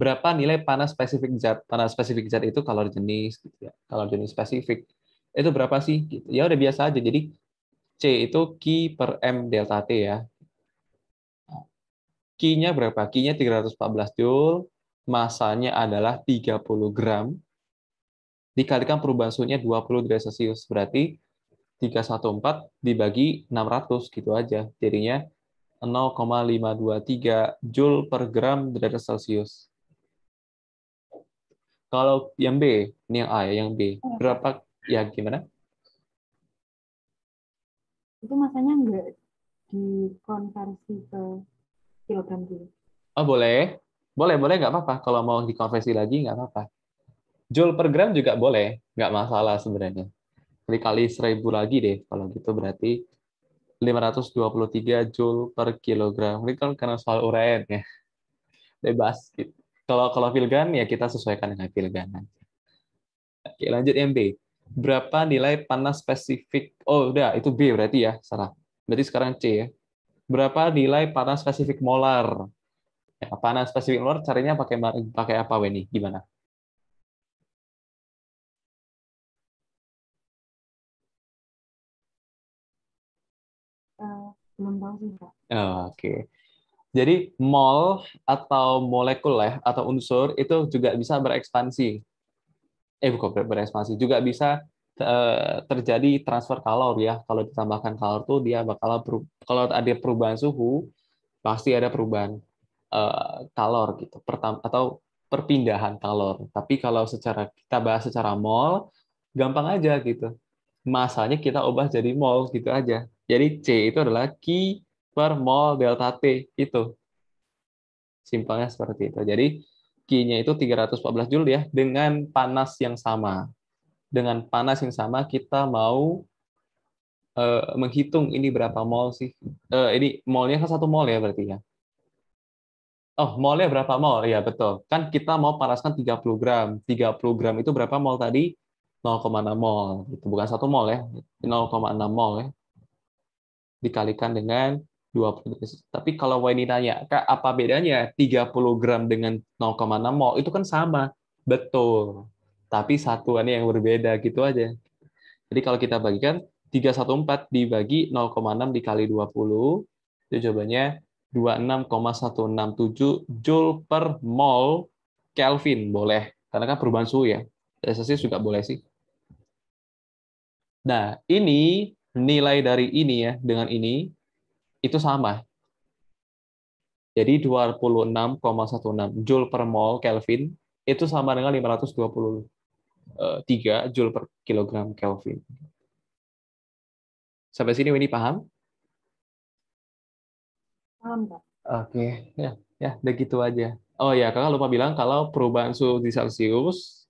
berapa nilai panas spesifik zat. Panas spesifik zat itu kalor jenis gitu ya. Kalor jenis spesifik. Itu berapa sih? Gitu. Ya udah biasa aja. Jadi C itu Q per M delta T ya. Q-nya berapa? Q-nya 314 Joule, masanya adalah 30 gram, dikalikan perubahan suhunya 20 derajat Celcius, berarti 314 dibagi 600, gitu aja. Jadinya 0,523 Joule per gram derajat Celcius. Kalau yang B, ini yang A ya, yang B. Hmm. Berapa ya gimana? Itu masanya nggak dikonversi ke kilogram dulu. Oh, boleh. Boleh, boleh nggak apa-apa. Kalau mau dikonversi lagi nggak apa-apa. Joule per gram juga boleh, nggak masalah sebenarnya. Kali-kali seribu lagi deh, kalau gitu berarti 523 joule per kilogram. Ini kan karena soal uraian ya. Bebas gitu. Kalau kalau filgan ya kita sesuaikan dengan filgan Oke, lanjut B. Berapa nilai panas spesifik? Oh, udah, itu B berarti ya, salah. Berarti sekarang C ya. Berapa nilai panas spesifik molar? Ya, panas spesifik molar carinya pakai pakai apa Weni? Gimana? Eh, belum tahu sih Pak. Oke. Okay. Jadi mol atau molekul ya atau unsur itu juga bisa berekspansi. Eh bukan berekspansi, juga bisa eh, terjadi transfer kalor ya. Kalau ditambahkan kalor tuh dia bakal kalau ada perubahan suhu pasti ada perubahan eh, kalor gitu atau perpindahan kalor. Tapi kalau secara kita bahas secara mol gampang aja gitu. Masanya kita ubah jadi mol gitu aja. Jadi C itu adalah ki per mol delta T itu. Simpelnya seperti itu. Jadi Q-nya itu 314 Joule ya dengan panas yang sama. Dengan panas yang sama kita mau uh, menghitung ini berapa mol sih. Uh, ini molnya kan satu mol ya berarti ya. Oh, molnya berapa mol? Ya, betul. Kan kita mau panaskan 30 gram. 30 gram itu berapa mol tadi? 0,6 mol. Itu bukan satu mol ya. 0,6 mol ya. Dikalikan dengan 20 tapi kalau Wendy nanya kak apa bedanya 30 gram dengan 0,6 mol itu kan sama betul tapi satuannya yang berbeda gitu aja jadi kalau kita bagikan 314 dibagi 0,6 dikali 20 itu jawabannya 26,167 joule per mol Kelvin boleh karena kan perubahan suhu ya resesi juga boleh sih nah ini nilai dari ini ya dengan ini itu sama. Jadi 26,16 joule per mol Kelvin itu sama dengan 523 joule per kilogram Kelvin. Sampai sini ini paham? Paham, Pak. Oke, okay. ya, ya, udah gitu aja. Oh ya, kakak lupa bilang kalau perubahan suhu di Celsius,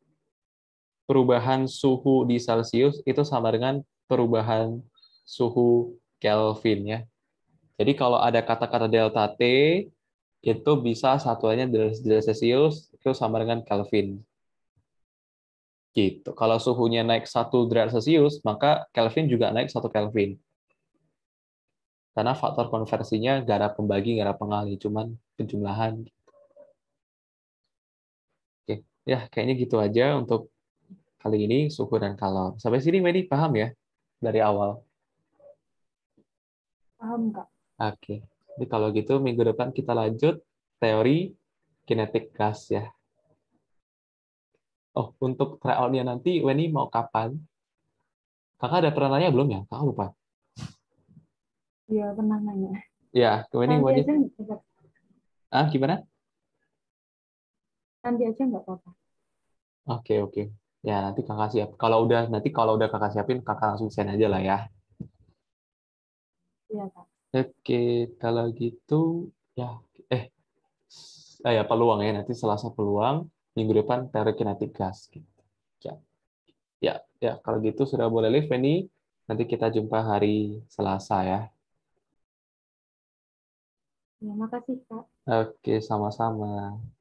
perubahan suhu di Celsius itu sama dengan perubahan suhu Kelvin ya. Jadi kalau ada kata-kata delta T, itu bisa satuannya derajat celsius itu sama dengan Kelvin. Gitu. Kalau suhunya naik satu derajat celsius maka Kelvin juga naik satu Kelvin. Karena faktor konversinya gak ada pembagi, gak ada pengali, cuman penjumlahan. Oke, ya kayaknya gitu aja untuk kali ini suhu dan kalor. Sampai sini Medi paham ya dari awal? Paham, Kak. Oke. Jadi kalau gitu minggu depan kita lanjut teori kinetik gas ya. Oh, untuk tryoutnya nanti Weni mau kapan? Kakak ada pernah nanya belum ya? Kakak lupa. Iya, pernah nanya. Ya, Weni Weni. Ah, gimana? Nanti aja nggak apa-apa. Oke, oke. Ya, nanti kakak siap. Kalau udah nanti kalau udah kakak siapin, kakak langsung send aja lah ya. Iya, Kak. Oke, kalau gitu ya eh eh ya peluang ya nanti Selasa peluang, minggu depan nanti gas gitu. Ya. Ya, ya kalau gitu sudah boleh live ini. Nanti kita jumpa hari Selasa ya. Ya, kasih, Kak. Oke, sama-sama.